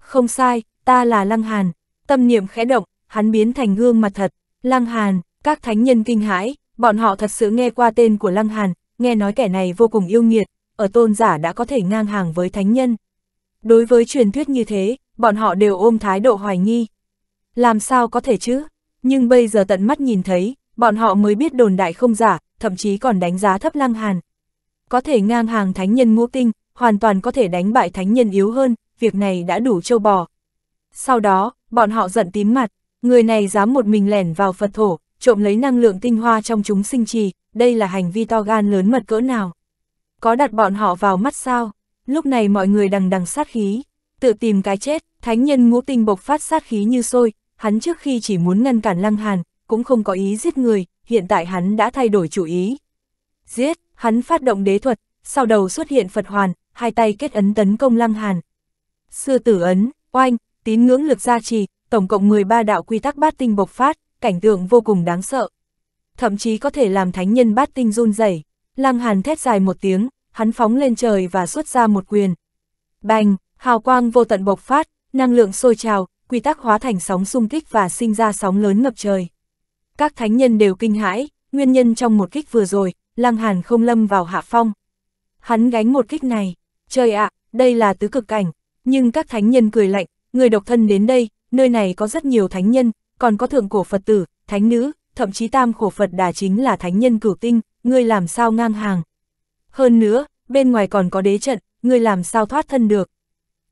Không sai, ta là Lăng Hàn. Tâm niệm khẽ động, hắn biến thành gương mặt thật. Lăng Hàn, các thánh nhân kinh hãi, bọn họ thật sự nghe qua tên của Lăng Hàn, nghe nói kẻ này vô cùng yêu nghiệt, ở tôn giả đã có thể ngang hàng với thánh nhân. Đối với truyền thuyết như thế, bọn họ đều ôm thái độ hoài nghi. Làm sao có thể chứ? Nhưng bây giờ tận mắt nhìn thấy, bọn họ mới biết đồn đại không giả, thậm chí còn đánh giá thấp Lăng Hàn. Có thể ngang hàng thánh nhân ngũ tinh, hoàn toàn có thể đánh bại thánh nhân yếu hơn, việc này đã đủ châu bò. Sau đó, bọn họ giận tím mặt, người này dám một mình lẻn vào Phật thổ, trộm lấy năng lượng tinh hoa trong chúng sinh trì, đây là hành vi to gan lớn mật cỡ nào. Có đặt bọn họ vào mắt sao? Lúc này mọi người đằng đằng sát khí, tự tìm cái chết, thánh nhân ngũ tinh bộc phát sát khí như sôi, hắn trước khi chỉ muốn ngăn cản Lăng Hàn, cũng không có ý giết người, hiện tại hắn đã thay đổi chủ ý. Giết, hắn phát động đế thuật, sau đầu xuất hiện Phật Hoàn, hai tay kết ấn tấn công Lăng Hàn. Sư tử ấn, oanh, tín ngưỡng lực gia trì, tổng cộng 13 đạo quy tắc bát tinh bộc phát, cảnh tượng vô cùng đáng sợ. Thậm chí có thể làm thánh nhân bát tinh run rẩy. Lăng Hàn thét dài một tiếng, hắn phóng lên trời và xuất ra một quyền. Bành, hào quang vô tận bộc phát, năng lượng sôi trào, quy tắc hóa thành sóng xung kích và sinh ra sóng lớn ngập trời. Các thánh nhân đều kinh hãi, nguyên nhân trong một kích vừa rồi, Lăng Hàn không lâm vào hạ phong. Hắn gánh một kích này, trời ạ, đây là tứ cực cảnh, nhưng các thánh nhân cười lạnh, người độc thân đến đây, nơi này có rất nhiều thánh nhân, còn có thượng cổ Phật tử, thánh nữ, thậm chí tam khổ Phật đà chính là thánh nhân cửu tinh, ngươi làm sao ngang hàng. Hơn nữa, bên ngoài còn có đế trận, ngươi làm sao thoát thân được.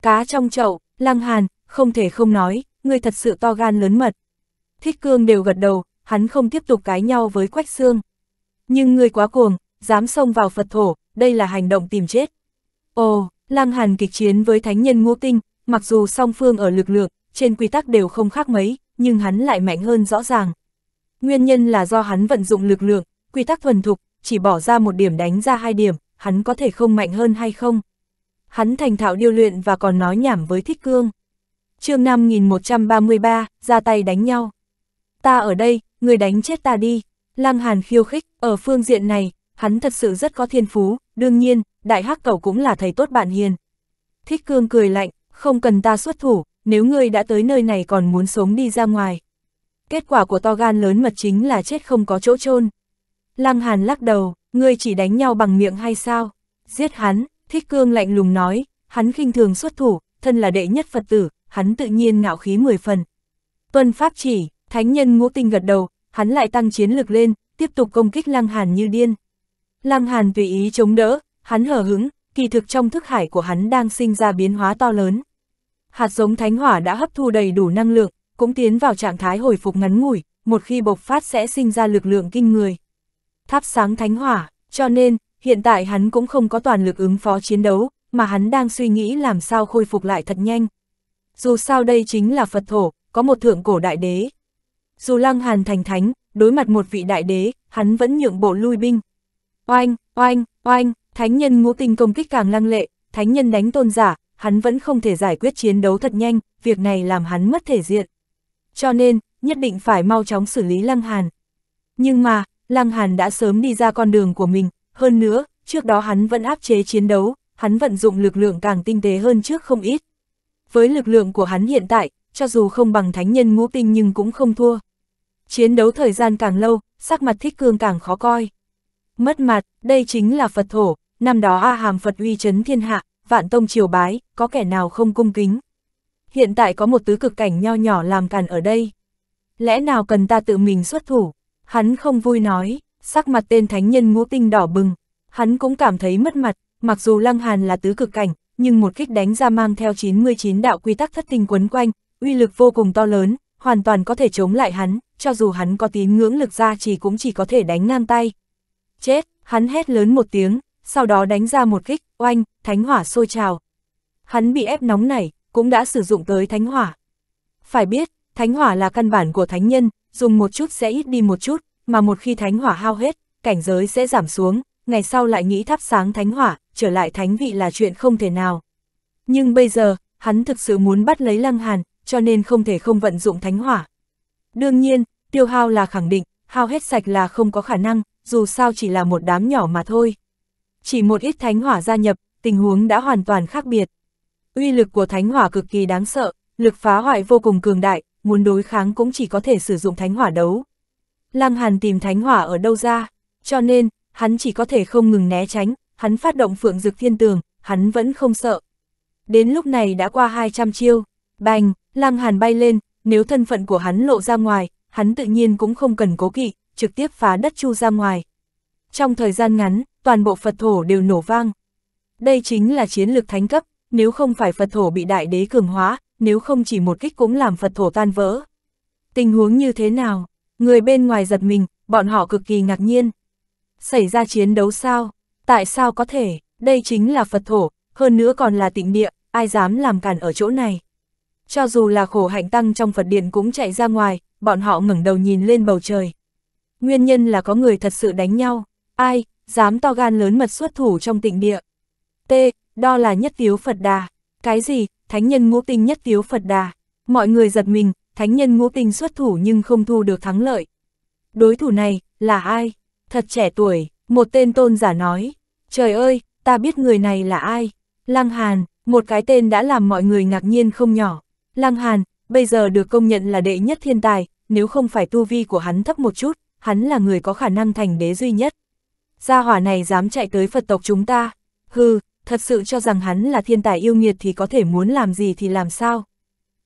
Cá trong chậu, Lăng Hàn, không thể không nói, ngươi thật sự to gan lớn mật. Thích cương đều gật đầu, hắn không tiếp tục cãi nhau với quách xương. Nhưng ngươi quá cuồng, dám xông vào Phật thổ, đây là hành động tìm chết. Ồ, lang Hàn kịch chiến với thánh nhân ngô tinh, mặc dù song phương ở lực lượng, trên quy tắc đều không khác mấy, nhưng hắn lại mạnh hơn rõ ràng. Nguyên nhân là do hắn vận dụng lực lượng, quy tắc thuần thục, chỉ bỏ ra một điểm đánh ra hai điểm, hắn có thể không mạnh hơn hay không. Hắn thành thạo điêu luyện và còn nói nhảm với thích cương chương 5133, ra tay đánh nhau. Ta ở đây, người đánh chết ta đi. Lăng Hàn khiêu khích, ở phương diện này, hắn thật sự rất có thiên phú, đương nhiên, đại hắc cầu cũng là thầy tốt bạn hiền. Thích cương cười lạnh, không cần ta xuất thủ, nếu ngươi đã tới nơi này còn muốn sống đi ra ngoài. Kết quả của to gan lớn mật chính là chết không có chỗ chôn Lăng Hàn lắc đầu, ngươi chỉ đánh nhau bằng miệng hay sao? Giết hắn, Thích Cương lạnh lùng nói, hắn khinh thường xuất thủ, thân là đệ nhất Phật tử, hắn tự nhiên ngạo khí 10 phần. Tuân pháp chỉ, thánh nhân ngũ tinh gật đầu, hắn lại tăng chiến lực lên, tiếp tục công kích Lăng Hàn như điên. Lăng Hàn tùy ý chống đỡ, hắn hở hứng, kỳ thực trong thức hải của hắn đang sinh ra biến hóa to lớn. Hạt giống thánh hỏa đã hấp thu đầy đủ năng lượng, cũng tiến vào trạng thái hồi phục ngắn ngủi, một khi bộc phát sẽ sinh ra lực lượng kinh người. Tháp sáng thánh hỏa, cho nên, hiện tại hắn cũng không có toàn lực ứng phó chiến đấu, mà hắn đang suy nghĩ làm sao khôi phục lại thật nhanh dù sao đây chính là Phật thổ, có một thượng cổ đại đế. Dù Lăng Hàn thành thánh, đối mặt một vị đại đế, hắn vẫn nhượng bộ lui binh. Oanh, oanh, oanh, thánh nhân ngũ tinh công kích càng lăng lệ, thánh nhân đánh tôn giả, hắn vẫn không thể giải quyết chiến đấu thật nhanh, việc này làm hắn mất thể diện. Cho nên, nhất định phải mau chóng xử lý Lăng Hàn. Nhưng mà, Lăng Hàn đã sớm đi ra con đường của mình, hơn nữa, trước đó hắn vẫn áp chế chiến đấu, hắn vận dụng lực lượng càng tinh tế hơn trước không ít, với lực lượng của hắn hiện tại, cho dù không bằng thánh nhân ngũ tinh nhưng cũng không thua. Chiến đấu thời gian càng lâu, sắc mặt thích cương càng khó coi. Mất mặt, đây chính là Phật thổ, năm đó A Hàm Phật uy chấn thiên hạ, vạn tông triều bái, có kẻ nào không cung kính. Hiện tại có một tứ cực cảnh nho nhỏ làm càn ở đây. Lẽ nào cần ta tự mình xuất thủ? Hắn không vui nói, sắc mặt tên thánh nhân ngũ tinh đỏ bừng. Hắn cũng cảm thấy mất mặt, mặc dù Lăng Hàn là tứ cực cảnh, nhưng một kích đánh ra mang theo 99 đạo quy tắc thất tinh quấn quanh, uy lực vô cùng to lớn, hoàn toàn có thể chống lại hắn, cho dù hắn có tín ngưỡng lực ra chỉ cũng chỉ có thể đánh ngang tay. Chết, hắn hét lớn một tiếng, sau đó đánh ra một kích, oanh, thánh hỏa sôi trào. Hắn bị ép nóng này, cũng đã sử dụng tới thánh hỏa. Phải biết, thánh hỏa là căn bản của thánh nhân, dùng một chút sẽ ít đi một chút, mà một khi thánh hỏa hao hết, cảnh giới sẽ giảm xuống, ngày sau lại nghĩ thắp sáng thánh hỏa, trở lại thánh vị là chuyện không thể nào. Nhưng bây giờ, hắn thực sự muốn bắt lấy Lăng Hàn, cho nên không thể không vận dụng thánh hỏa. Đương nhiên, tiêu hao là khẳng định, hao hết sạch là không có khả năng, dù sao chỉ là một đám nhỏ mà thôi. Chỉ một ít thánh hỏa gia nhập, tình huống đã hoàn toàn khác biệt. Uy lực của thánh hỏa cực kỳ đáng sợ, lực phá hoại vô cùng cường đại, muốn đối kháng cũng chỉ có thể sử dụng thánh hỏa đấu. Lăng Hàn tìm thánh hỏa ở đâu ra, cho nên, hắn chỉ có thể không ngừng né tránh, hắn phát động phượng dực thiên tường, hắn vẫn không sợ. Đến lúc này đã qua 200 chiêu, bành, lăng hàn bay lên, nếu thân phận của hắn lộ ra ngoài, hắn tự nhiên cũng không cần cố kỵ, trực tiếp phá đất chu ra ngoài. Trong thời gian ngắn, toàn bộ Phật thổ đều nổ vang. Đây chính là chiến lược thánh cấp, nếu không phải Phật thổ bị đại đế cường hóa, nếu không chỉ một kích cũng làm Phật thổ tan vỡ. Tình huống như thế nào? Người bên ngoài giật mình, bọn họ cực kỳ ngạc nhiên xảy ra chiến đấu sao? Tại sao có thể, đây chính là Phật thổ, hơn nữa còn là tịnh địa, ai dám làm cản ở chỗ này? Cho dù là khổ hạnh tăng trong Phật điện cũng chạy ra ngoài, bọn họ ngẩng đầu nhìn lên bầu trời. Nguyên nhân là có người thật sự đánh nhau, ai, dám to gan lớn mật xuất thủ trong tịnh địa. T, đo là nhất tiếu Phật đà. Cái gì, thánh nhân ngũ tinh nhất tiếu Phật đà. Mọi người giật mình, thánh nhân ngũ tinh xuất thủ nhưng không thu được thắng lợi. Đối thủ này, là ai? thật trẻ tuổi, một tên tôn giả nói, trời ơi, ta biết người này là ai, Lăng Hàn, một cái tên đã làm mọi người ngạc nhiên không nhỏ, Lăng Hàn, bây giờ được công nhận là đệ nhất thiên tài, nếu không phải tu vi của hắn thấp một chút, hắn là người có khả năng thành đế duy nhất. Gia hỏa này dám chạy tới Phật tộc chúng ta, hừ, thật sự cho rằng hắn là thiên tài yêu nghiệt thì có thể muốn làm gì thì làm sao.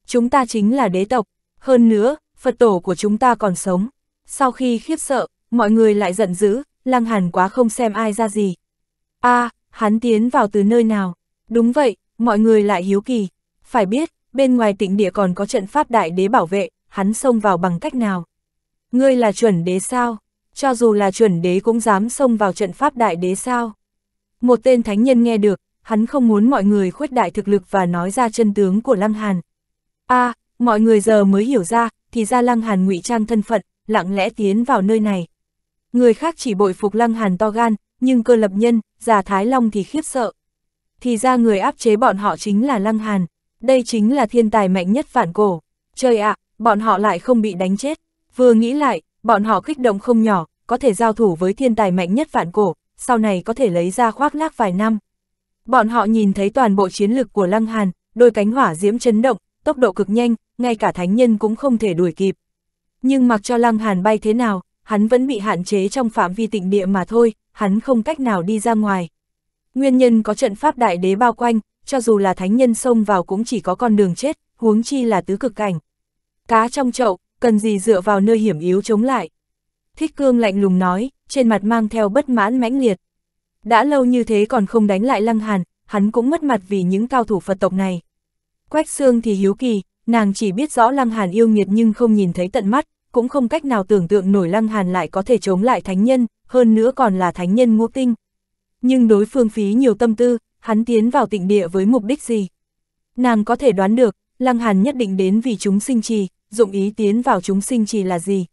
Chúng ta chính là đế tộc, hơn nữa, Phật tổ của chúng ta còn sống. Sau khi khiếp sợ, mọi người lại giận dữ, Lăng Hàn quá không xem ai ra gì. a à, hắn tiến vào từ nơi nào? Đúng vậy, mọi người lại hiếu kỳ. Phải biết, bên ngoài tịnh địa còn có trận pháp đại đế bảo vệ, hắn xông vào bằng cách nào? Ngươi là chuẩn đế sao? Cho dù là chuẩn đế cũng dám xông vào trận pháp đại đế sao? Một tên thánh nhân nghe được, hắn không muốn mọi người khuếch đại thực lực và nói ra chân tướng của Lăng Hàn. a à, mọi người giờ mới hiểu ra, thì ra Lăng Hàn ngụy trang thân phận, lặng lẽ tiến vào nơi này. Người khác chỉ bội phục lăng hàn to gan, nhưng cơ lập nhân, giả Thái Long thì khiếp sợ. Thì ra người áp chế bọn họ chính là lăng hàn, đây chính là thiên tài mạnh nhất phản cổ. Trời ạ, bọn họ lại không bị đánh chết. Vừa nghĩ lại, bọn họ kích động không nhỏ, có thể giao thủ với thiên tài mạnh nhất phản cổ, sau này có thể lấy ra khoác lác vài năm. Bọn họ nhìn thấy toàn bộ chiến lực của Lăng Hàn, đôi cánh hỏa diễm chấn động, tốc độ cực nhanh, ngay cả thánh nhân cũng không thể đuổi kịp. Nhưng mặc cho Lăng Hàn bay thế nào, hắn vẫn bị hạn chế trong phạm vi tịnh địa mà thôi, hắn không cách nào đi ra ngoài. Nguyên nhân có trận pháp đại đế bao quanh, cho dù là thánh nhân xông vào cũng chỉ có con đường chết, huống chi là tứ cực cảnh. Cá trong chậu, cần gì dựa vào nơi hiểm yếu chống lại. Thích cương lạnh lùng nói, trên mặt mang theo bất mãn mãnh liệt. Đã lâu như thế còn không đánh lại lăng hàn, hắn cũng mất mặt vì những cao thủ Phật tộc này. Quách xương thì hiếu kỳ, nàng chỉ biết rõ lăng hàn yêu nghiệt nhưng không nhìn thấy tận mắt, cũng không cách nào tưởng tượng nổi Lăng Hàn lại có thể chống lại thánh nhân, hơn nữa còn là thánh nhân ngũ tinh. Nhưng đối phương phí nhiều tâm tư, hắn tiến vào tịnh địa với mục đích gì? Nàng có thể đoán được, Lăng Hàn nhất định đến vì chúng sinh trì, dụng ý tiến vào chúng sinh trì là gì?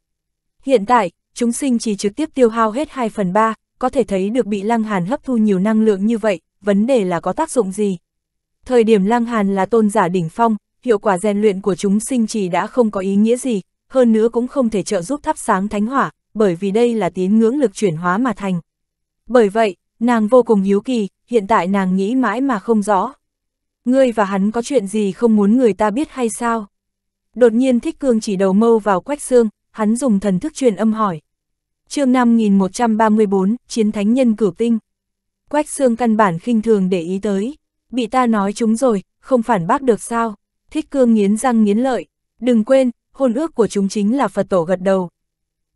Hiện tại, chúng sinh trì trực tiếp tiêu hao hết 2 phần 3, có thể thấy được bị Lăng Hàn hấp thu nhiều năng lượng như vậy, vấn đề là có tác dụng gì? Thời điểm Lăng Hàn là tôn giả đỉnh phong, hiệu quả rèn luyện của chúng sinh trì đã không có ý nghĩa gì, hơn nữa cũng không thể trợ giúp thắp sáng thánh hỏa, bởi vì đây là tín ngưỡng lực chuyển hóa mà thành. Bởi vậy, nàng vô cùng hiếu kỳ, hiện tại nàng nghĩ mãi mà không rõ. Ngươi và hắn có chuyện gì không muốn người ta biết hay sao? Đột nhiên thích cương chỉ đầu mâu vào quách xương, hắn dùng thần thức truyền âm hỏi. chương 5134, Chiến Thánh Nhân Cửu Tinh. Quách xương căn bản khinh thường để ý tới. Bị ta nói chúng rồi, không phản bác được sao? Thích cương nghiến răng nghiến lợi. Đừng quên, hôn ước của chúng chính là Phật tổ gật đầu.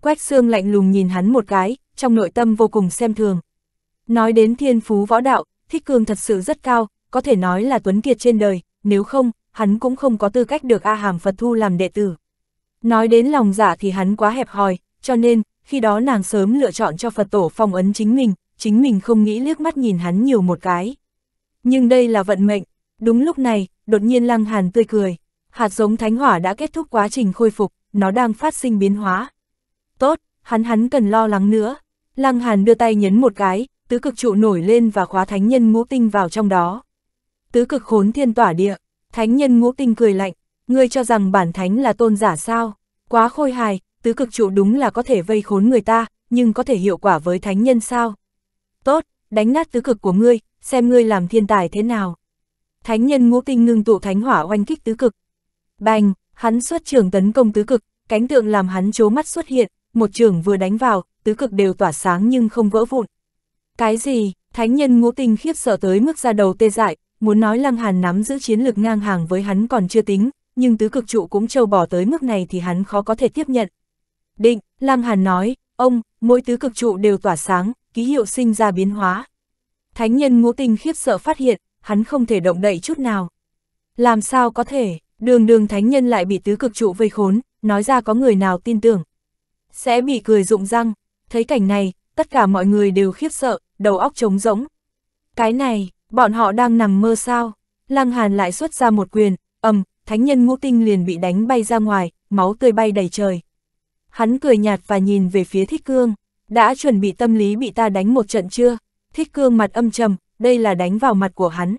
Quách xương lạnh lùng nhìn hắn một cái, trong nội tâm vô cùng xem thường. Nói đến thiên phú võ đạo, Thích cường thật sự rất cao, có thể nói là tuấn kiệt trên đời, nếu không, hắn cũng không có tư cách được A Hàm Phật Thu làm đệ tử. Nói đến lòng giả dạ thì hắn quá hẹp hòi, cho nên, khi đó nàng sớm lựa chọn cho Phật tổ phong ấn chính mình, chính mình không nghĩ liếc mắt nhìn hắn nhiều một cái. Nhưng đây là vận mệnh, đúng lúc này, đột nhiên Lăng Hàn tươi cười hạt giống thánh hỏa đã kết thúc quá trình khôi phục, nó đang phát sinh biến hóa. Tốt, hắn hắn cần lo lắng nữa. Lăng Hàn đưa tay nhấn một cái, tứ cực trụ nổi lên và khóa thánh nhân ngũ tinh vào trong đó. Tứ cực khốn thiên tỏa địa, thánh nhân ngũ tinh cười lạnh, ngươi cho rằng bản thánh là tôn giả sao? Quá khôi hài, tứ cực trụ đúng là có thể vây khốn người ta, nhưng có thể hiệu quả với thánh nhân sao? Tốt, đánh nát tứ cực của ngươi, xem ngươi làm thiên tài thế nào. Thánh nhân ngũ tinh ngưng tụ thánh hỏa oanh kích tứ cực, Bành, hắn xuất trường tấn công tứ cực, cánh tượng làm hắn chố mắt xuất hiện, một trường vừa đánh vào, tứ cực đều tỏa sáng nhưng không vỡ vụn. Cái gì, thánh nhân ngũ tinh khiếp sợ tới mức ra đầu tê dại, muốn nói lăng hàn nắm giữ chiến lực ngang hàng với hắn còn chưa tính, nhưng tứ cực trụ cũng trâu bỏ tới mức này thì hắn khó có thể tiếp nhận. Định, lăng hàn nói, ông, mỗi tứ cực trụ đều tỏa sáng, ký hiệu sinh ra biến hóa. Thánh nhân ngũ tinh khiếp sợ phát hiện, hắn không thể động đậy chút nào. Làm sao có thể, đường đường thánh nhân lại bị tứ cực trụ vây khốn, nói ra có người nào tin tưởng. Sẽ bị cười rụng răng, thấy cảnh này, tất cả mọi người đều khiếp sợ, đầu óc trống rỗng. Cái này, bọn họ đang nằm mơ sao, lăng hàn lại xuất ra một quyền, ầm, thánh nhân ngũ tinh liền bị đánh bay ra ngoài, máu tươi bay đầy trời. Hắn cười nhạt và nhìn về phía thích cương, đã chuẩn bị tâm lý bị ta đánh một trận chưa, thích cương mặt âm trầm, đây là đánh vào mặt của hắn.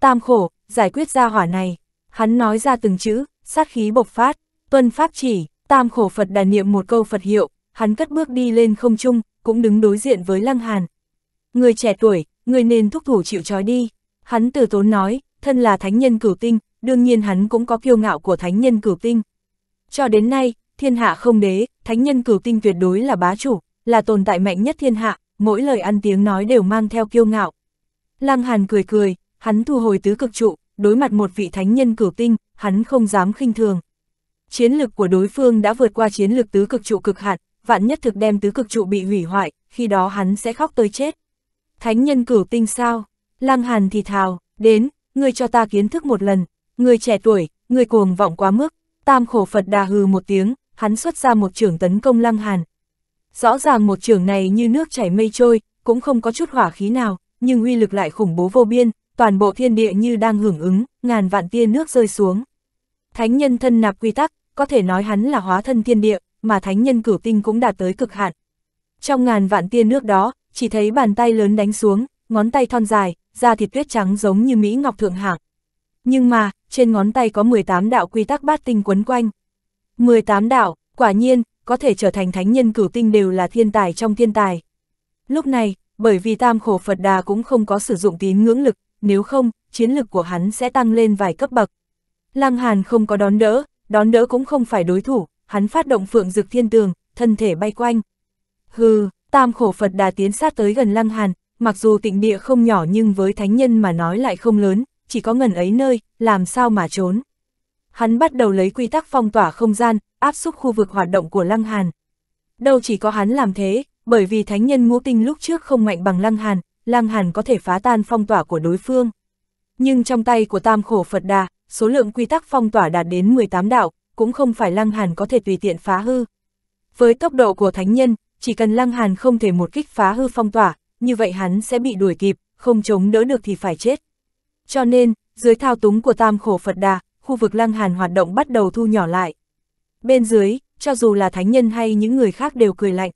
Tam khổ, giải quyết ra hỏa này hắn nói ra từng chữ, sát khí bộc phát, tuân pháp chỉ, tam khổ Phật đà niệm một câu Phật hiệu, hắn cất bước đi lên không trung, cũng đứng đối diện với Lăng Hàn. Người trẻ tuổi, người nên thúc thủ chịu trói đi, hắn từ tốn nói, thân là thánh nhân cửu tinh, đương nhiên hắn cũng có kiêu ngạo của thánh nhân cửu tinh. Cho đến nay, thiên hạ không đế, thánh nhân cửu tinh tuyệt đối là bá chủ, là tồn tại mạnh nhất thiên hạ, mỗi lời ăn tiếng nói đều mang theo kiêu ngạo. Lăng Hàn cười cười, hắn thu hồi tứ cực trụ, đối mặt một vị thánh nhân cửu tinh, hắn không dám khinh thường. Chiến lực của đối phương đã vượt qua chiến lực tứ cực trụ cực hạn, vạn nhất thực đem tứ cực trụ bị hủy hoại, khi đó hắn sẽ khóc tới chết. Thánh nhân cửu tinh sao? Lăng Hàn thì thào, đến, ngươi cho ta kiến thức một lần, ngươi trẻ tuổi, ngươi cuồng vọng quá mức, tam khổ Phật đà hừ một tiếng, hắn xuất ra một trường tấn công Lăng Hàn. Rõ ràng một trường này như nước chảy mây trôi, cũng không có chút hỏa khí nào, nhưng uy lực lại khủng bố vô biên, toàn bộ thiên địa như đang hưởng ứng, ngàn vạn tia nước rơi xuống. Thánh nhân thân nạp quy tắc, có thể nói hắn là hóa thân thiên địa, mà thánh nhân cửu tinh cũng đạt tới cực hạn. Trong ngàn vạn tia nước đó, chỉ thấy bàn tay lớn đánh xuống, ngón tay thon dài, da thịt tuyết trắng giống như Mỹ Ngọc Thượng Hạng. Nhưng mà, trên ngón tay có 18 đạo quy tắc bát tinh quấn quanh. 18 đạo, quả nhiên, có thể trở thành thánh nhân cửu tinh đều là thiên tài trong thiên tài. Lúc này, bởi vì tam khổ Phật Đà cũng không có sử dụng tín ngưỡng lực, nếu không, chiến lực của hắn sẽ tăng lên vài cấp bậc. Lăng Hàn không có đón đỡ, đón đỡ cũng không phải đối thủ, hắn phát động phượng dực thiên tường, thân thể bay quanh. Hừ, tam khổ Phật đà tiến sát tới gần Lăng Hàn, mặc dù tịnh địa không nhỏ nhưng với thánh nhân mà nói lại không lớn, chỉ có ngần ấy nơi, làm sao mà trốn. Hắn bắt đầu lấy quy tắc phong tỏa không gian, áp xúc khu vực hoạt động của Lăng Hàn. Đâu chỉ có hắn làm thế, bởi vì thánh nhân ngũ tinh lúc trước không mạnh bằng Lăng Hàn, Lăng Hàn có thể phá tan phong tỏa của đối phương. Nhưng trong tay của Tam Khổ Phật Đà, số lượng quy tắc phong tỏa đạt đến 18 đạo, cũng không phải Lăng Hàn có thể tùy tiện phá hư. Với tốc độ của thánh nhân, chỉ cần Lăng Hàn không thể một kích phá hư phong tỏa, như vậy hắn sẽ bị đuổi kịp, không chống đỡ được thì phải chết. Cho nên, dưới thao túng của Tam Khổ Phật Đà, khu vực Lăng Hàn hoạt động bắt đầu thu nhỏ lại. Bên dưới, cho dù là thánh nhân hay những người khác đều cười lạnh.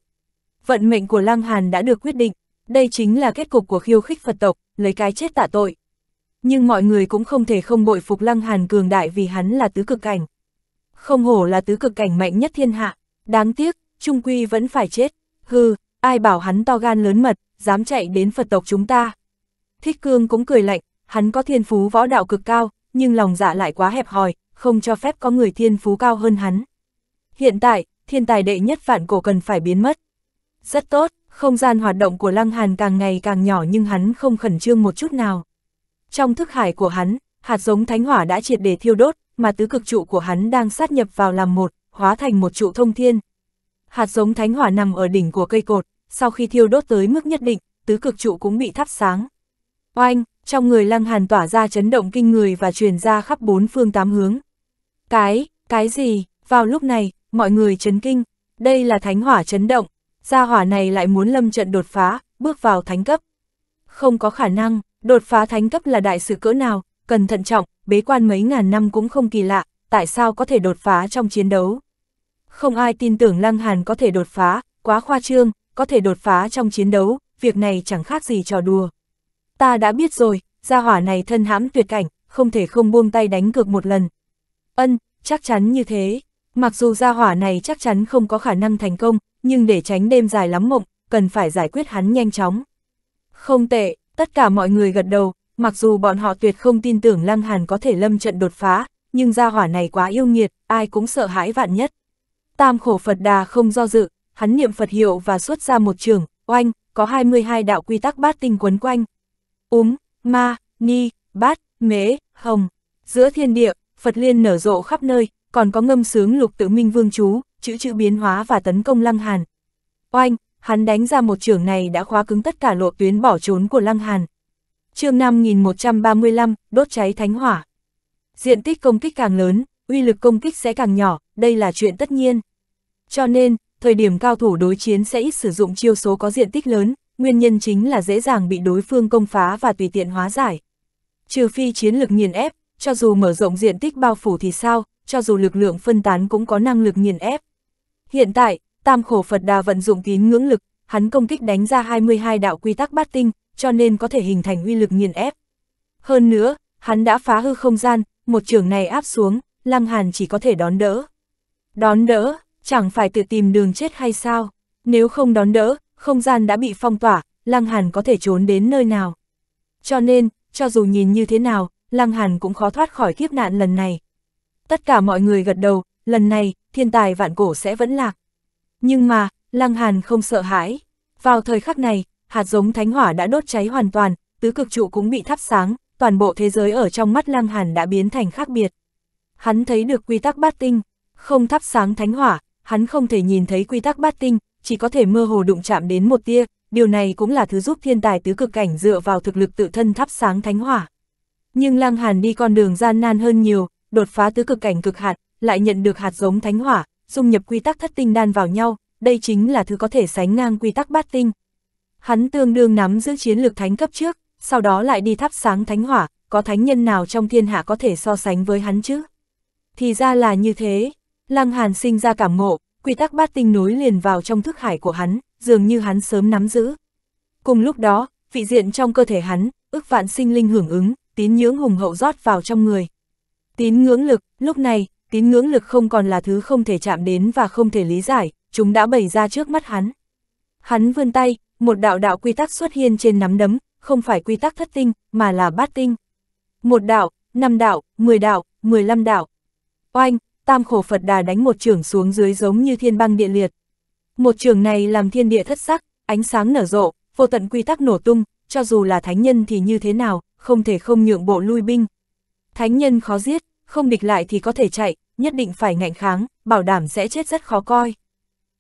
Vận mệnh của Lăng Hàn đã được quyết định, đây chính là kết cục của khiêu khích Phật tộc, lấy cái chết tạ tội. Nhưng mọi người cũng không thể không bội phục Lăng Hàn cường đại vì hắn là tứ cực cảnh. Không hổ là tứ cực cảnh mạnh nhất thiên hạ, đáng tiếc, trung quy vẫn phải chết, hừ, ai bảo hắn to gan lớn mật, dám chạy đến Phật tộc chúng ta. Thích Cương cũng cười lạnh, hắn có thiên phú võ đạo cực cao, nhưng lòng dạ lại quá hẹp hòi, không cho phép có người thiên phú cao hơn hắn. Hiện tại, thiên tài đệ nhất vạn cổ cần phải biến mất. Rất tốt, không gian hoạt động của Lăng Hàn càng ngày càng nhỏ nhưng hắn không khẩn trương một chút nào. Trong thức hải của hắn, hạt giống thánh hỏa đã triệt để thiêu đốt, mà tứ cực trụ của hắn đang sát nhập vào làm một, hóa thành một trụ thông thiên. Hạt giống thánh hỏa nằm ở đỉnh của cây cột, sau khi thiêu đốt tới mức nhất định, tứ cực trụ cũng bị thắp sáng. Oanh, trong người Lăng Hàn tỏa ra chấn động kinh người và truyền ra khắp bốn phương tám hướng. Cái, cái gì, vào lúc này, mọi người chấn kinh, đây là thánh hỏa chấn động, gia hỏa này lại muốn lâm trận đột phá, bước vào thánh cấp. Không có khả năng, đột phá thánh cấp là đại sự cỡ nào, cần thận trọng, bế quan mấy ngàn năm cũng không kỳ lạ, tại sao có thể đột phá trong chiến đấu. Không ai tin tưởng Lăng Hàn có thể đột phá, quá khoa trương, có thể đột phá trong chiến đấu, việc này chẳng khác gì trò đùa. Ta đã biết rồi, gia hỏa này thân hãm tuyệt cảnh, không thể không buông tay đánh cược một lần. Ân, chắc chắn như thế. Mặc dù gia hỏa này chắc chắn không có khả năng thành công, nhưng để tránh đêm dài lắm mộng, cần phải giải quyết hắn nhanh chóng. Không tệ, tất cả mọi người gật đầu, mặc dù bọn họ tuyệt không tin tưởng Lăng Hàn có thể lâm trận đột phá, nhưng gia hỏa này quá yêu nghiệt, ai cũng sợ hãi vạn nhất. Tam khổ Phật đà không do dự, hắn niệm Phật hiệu và xuất ra một trường, oanh, có 22 đạo quy tắc bát tinh quấn quanh. Úm, ma, ni, bát, mế, hồng. Giữa thiên địa, Phật liên nở rộ khắp nơi, còn có ngâm sướng lục tự minh vương chú, chữ chữ biến hóa và tấn công Lăng Hàn. Oanh, hắn đánh ra một trưởng này đã khóa cứng tất cả lộ tuyến bỏ trốn của Lăng Hàn. chương 5135, đốt cháy thánh hỏa. Diện tích công kích càng lớn, uy lực công kích sẽ càng nhỏ, đây là chuyện tất nhiên. Cho nên, thời điểm cao thủ đối chiến sẽ ít sử dụng chiêu số có diện tích lớn, nguyên nhân chính là dễ dàng bị đối phương công phá và tùy tiện hóa giải. Trừ phi chiến lực nghiền ép, cho dù mở rộng diện tích bao phủ thì sao, cho dù lực lượng phân tán cũng có năng lực nghiền ép. Hiện tại, tam khổ Phật Đà vận dụng tín ngưỡng lực, hắn công kích đánh ra 22 đạo quy tắc bát tinh, cho nên có thể hình thành uy lực nghiền ép. Hơn nữa, hắn đã phá hư không gian, một trường này áp xuống, Lăng Hàn chỉ có thể đón đỡ. Đón đỡ, chẳng phải tự tìm đường chết hay sao? Nếu không đón đỡ, không gian đã bị phong tỏa, Lăng Hàn có thể trốn đến nơi nào? Cho nên, cho dù nhìn như thế nào, Lăng Hàn cũng khó thoát khỏi kiếp nạn lần này. Tất cả mọi người gật đầu, lần này, thiên tài vạn cổ sẽ vẫn lạc. Nhưng mà, Lăng Hàn không sợ hãi. Vào thời khắc này, hạt giống thánh hỏa đã đốt cháy hoàn toàn, tứ cực trụ cũng bị thắp sáng, toàn bộ thế giới ở trong mắt Lăng Hàn đã biến thành khác biệt. Hắn thấy được quy tắc bát tinh, không thắp sáng thánh hỏa, hắn không thể nhìn thấy quy tắc bát tinh, chỉ có thể mơ hồ đụng chạm đến một tia, điều này cũng là thứ giúp thiên tài tứ cực cảnh dựa vào thực lực tự thân thắp sáng thánh hỏa. Nhưng Lăng Hàn đi con đường gian nan hơn nhiều, đột phá tứ cực cảnh cực hạn, lại nhận được hạt giống thánh hỏa, dung nhập quy tắc thất tinh đan vào nhau, đây chính là thứ có thể sánh ngang quy tắc bát tinh. Hắn tương đương nắm giữ chiến lược thánh cấp trước, sau đó lại đi thắp sáng thánh hỏa, có thánh nhân nào trong thiên hạ có thể so sánh với hắn chứ? Thì ra là như thế, Lăng Hàn sinh ra cảm ngộ, quy tắc bát tinh nối liền vào trong thức hải của hắn, dường như hắn sớm nắm giữ. Cùng lúc đó, vị diện trong cơ thể hắn, ước vạn sinh linh hưởng ứng, tín nhưỡng hùng hậu rót vào trong người. Tín ngưỡng lực, lúc này, tín ngưỡng lực không còn là thứ không thể chạm đến và không thể lý giải, chúng đã bày ra trước mắt hắn. Hắn vươn tay, một đạo đạo quy tắc xuất hiện trên nắm đấm, không phải quy tắc thất tinh, mà là bát tinh. Một đạo, năm đạo, mười đạo, mười lăm đạo. Oanh, tam khổ Phật đà đánh một trường xuống dưới giống như thiên băng địa liệt. Một trường này làm thiên địa thất sắc, ánh sáng nở rộ, vô tận quy tắc nổ tung, cho dù là thánh nhân thì như thế nào, không thể không nhượng bộ lui binh. Thánh nhân khó giết, không địch lại thì có thể chạy, nhất định phải ngạnh kháng, bảo đảm sẽ chết rất khó coi.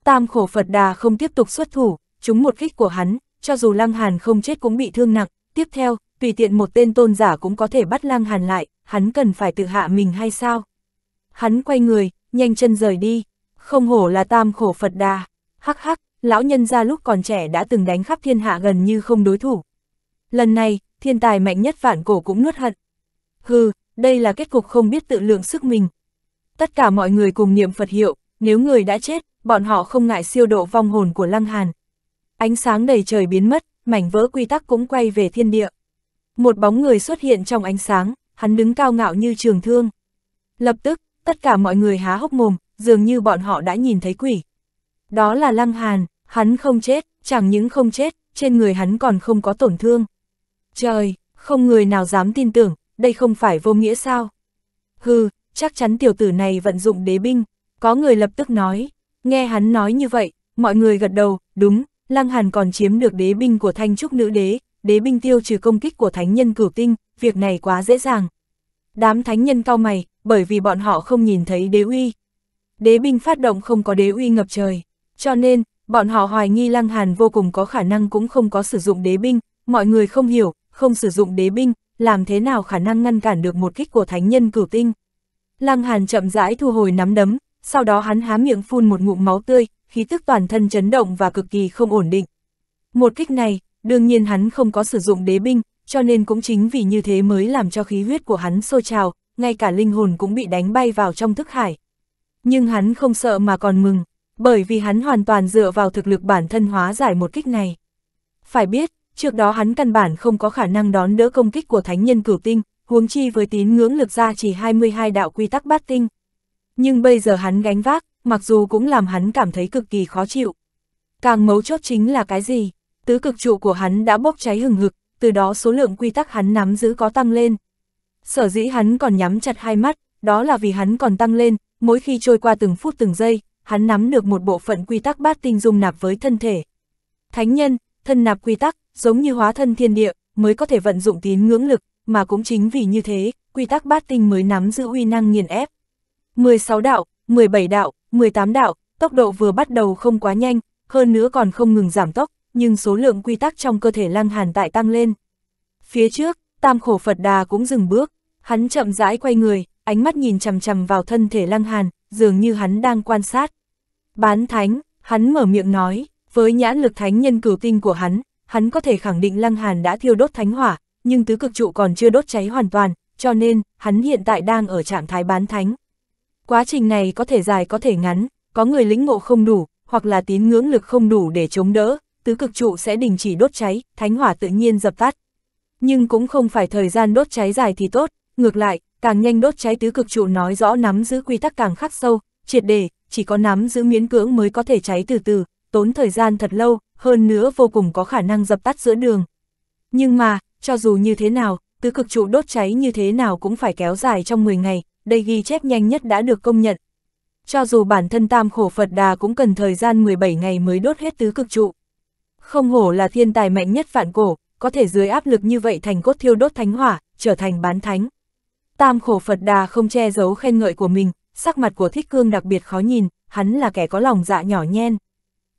Tam khổ Phật Đà không tiếp tục xuất thủ, chúng một kích của hắn, cho dù Lăng Hàn không chết cũng bị thương nặng, tiếp theo, tùy tiện một tên tôn giả cũng có thể bắt Lăng Hàn lại, hắn cần phải tự hạ mình hay sao? Hắn quay người, nhanh chân rời đi, không hổ là tam khổ Phật Đà, hắc hắc, lão nhân ra lúc còn trẻ đã từng đánh khắp thiên hạ gần như không đối thủ. Lần này, thiên tài mạnh nhất vạn cổ cũng nuốt hận. Hừ, đây là kết cục không biết tự lượng sức mình. Tất cả mọi người cùng niệm Phật hiệu, nếu người đã chết, bọn họ không ngại siêu độ vong hồn của Lăng Hàn. Ánh sáng đầy trời biến mất, mảnh vỡ quy tắc cũng quay về thiên địa. Một bóng người xuất hiện trong ánh sáng, hắn đứng cao ngạo như trường thương. Lập tức, tất cả mọi người há hốc mồm, dường như bọn họ đã nhìn thấy quỷ. Đó là Lăng Hàn, hắn không chết, chẳng những không chết, trên người hắn còn không có tổn thương. Trời, không người nào dám tin tưởng, đây không phải vô nghĩa sao? Hừ, chắc chắn tiểu tử này vận dụng đế binh, có người lập tức nói, nghe hắn nói như vậy, mọi người gật đầu, đúng, Lăng Hàn còn chiếm được đế binh của thanh trúc nữ đế, đế binh tiêu trừ công kích của thánh nhân cửu tinh, việc này quá dễ dàng. Đám thánh nhân cao mày, bởi vì bọn họ không nhìn thấy đế uy. Đế binh phát động không có đế uy ngập trời, cho nên, bọn họ hoài nghi Lăng Hàn vô cùng có khả năng cũng không có sử dụng đế binh, mọi người không hiểu, không sử dụng đế binh, làm thế nào khả năng ngăn cản được một kích của thánh nhân cửu tinh. Lăng Hàn chậm rãi thu hồi nắm đấm, sau đó hắn há miệng phun một ngụm máu tươi, khí tức toàn thân chấn động và cực kỳ không ổn định. Một kích này, đương nhiên hắn không có sử dụng đế binh, cho nên cũng chính vì như thế mới làm cho khí huyết của hắn sôi trào, ngay cả linh hồn cũng bị đánh bay vào trong thức hải. Nhưng hắn không sợ mà còn mừng, bởi vì hắn hoàn toàn dựa vào thực lực bản thân hóa giải một kích này. Phải biết, Trước đó hắn căn bản không có khả năng đón đỡ công kích của thánh nhân cửu tinh, huống chi với tín ngưỡng lực ra chỉ 22 đạo quy tắc bát tinh. Nhưng bây giờ hắn gánh vác, mặc dù cũng làm hắn cảm thấy cực kỳ khó chịu. Càng mấu chốt chính là cái gì? Tứ cực trụ của hắn đã bốc cháy hừng hực, từ đó số lượng quy tắc hắn nắm giữ có tăng lên. Sở dĩ hắn còn nhắm chặt hai mắt, đó là vì hắn còn tăng lên, mỗi khi trôi qua từng phút từng giây, hắn nắm được một bộ phận quy tắc bát tinh dung nạp với thân thể. Thánh nhân, thân nạp quy tắc, giống như hóa thân thiên địa, mới có thể vận dụng tín ngưỡng lực, mà cũng chính vì như thế, quy tắc bát tinh mới nắm giữ uy năng nghiền ép. 16 đạo, 17 đạo, 18 đạo, tốc độ vừa bắt đầu không quá nhanh, hơn nữa còn không ngừng giảm tốc, nhưng số lượng quy tắc trong cơ thể lăng hàn tại tăng lên. Phía trước, tam khổ Phật đà cũng dừng bước, hắn chậm rãi quay người, ánh mắt nhìn chầm chầm vào thân thể lăng hàn, dường như hắn đang quan sát. Bán thánh, hắn mở miệng nói, với nhãn lực thánh nhân cửu tinh của hắn, hắn có thể khẳng định Lăng Hàn đã thiêu đốt thánh hỏa, nhưng tứ cực trụ còn chưa đốt cháy hoàn toàn, cho nên, hắn hiện tại đang ở trạng thái bán thánh. Quá trình này có thể dài có thể ngắn, có người lĩnh ngộ không đủ, hoặc là tín ngưỡng lực không đủ để chống đỡ, tứ cực trụ sẽ đình chỉ đốt cháy, thánh hỏa tự nhiên dập tắt. Nhưng cũng không phải thời gian đốt cháy dài thì tốt, ngược lại, càng nhanh đốt cháy tứ cực trụ nói rõ nắm giữ quy tắc càng khắc sâu, triệt đề, chỉ có nắm giữ miễn cưỡng mới có thể cháy từ từ, tốn thời gian thật lâu, hơn nữa vô cùng có khả năng dập tắt giữa đường. Nhưng mà, cho dù như thế nào, tứ cực trụ đốt cháy như thế nào cũng phải kéo dài trong 10 ngày, đây ghi chép nhanh nhất đã được công nhận. Cho dù bản thân tam khổ Phật Đà cũng cần thời gian 17 ngày mới đốt hết tứ cực trụ. Không hổ là thiên tài mạnh nhất phản cổ, có thể dưới áp lực như vậy thành cốt thiêu đốt thánh hỏa, trở thành bán thánh. Tam khổ Phật Đà không che giấu khen ngợi của mình, sắc mặt của Thích Cương đặc biệt khó nhìn, hắn là kẻ có lòng dạ nhỏ nhen.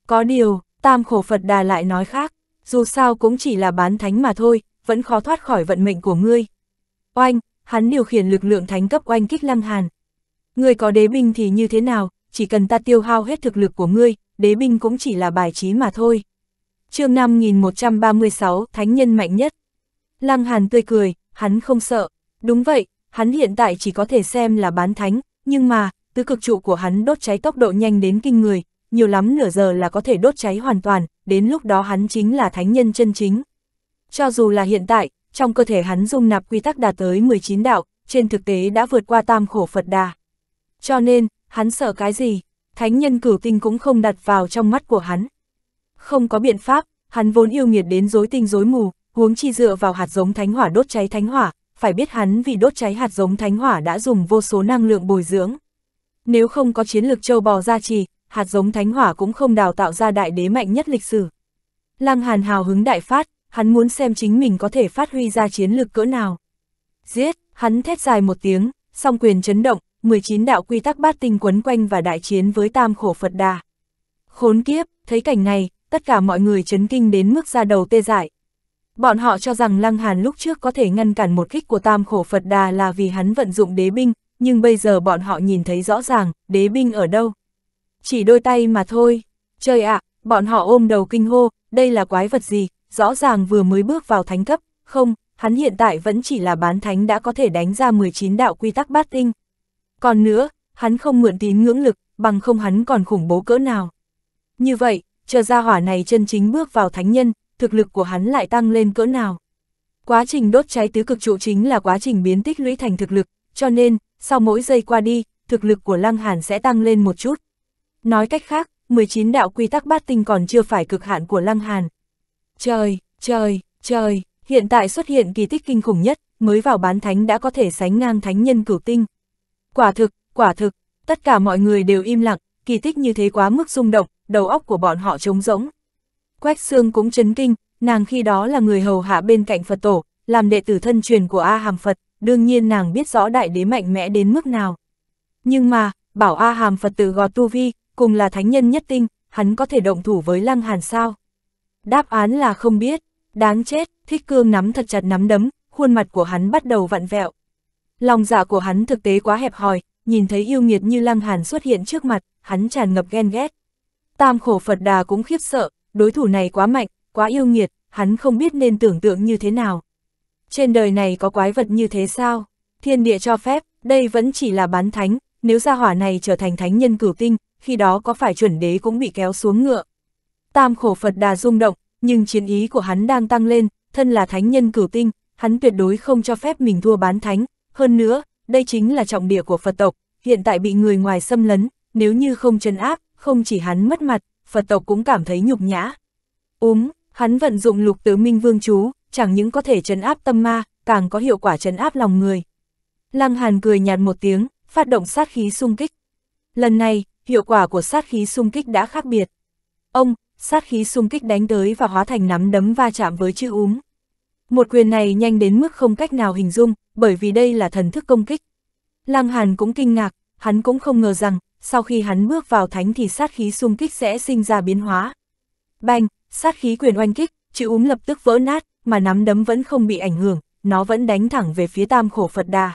Có điều, tam khổ Phật Đà lại nói khác, dù sao cũng chỉ là bán thánh mà thôi, vẫn khó thoát khỏi vận mệnh của ngươi. Oanh, hắn điều khiển lực lượng thánh cấp oanh kích Lăng Hàn. Ngươi có đế binh thì như thế nào, chỉ cần ta tiêu hao hết thực lực của ngươi, đế binh cũng chỉ là bài trí mà thôi. chương 5136, Thánh nhân mạnh nhất. Lăng Hàn tươi cười, hắn không sợ. Đúng vậy, hắn hiện tại chỉ có thể xem là bán thánh, nhưng mà, tứ cực trụ của hắn đốt cháy tốc độ nhanh đến kinh người, nhiều lắm nửa giờ là có thể đốt cháy hoàn toàn, đến lúc đó hắn chính là thánh nhân chân chính. Cho dù là hiện tại, trong cơ thể hắn dung nạp quy tắc đạt tới 19 đạo, trên thực tế đã vượt qua tam khổ Phật đà. Cho nên, hắn sợ cái gì, thánh nhân cửu tinh cũng không đặt vào trong mắt của hắn. Không có biện pháp, hắn vốn yêu nghiệt đến dối tinh dối mù, huống chi dựa vào hạt giống thánh hỏa đốt cháy thánh hỏa, phải biết hắn vì đốt cháy hạt giống thánh hỏa đã dùng vô số năng lượng bồi dưỡng. Nếu không có chiến lược châu bò gia trì, hạt giống thánh hỏa cũng không đào tạo ra đại đế mạnh nhất lịch sử. Lăng Hàn hào hứng đại phát, hắn muốn xem chính mình có thể phát huy ra chiến lực cỡ nào. Giết, hắn thét dài một tiếng, song quyền chấn động, 19 đạo quy tắc bát tinh quấn quanh và đại chiến với tam khổ Phật đà. Khốn kiếp, thấy cảnh này, tất cả mọi người chấn kinh đến mức ra đầu tê dại. Bọn họ cho rằng Lăng Hàn lúc trước có thể ngăn cản một kích của tam khổ Phật đà là vì hắn vận dụng đế binh, nhưng bây giờ bọn họ nhìn thấy rõ ràng, đế binh ở đâu chỉ đôi tay mà thôi. Trời ạ, bọn họ ôm đầu kinh hô, đây là quái vật gì, rõ ràng vừa mới bước vào thánh cấp, không, hắn hiện tại vẫn chỉ là bán thánh đã có thể đánh ra 19 đạo quy tắc bát tinh. Còn nữa, hắn không mượn tín ngưỡng lực, bằng không hắn còn khủng bố cỡ nào. Như vậy, chờ ra hỏa này chân chính bước vào thánh nhân, thực lực của hắn lại tăng lên cỡ nào. Quá trình đốt cháy tứ cực trụ chính là quá trình biến tích lũy thành thực lực, cho nên, sau mỗi giây qua đi, thực lực của Lăng Hàn sẽ tăng lên một chút. Nói cách khác, 19 đạo quy tắc bát tinh còn chưa phải cực hạn của Lăng Hàn. Trời, trời, trời, hiện tại xuất hiện kỳ tích kinh khủng nhất, mới vào bán thánh đã có thể sánh ngang thánh nhân cửu tinh. Quả thực, quả thực, tất cả mọi người đều im lặng, kỳ tích như thế quá mức rung động, đầu óc của bọn họ trống rỗng. Quách xương cũng chấn kinh, nàng khi đó là người hầu hạ bên cạnh Phật tổ, làm đệ tử thân truyền của A Hàm Phật, đương nhiên nàng biết rõ đại đế mạnh mẽ đến mức nào. Nhưng mà, bảo A Hàm Phật tử gọt tu vi, cùng là thánh nhân nhất tinh, hắn có thể động thủ với Lăng Hàn sao? Đáp án là không biết, đáng chết, Thích Cương nắm thật chặt nắm đấm, khuôn mặt của hắn bắt đầu vặn vẹo. Lòng dạ của hắn thực tế quá hẹp hòi, nhìn thấy yêu nghiệt như Lăng Hàn xuất hiện trước mặt, hắn tràn ngập ghen ghét. Tam khổ Phật Đà cũng khiếp sợ, đối thủ này quá mạnh, quá yêu nghiệt, hắn không biết nên tưởng tượng như thế nào. Trên đời này có quái vật như thế sao? Thiên địa cho phép, đây vẫn chỉ là bán thánh, nếu gia hỏa này trở thành thánh nhân cửu tinh, khi đó có phải chuẩn đế cũng bị kéo xuống ngựa. Tam khổ Phật đà rung động, nhưng chiến ý của hắn đang tăng lên, thân là thánh nhân cửu tinh, hắn tuyệt đối không cho phép mình thua bán thánh, hơn nữa, đây chính là trọng địa của Phật tộc, hiện tại bị người ngoài xâm lấn, nếu như không trấn áp, không chỉ hắn mất mặt, Phật tộc cũng cảm thấy nhục nhã. Úm, hắn vận dụng lục tứ minh vương chú, chẳng những có thể chấn áp tâm ma, càng có hiệu quả chấn áp lòng người. Lăng Hàn cười nhạt một tiếng, phát động sát khí xung kích. Lần này, hiệu quả của sát khí xung kích đã khác biệt. Ông, sát khí xung kích đánh tới và hóa thành nắm đấm va chạm với chữ úm. Một quyền này nhanh đến mức không cách nào hình dung, bởi vì đây là thần thức công kích. Lăng Hàn cũng kinh ngạc, hắn cũng không ngờ rằng, sau khi hắn bước vào thánh thì sát khí xung kích sẽ sinh ra biến hóa. Bang, sát khí quyền oanh kích, chữ úm lập tức vỡ nát, mà nắm đấm vẫn không bị ảnh hưởng, nó vẫn đánh thẳng về phía tam khổ Phật Đà.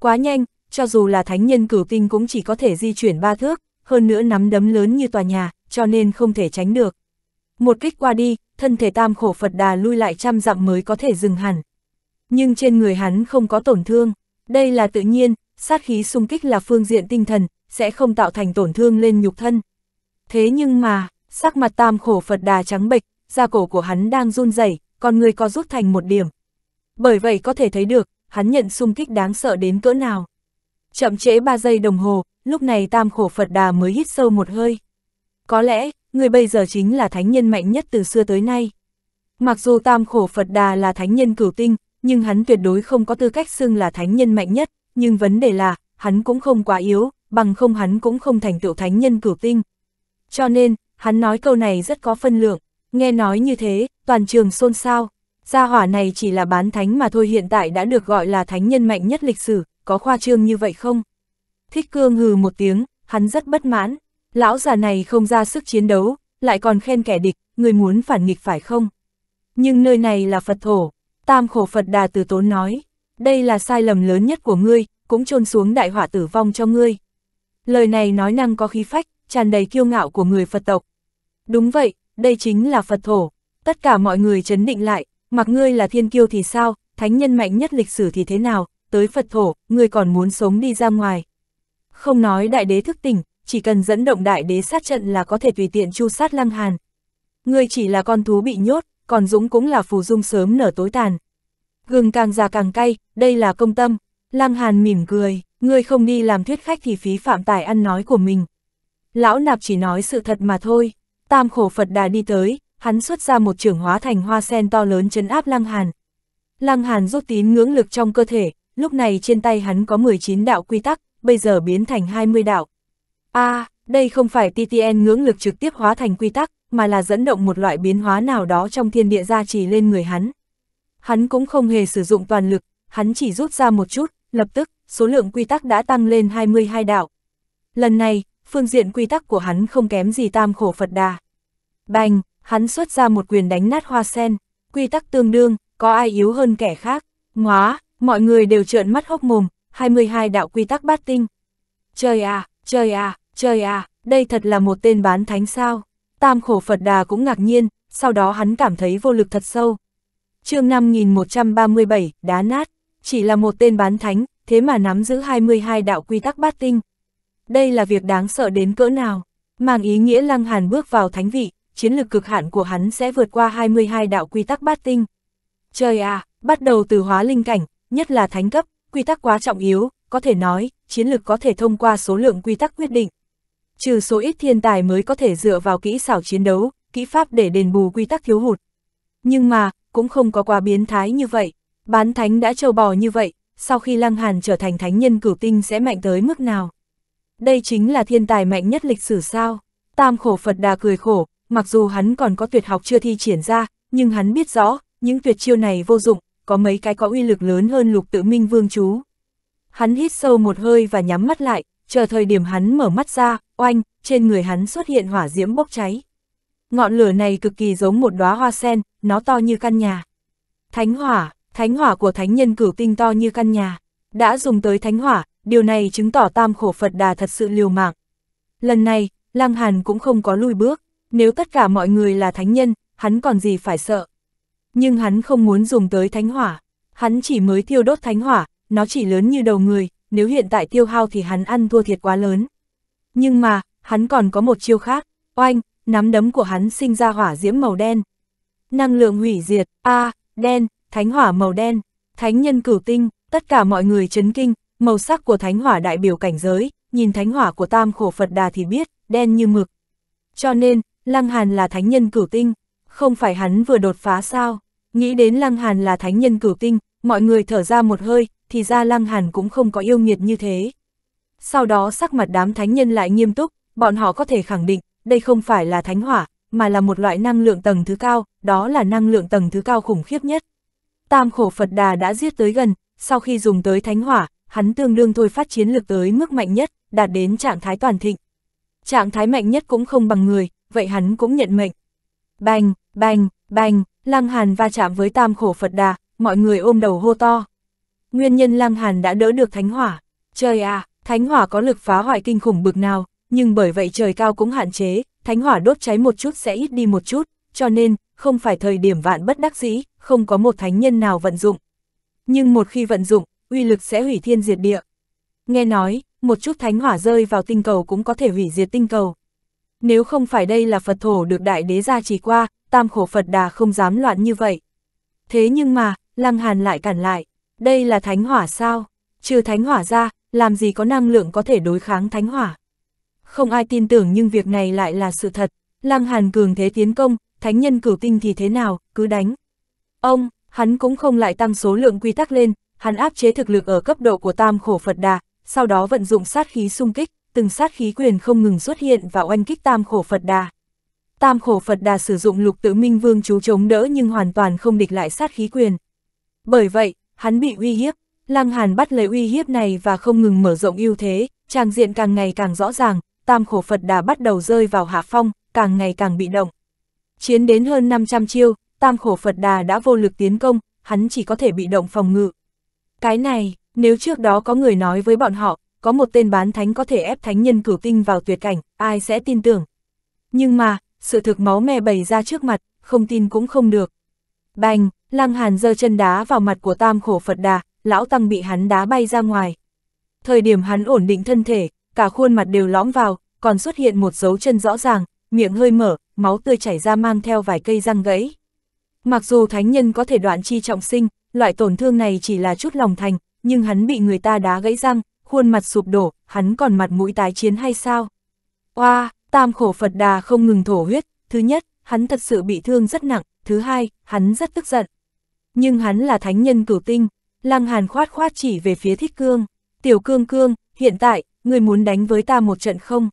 Quá nhanh, cho dù là thánh nhân cửu tinh cũng chỉ có thể di chuyển ba thước, hơn nữa nắm đấm lớn như tòa nhà, cho nên không thể tránh được. Một kích qua đi, thân thể tam khổ Phật đà lui lại trăm dặm mới có thể dừng hẳn. Nhưng trên người hắn không có tổn thương, đây là tự nhiên, sát khí xung kích là phương diện tinh thần, sẽ không tạo thành tổn thương lên nhục thân. Thế nhưng mà, sắc mặt tam khổ Phật đà trắng bệch, da cổ của hắn đang run rẩy, còn người có rút thành một điểm. Bởi vậy có thể thấy được, hắn nhận xung kích đáng sợ đến cỡ nào. Chậm trễ 3 giây đồng hồ, lúc này tam khổ Phật đà mới hít sâu một hơi. Có lẽ, người bây giờ chính là thánh nhân mạnh nhất từ xưa tới nay. Mặc dù tam khổ Phật đà là thánh nhân cửu tinh, nhưng hắn tuyệt đối không có tư cách xưng là thánh nhân mạnh nhất, nhưng vấn đề là, hắn cũng không quá yếu, bằng không hắn cũng không thành tựu thánh nhân cửu tinh. Cho nên, hắn nói câu này rất có phân lượng, nghe nói như thế, toàn trường xôn xao. Gia hỏa này chỉ là bán thánh mà thôi hiện tại đã được gọi là thánh nhân mạnh nhất lịch sử, có khoa trương như vậy không? Thích cương hừ một tiếng, hắn rất bất mãn. Lão già này không ra sức chiến đấu, lại còn khen kẻ địch, người muốn phản nghịch phải không? Nhưng nơi này là Phật thổ, tam khổ Phật đà từ tốn nói. Đây là sai lầm lớn nhất của ngươi, cũng trôn xuống đại họa tử vong cho ngươi. Lời này nói năng có khí phách, tràn đầy kiêu ngạo của người Phật tộc. Đúng vậy, đây chính là Phật thổ. Tất cả mọi người chấn định lại, mặc ngươi là thiên kiêu thì sao, thánh nhân mạnh nhất lịch sử thì thế nào, tới Phật thổ, ngươi còn muốn sống đi ra ngoài. Không nói đại đế thức tỉnh, chỉ cần dẫn động đại đế sát trận là có thể tùy tiện chu sát lăng hàn. Ngươi chỉ là con thú bị nhốt, còn Dũng cũng là phù dung sớm nở tối tàn. Gừng càng già càng cay, đây là công tâm. Lăng hàn mỉm cười, ngươi không đi làm thuyết khách thì phí phạm tài ăn nói của mình. Lão nạp chỉ nói sự thật mà thôi. Tam khổ Phật đà đi tới, hắn xuất ra một trưởng hóa thành hoa sen to lớn chấn áp lăng hàn. Lăng hàn rút tín ngưỡng lực trong cơ thể, lúc này trên tay hắn có 19 đạo quy tắc, bây giờ biến thành 20 đạo. a à, đây không phải TTN ngưỡng lực trực tiếp hóa thành quy tắc, mà là dẫn động một loại biến hóa nào đó trong thiên địa gia trì lên người hắn. Hắn cũng không hề sử dụng toàn lực, hắn chỉ rút ra một chút, lập tức, số lượng quy tắc đã tăng lên 22 đạo. Lần này, phương diện quy tắc của hắn không kém gì tam khổ Phật đà. Bành, hắn xuất ra một quyền đánh nát hoa sen, quy tắc tương đương, có ai yếu hơn kẻ khác. Ngóa, mọi người đều trợn mắt hốc mồm, 22 đạo quy tắc bát tinh. Trời à, trời à, trời à, đây thật là một tên bán thánh sao. Tam khổ Phật Đà cũng ngạc nhiên, sau đó hắn cảm thấy vô lực thật sâu. chương 5137, đá nát, chỉ là một tên bán thánh, thế mà nắm giữ 22 đạo quy tắc bát tinh. Đây là việc đáng sợ đến cỡ nào, mang ý nghĩa Lăng Hàn bước vào thánh vị, chiến lực cực hạn của hắn sẽ vượt qua 22 đạo quy tắc bát tinh. Trời à, bắt đầu từ hóa linh cảnh, nhất là thánh cấp, quy tắc quá trọng yếu, có thể nói, chiến lược có thể thông qua số lượng quy tắc quyết định. Trừ số ít thiên tài mới có thể dựa vào kỹ xảo chiến đấu, kỹ pháp để đền bù quy tắc thiếu hụt. Nhưng mà, cũng không có quá biến thái như vậy. Bán thánh đã trâu bò như vậy, sau khi Lăng Hàn trở thành thánh nhân cửu tinh sẽ mạnh tới mức nào? Đây chính là thiên tài mạnh nhất lịch sử sao? Tam khổ Phật đà cười khổ, mặc dù hắn còn có tuyệt học chưa thi triển ra, nhưng hắn biết rõ, những tuyệt chiêu này vô dụng, có mấy cái có uy lực lớn hơn lục tự minh vương chú. Hắn hít sâu một hơi và nhắm mắt lại, chờ thời điểm hắn mở mắt ra, oanh, trên người hắn xuất hiện hỏa diễm bốc cháy. Ngọn lửa này cực kỳ giống một đóa hoa sen, nó to như căn nhà. Thánh hỏa, thánh hỏa của thánh nhân cửu tinh to như căn nhà. Đã dùng tới thánh hỏa, điều này chứng tỏ tam khổ Phật đà thật sự liều mạng. Lần này, Lăng Hàn cũng không có lui bước, nếu tất cả mọi người là thánh nhân, hắn còn gì phải sợ nhưng hắn không muốn dùng tới thánh hỏa, hắn chỉ mới thiêu đốt thánh hỏa, nó chỉ lớn như đầu người, nếu hiện tại tiêu hao thì hắn ăn thua thiệt quá lớn. Nhưng mà, hắn còn có một chiêu khác, oanh, nắm đấm của hắn sinh ra hỏa diễm màu đen. Năng lượng hủy diệt, a à, đen, thánh hỏa màu đen, thánh nhân cửu tinh, tất cả mọi người chấn kinh, màu sắc của thánh hỏa đại biểu cảnh giới, nhìn thánh hỏa của tam khổ Phật đà thì biết, đen như mực. Cho nên, Lăng Hàn là thánh nhân cửu tinh, không phải hắn vừa đột phá sao? Nghĩ đến Lăng Hàn là thánh nhân cửu tinh, mọi người thở ra một hơi, thì ra Lăng Hàn cũng không có yêu nghiệt như thế. Sau đó sắc mặt đám thánh nhân lại nghiêm túc, bọn họ có thể khẳng định, đây không phải là thánh hỏa, mà là một loại năng lượng tầng thứ cao, đó là năng lượng tầng thứ cao khủng khiếp nhất. Tam khổ Phật Đà đã giết tới gần, sau khi dùng tới thánh hỏa, hắn tương đương thôi phát chiến lực tới mức mạnh nhất, đạt đến trạng thái toàn thịnh. Trạng thái mạnh nhất cũng không bằng người, vậy hắn cũng nhận mệnh. Bành, Bành, bành, Lăng Hàn va chạm với tam khổ Phật đà, mọi người ôm đầu hô to. Nguyên nhân Lăng Hàn đã đỡ được thánh hỏa. Trời à, thánh hỏa có lực phá hoại kinh khủng bực nào, nhưng bởi vậy trời cao cũng hạn chế, thánh hỏa đốt cháy một chút sẽ ít đi một chút, cho nên, không phải thời điểm vạn bất đắc dĩ, không có một thánh nhân nào vận dụng. Nhưng một khi vận dụng, uy lực sẽ hủy thiên diệt địa. Nghe nói, một chút thánh hỏa rơi vào tinh cầu cũng có thể hủy diệt tinh cầu. Nếu không phải đây là Phật thổ được đại đế gia trì qua, tam khổ Phật đà không dám loạn như vậy. Thế nhưng mà, Lăng Hàn lại cản lại, đây là thánh hỏa sao? Trừ thánh hỏa ra, làm gì có năng lượng có thể đối kháng thánh hỏa? Không ai tin tưởng nhưng việc này lại là sự thật. Lăng Hàn cường thế tiến công, thánh nhân cửu tinh thì thế nào, cứ đánh. Ông, hắn cũng không lại tăng số lượng quy tắc lên, hắn áp chế thực lực ở cấp độ của tam khổ Phật đà, sau đó vận dụng sát khí xung kích từng sát khí quyền không ngừng xuất hiện và oanh kích tam khổ Phật Đà. Tam khổ Phật Đà sử dụng lục tự minh vương chú chống đỡ nhưng hoàn toàn không địch lại sát khí quyền. Bởi vậy, hắn bị uy hiếp, Lăng Hàn bắt lấy uy hiếp này và không ngừng mở rộng ưu thế, trang diện càng ngày càng rõ ràng, tam khổ Phật Đà bắt đầu rơi vào hạ phong, càng ngày càng bị động. Chiến đến hơn 500 chiêu, tam khổ Phật Đà đã vô lực tiến công, hắn chỉ có thể bị động phòng ngự. Cái này, nếu trước đó có người nói với bọn họ, có một tên bán thánh có thể ép thánh nhân cửu tinh vào tuyệt cảnh, ai sẽ tin tưởng. Nhưng mà, sự thực máu me bày ra trước mặt, không tin cũng không được. Bành, Lăng Hàn giơ chân đá vào mặt của tam khổ Phật Đà, lão tăng bị hắn đá bay ra ngoài. Thời điểm hắn ổn định thân thể, cả khuôn mặt đều lõm vào, còn xuất hiện một dấu chân rõ ràng, miệng hơi mở, máu tươi chảy ra mang theo vài cây răng gãy. Mặc dù thánh nhân có thể đoạn chi trọng sinh, loại tổn thương này chỉ là chút lòng thành, nhưng hắn bị người ta đá gãy răng, khuôn mặt sụp đổ, hắn còn mặt mũi tái chiến hay sao? Oa, tam khổ Phật đà không ngừng thổ huyết, thứ nhất, hắn thật sự bị thương rất nặng, thứ hai, hắn rất tức giận. Nhưng hắn là thánh nhân cửu tinh, lăng hàn khoát khoát chỉ về phía thích cương, tiểu cương cương, hiện tại, người muốn đánh với ta một trận không?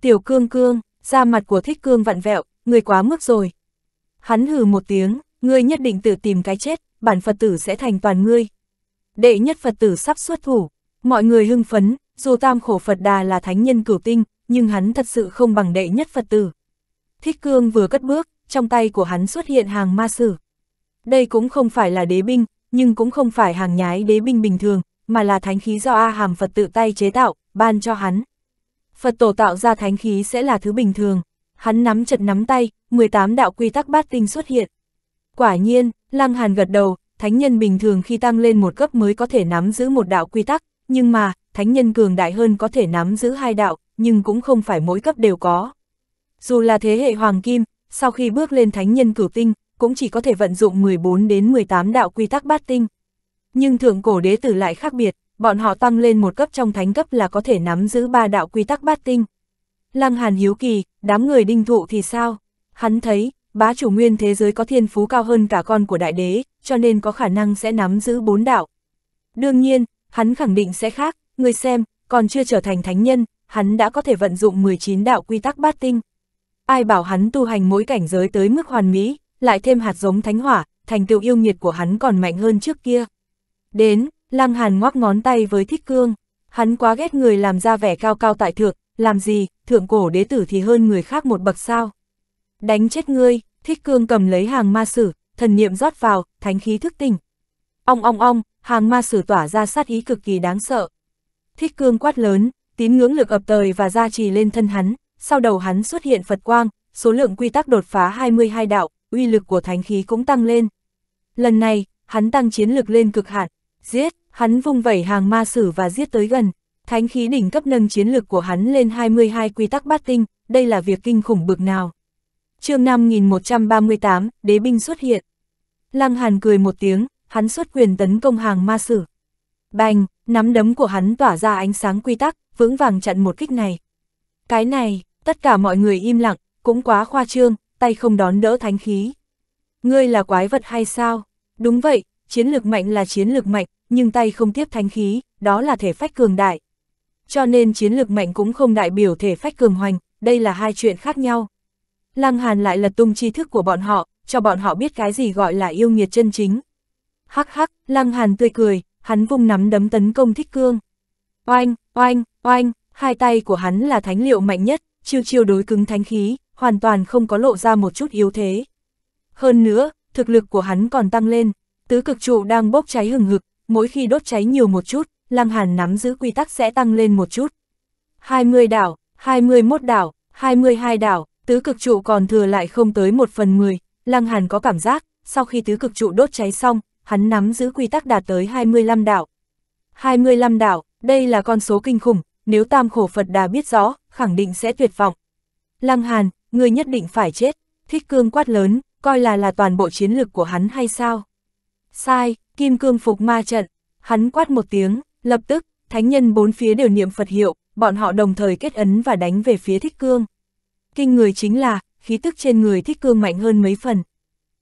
Tiểu cương cương, ra mặt của thích cương vặn vẹo, người quá mức rồi. Hắn hừ một tiếng, ngươi nhất định tự tìm cái chết, bản Phật tử sẽ thành toàn ngươi. Đệ nhất Phật tử sắp xuất thủ, Mọi người hưng phấn, dù tam khổ Phật đà là thánh nhân cửu tinh, nhưng hắn thật sự không bằng đệ nhất Phật tử. Thích cương vừa cất bước, trong tay của hắn xuất hiện hàng ma sử. Đây cũng không phải là đế binh, nhưng cũng không phải hàng nhái đế binh bình thường, mà là thánh khí do A Hàm Phật tự tay chế tạo, ban cho hắn. Phật tổ tạo ra thánh khí sẽ là thứ bình thường. Hắn nắm chặt nắm tay, 18 đạo quy tắc bát tinh xuất hiện. Quả nhiên, Lăng Hàn gật đầu, thánh nhân bình thường khi tăng lên một cấp mới có thể nắm giữ một đạo quy tắc, nhưng mà, thánh nhân cường đại hơn có thể nắm giữ hai đạo, nhưng cũng không phải mỗi cấp đều có. Dù là thế hệ hoàng kim, sau khi bước lên thánh nhân cửu tinh, cũng chỉ có thể vận dụng 14 đến 18 đạo quy tắc bát tinh. Nhưng thượng cổ đế tử lại khác biệt, bọn họ tăng lên một cấp trong thánh cấp là có thể nắm giữ ba đạo quy tắc bát tinh. Lăng Hàn hiếu kỳ, đám người đinh thụ thì sao? Hắn thấy, bá chủ nguyên thế giới có thiên phú cao hơn cả con của đại đế, cho nên có khả năng sẽ nắm giữ bốn đạo. Đương nhiên, hắn khẳng định sẽ khác, người xem, còn chưa trở thành thánh nhân, hắn đã có thể vận dụng 19 đạo quy tắc bát tinh. Ai bảo hắn tu hành mỗi cảnh giới tới mức hoàn mỹ, lại thêm hạt giống thánh hỏa, thành tựu yêu nghiệt của hắn còn mạnh hơn trước kia. Đến, Lăng Hàn ngoắc ngón tay với Thích Cương, hắn quá ghét người làm ra vẻ cao cao tại thượng, làm gì, thượng cổ đế tử thì hơn người khác một bậc sao. Đánh chết ngươi, Thích Cương cầm lấy hàng ma sử, thần niệm rót vào, thánh khí thức tỉnh. Ong ong ong, hàng ma sử tỏa ra sát ý cực kỳ đáng sợ. Thích cương quát lớn, tín ngưỡng lực ập tời và gia trì lên thân hắn, sau đầu hắn xuất hiện Phật quang, số lượng quy tắc đột phá 22 đạo, uy lực của thánh khí cũng tăng lên. Lần này, hắn tăng chiến lực lên cực hạn, giết, hắn vung vẩy hàng ma sử và giết tới gần. Thánh khí đỉnh cấp nâng chiến lực của hắn lên 22 quy tắc bát tinh, đây là việc kinh khủng bực nào. chương 5138, đế binh xuất hiện. Lăng Hàn cười một tiếng, hắn xuất quyền tấn công hàng ma sử. Bành, nắm đấm của hắn tỏa ra ánh sáng quy tắc, vững vàng chặn một kích này. Cái này, tất cả mọi người im lặng, cũng quá khoa trương, tay không đón đỡ thánh khí. Ngươi là quái vật hay sao? Đúng vậy, chiến lược mạnh là chiến lược mạnh, nhưng tay không tiếp thánh khí, đó là thể phách cường đại. Cho nên chiến lược mạnh cũng không đại biểu thể phách cường hoành, đây là hai chuyện khác nhau. Lăng Hàn lại lật tung tri thức của bọn họ, cho bọn họ biết cái gì gọi là yêu nghiệt chân chính hắc hắc, Lăng Hàn tươi cười, hắn vung nắm đấm tấn công Thích Cương. Oanh, oanh, oanh, hai tay của hắn là thánh liệu mạnh nhất, chiêu chiêu đối cứng thánh khí, hoàn toàn không có lộ ra một chút yếu thế. Hơn nữa, thực lực của hắn còn tăng lên, tứ cực trụ đang bốc cháy hừng hực, mỗi khi đốt cháy nhiều một chút, Lăng Hàn nắm giữ quy tắc sẽ tăng lên một chút. 20 đảo, 21 đảo, 22 đảo, tứ cực trụ còn thừa lại không tới một phần 10, Lăng Hàn có cảm giác, sau khi tứ cực trụ đốt cháy xong, hắn nắm giữ quy tắc đạt tới 25 đạo. 25 đạo, đây là con số kinh khủng, nếu tam khổ Phật đà biết rõ, khẳng định sẽ tuyệt vọng. Lăng Hàn, người nhất định phải chết, thích cương quát lớn, coi là là toàn bộ chiến lực của hắn hay sao? Sai, kim cương phục ma trận, hắn quát một tiếng, lập tức, thánh nhân bốn phía đều niệm Phật hiệu, bọn họ đồng thời kết ấn và đánh về phía thích cương. Kinh người chính là, khí tức trên người thích cương mạnh hơn mấy phần.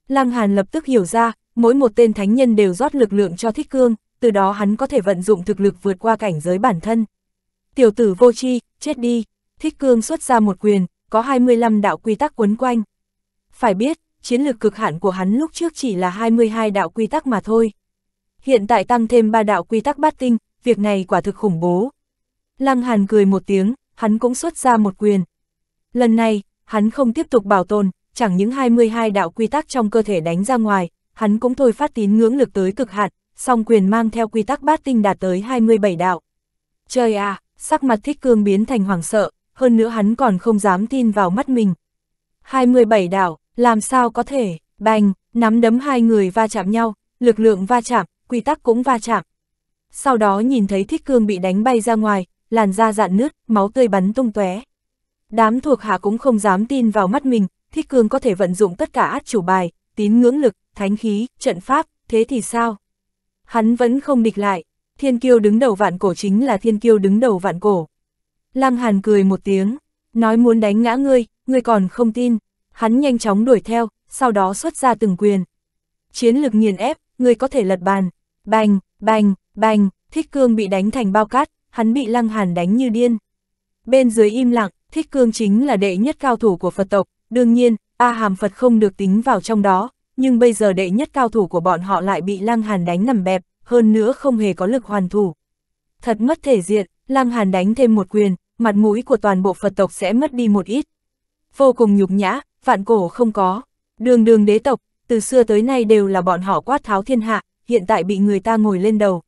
Lăng Hàn lập tức hiểu ra, mỗi một tên thánh nhân đều rót lực lượng cho thích cương, từ đó hắn có thể vận dụng thực lực vượt qua cảnh giới bản thân. Tiểu tử vô chi, chết đi, thích cương xuất ra một quyền, có 25 đạo quy tắc quấn quanh. Phải biết, chiến lược cực hạn của hắn lúc trước chỉ là 22 đạo quy tắc mà thôi. Hiện tại tăng thêm 3 đạo quy tắc bát tinh, việc này quả thực khủng bố. Lăng Hàn cười một tiếng, hắn cũng xuất ra một quyền. Lần này, hắn không tiếp tục bảo tồn, chẳng những 22 đạo quy tắc trong cơ thể đánh ra ngoài, hắn cũng thôi phát tín ngưỡng lực tới cực hạn, song quyền mang theo quy tắc bát tinh đạt tới 27 đạo. Trời à, sắc mặt thích cương biến thành hoảng sợ, hơn nữa hắn còn không dám tin vào mắt mình. 27 đạo, làm sao có thể, bành, nắm đấm hai người va chạm nhau, lực lượng va chạm, quy tắc cũng va chạm. Sau đó nhìn thấy thích cương bị đánh bay ra ngoài, làn da dạn nứt, máu tươi bắn tung tóe. Đám thuộc hạ cũng không dám tin vào mắt mình, thích cương có thể vận dụng tất cả át chủ bài, tín ngưỡng lực, thánh khí, trận pháp, thế thì sao? Hắn vẫn không địch lại, thiên kiêu đứng đầu vạn cổ chính là thiên kiêu đứng đầu vạn cổ. Lăng Hàn cười một tiếng, nói muốn đánh ngã ngươi, ngươi còn không tin, hắn nhanh chóng đuổi theo, sau đó xuất ra từng quyền. Chiến lực nghiền ép, ngươi có thể lật bàn, bành, bành, bành, thích cương bị đánh thành bao cát, hắn bị Lăng Hàn đánh như điên. Bên dưới im lặng, thích cương chính là đệ nhất cao thủ của Phật tộc, đương nhiên, A Hàm Phật không được tính vào trong đó, nhưng bây giờ đệ nhất cao thủ của bọn họ lại bị Lăng Hàn đánh nằm bẹp, hơn nữa không hề có lực hoàn thủ. Thật mất thể diện, Lăng Hàn đánh thêm một quyền, mặt mũi của toàn bộ Phật tộc sẽ mất đi một ít. Vô cùng nhục nhã, vạn cổ không có. Đường đường đế tộc, từ xưa tới nay đều là bọn họ quát tháo thiên hạ, hiện tại bị người ta ngồi lên đầu.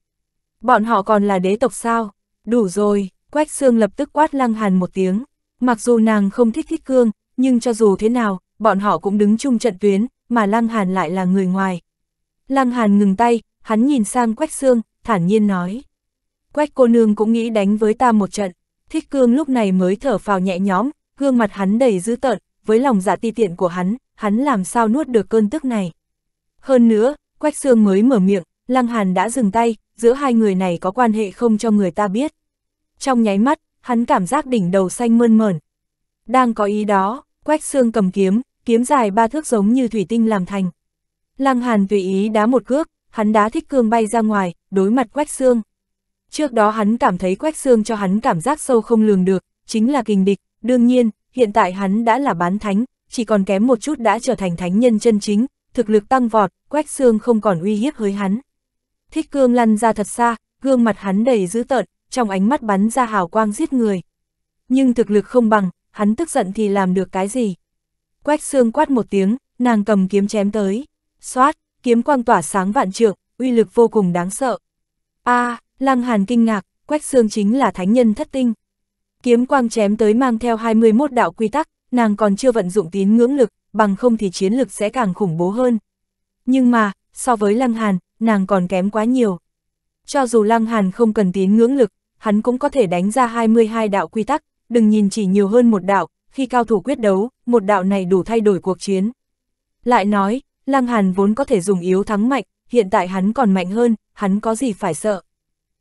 Bọn họ còn là đế tộc sao? Đủ rồi, Quách Sương lập tức quát Lăng Hàn một tiếng. Mặc dù nàng không thích thích cương, nhưng cho dù thế nào, bọn họ cũng đứng chung trận tuyến, mà Lăng Hàn lại là người ngoài. Lăng Hàn ngừng tay, hắn nhìn sang Quách Sương, thản nhiên nói. Quách cô nương cũng nghĩ đánh với ta một trận, thích cương lúc này mới thở phào nhẹ nhõm, gương mặt hắn đầy dữ tợn, với lòng dạ ti tiện của hắn, hắn làm sao nuốt được cơn tức này. Hơn nữa, Quách Sương mới mở miệng, Lăng Hàn đã dừng tay, giữa hai người này có quan hệ không cho người ta biết. Trong nháy mắt, hắn cảm giác đỉnh đầu xanh mơn mởn. Đang có ý đó, Quách Sương cầm kiếm, kiếm dài ba thước giống như thủy tinh làm thành. Lăng Hàn tùy ý đá một cước, hắn đá thích cương bay ra ngoài, đối mặt Quách Xương. Trước đó hắn cảm thấy Quách Xương cho hắn cảm giác sâu không lường được, chính là kình địch, đương nhiên, hiện tại hắn đã là bán thánh, chỉ còn kém một chút đã trở thành thánh nhân chân chính, thực lực tăng vọt, Quách Xương không còn uy hiếp với hắn. Thích cương lăn ra thật xa, gương mặt hắn đầy dữ tợn, trong ánh mắt bắn ra hào quang giết người. Nhưng thực lực không bằng, hắn tức giận thì làm được cái gì? Quách xương quát một tiếng, nàng cầm kiếm chém tới. Xoát, kiếm quang tỏa sáng vạn trượng, uy lực vô cùng đáng sợ. a à, Lăng Hàn kinh ngạc, Quách xương chính là thánh nhân thất tinh. Kiếm quang chém tới mang theo 21 đạo quy tắc, nàng còn chưa vận dụng tín ngưỡng lực, bằng không thì chiến lực sẽ càng khủng bố hơn. Nhưng mà, so với Lăng Hàn, nàng còn kém quá nhiều. Cho dù Lăng Hàn không cần tín ngưỡng lực, hắn cũng có thể đánh ra 22 đạo quy tắc, đừng nhìn chỉ nhiều hơn một đạo, khi cao thủ quyết đấu, một đạo này đủ thay đổi cuộc chiến. Lại nói, Lăng Hàn vốn có thể dùng yếu thắng mạnh, hiện tại hắn còn mạnh hơn, hắn có gì phải sợ.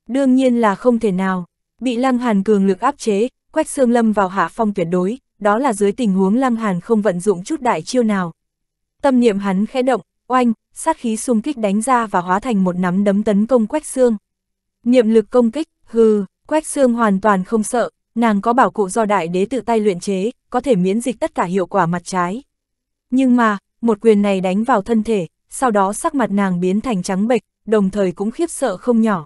Đương nhiên là không thể nào, bị Lăng Hàn cường lực áp chế, Quách xương Lâm vào hạ phong tuyệt đối, đó là dưới tình huống Lăng Hàn không vận dụng chút đại chiêu nào. Tâm niệm hắn khẽ động, oanh, sát khí xung kích đánh ra và hóa thành một nắm đấm tấn công Quách xương Niệm lực công kích, hừ, Quách xương hoàn toàn không sợ, nàng có bảo cụ do đại đế tự tay luyện chế, có thể miễn dịch tất cả hiệu quả mặt trái. Nhưng mà, một quyền này đánh vào thân thể, sau đó sắc mặt nàng biến thành trắng bệch, đồng thời cũng khiếp sợ không nhỏ.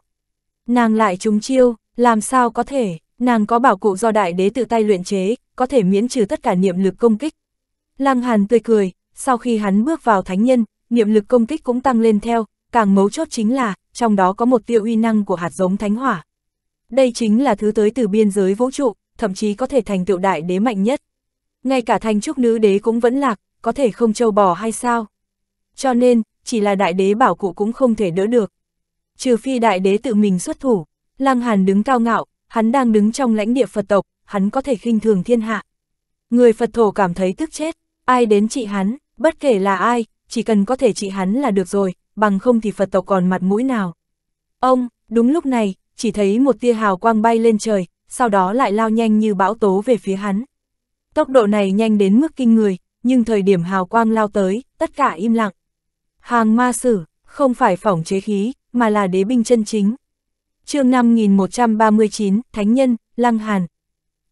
Nàng lại trúng chiêu, làm sao có thể, nàng có bảo cụ do đại đế tự tay luyện chế, có thể miễn trừ tất cả niệm lực công kích. Lăng Hàn tươi cười, sau khi hắn bước vào thánh nhân, niệm lực công kích cũng tăng lên theo, càng mấu chốt chính là, trong đó có một tiêu uy năng của hạt giống thánh hỏa, đây chính là thứ tới từ biên giới vũ trụ, thậm chí có thể thành tựu đại đế mạnh nhất. Ngay cả thành trúc nữ đế cũng vẫn lạc, có thể không trâu bò hay sao? Cho nên, chỉ là đại đế bảo cụ cũng không thể đỡ được. Trừ phi đại đế tự mình xuất thủ, Lăng Hàn đứng cao ngạo, hắn đang đứng trong lãnh địa Phật tộc, hắn có thể khinh thường thiên hạ. Người Phật thổ cảm thấy tức chết, ai đến trị hắn, bất kể là ai, chỉ cần có thể trị hắn là được rồi, bằng không thì Phật tộc còn mặt mũi nào. Ông, đúng lúc này, chỉ thấy một tia hào quang bay lên trời, sau đó lại lao nhanh như bão tố về phía hắn. Tốc độ này nhanh đến mức kinh người, nhưng thời điểm hào quang lao tới, tất cả im lặng. Hàng ma sử, không phải phỏng chế khí, mà là đế binh chân chính. chương 5139, Thánh Nhân, Lăng Hàn.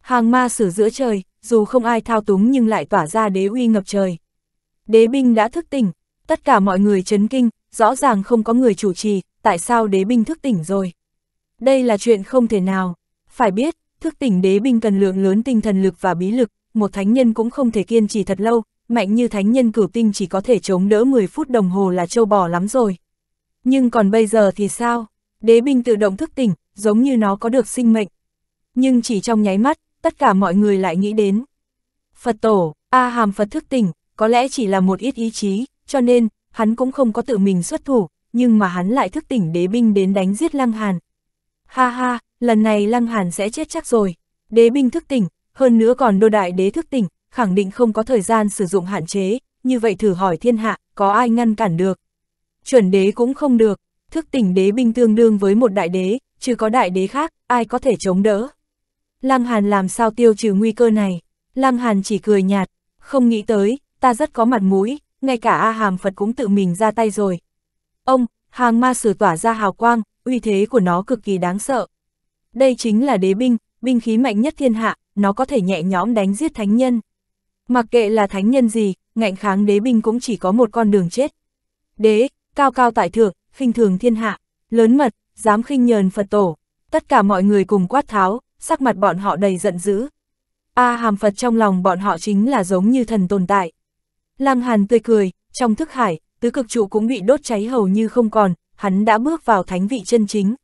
Hàng ma sử giữa trời, dù không ai thao túng nhưng lại tỏa ra đế uy ngập trời. Đế binh đã thức tỉnh, tất cả mọi người chấn kinh, rõ ràng không có người chủ trì, tại sao đế binh thức tỉnh rồi. Đây là chuyện không thể nào. Phải biết, thức tỉnh đế binh cần lượng lớn tinh thần lực và bí lực, một thánh nhân cũng không thể kiên trì thật lâu, mạnh như thánh nhân cửu tinh chỉ có thể chống đỡ 10 phút đồng hồ là trâu bò lắm rồi. Nhưng còn bây giờ thì sao? Đế binh tự động thức tỉnh, giống như nó có được sinh mệnh. Nhưng chỉ trong nháy mắt, tất cả mọi người lại nghĩ đến. Phật tổ, A Hàm Phật thức tỉnh, có lẽ chỉ là một ít ý chí, cho nên, hắn cũng không có tự mình xuất thủ, nhưng mà hắn lại thức tỉnh đế binh đến đánh giết Lăng Hàn, Ha ha, lần này Lăng Hàn sẽ chết chắc rồi. Đế binh thức tỉnh, hơn nữa còn đô đại đế thức tỉnh, khẳng định không có thời gian sử dụng hạn chế, như vậy thử hỏi thiên hạ, có ai ngăn cản được. Chuẩn đế cũng không được, thức tỉnh đế binh tương đương với một đại đế, chứ có đại đế khác, ai có thể chống đỡ. Lăng Hàn làm sao tiêu trừ nguy cơ này? Lăng Hàn chỉ cười nhạt, không nghĩ tới, ta rất có mặt mũi, ngay cả A Hàm Phật cũng tự mình ra tay rồi. Ông, hàng ma sử tỏa ra hào quang, uy thế của nó cực kỳ đáng sợ. Đây chính là đế binh, binh khí mạnh nhất thiên hạ, nó có thể nhẹ nhõm đánh giết thánh nhân. Mặc kệ là thánh nhân gì, ngạnh kháng đế binh cũng chỉ có một con đường chết. Đế, cao cao tại thượng, khinh thường thiên hạ, lớn mật, dám khinh nhờn Phật tổ. Tất cả mọi người cùng quát tháo, sắc mặt bọn họ đầy giận dữ. A à, hàm Phật trong lòng bọn họ chính là giống như thần tồn tại. Lăng Hàn tươi cười, trong thức hải, tứ cực trụ cũng bị đốt cháy hầu như không còn, hắn đã bước vào thánh vị chân chính.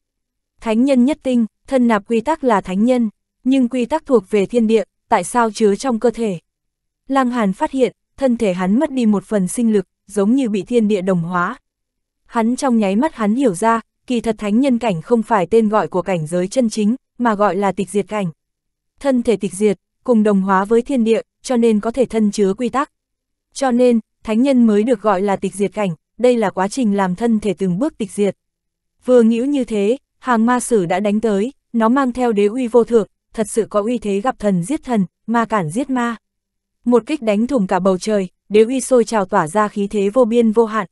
Thánh nhân nhất tinh, thân nạp quy tắc là thánh nhân, nhưng quy tắc thuộc về thiên địa, tại sao chứa trong cơ thể? Lăng Hàn phát hiện, thân thể hắn mất đi một phần sinh lực, giống như bị thiên địa đồng hóa. Hắn trong nháy mắt hắn hiểu ra, kỳ thật thánh nhân cảnh không phải tên gọi của cảnh giới chân chính, mà gọi là tịch diệt cảnh. Thân thể tịch diệt, cùng đồng hóa với thiên địa, cho nên có thể thân chứa quy tắc. Cho nên, thánh nhân mới được gọi là tịch diệt cảnh, đây là quá trình làm thân thể từng bước tịch diệt. Vừa nghĩ như thế, hàng ma sử đã đánh tới, nó mang theo đế uy vô thượng, thật sự có uy thế gặp thần giết thần, ma cản giết ma. Một kích đánh thủng cả bầu trời, đế uy sôi trào tỏa ra khí thế vô biên vô hạn.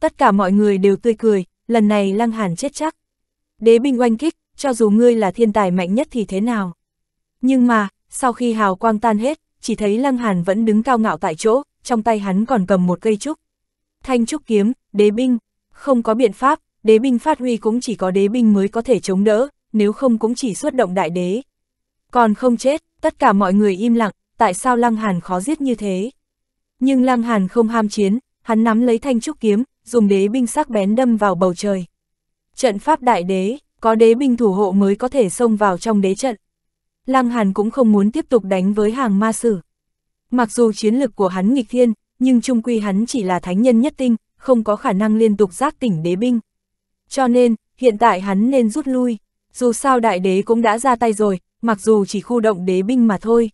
Tất cả mọi người đều tươi cười, lần này lăng hàn chết chắc. Đế binh oanh kích, cho dù ngươi là thiên tài mạnh nhất thì thế nào. Nhưng mà, sau khi hào quang tan hết, chỉ thấy lăng hàn vẫn đứng cao ngạo tại chỗ, trong tay hắn còn cầm một cây trúc. Thanh trúc kiếm, đế binh, không có biện pháp, đế binh phát huy cũng chỉ có đế binh mới có thể chống đỡ, nếu không cũng chỉ xuất động đại đế. Còn không chết, tất cả mọi người im lặng, tại sao Lăng Hàn khó giết như thế? Nhưng Lăng Hàn không ham chiến, hắn nắm lấy thanh trúc kiếm, dùng đế binh sắc bén đâm vào bầu trời. Trận pháp đại đế, có đế binh thủ hộ mới có thể xông vào trong đế trận. Lăng Hàn cũng không muốn tiếp tục đánh với hàng ma sử. Mặc dù chiến lực của hắn nghịch thiên, nhưng trung quy hắn chỉ là thánh nhân nhất tinh, không có khả năng liên tục giác tỉnh đế binh. Cho nên, hiện tại hắn nên rút lui, dù sao đại đế cũng đã ra tay rồi, mặc dù chỉ khu động đế binh mà thôi.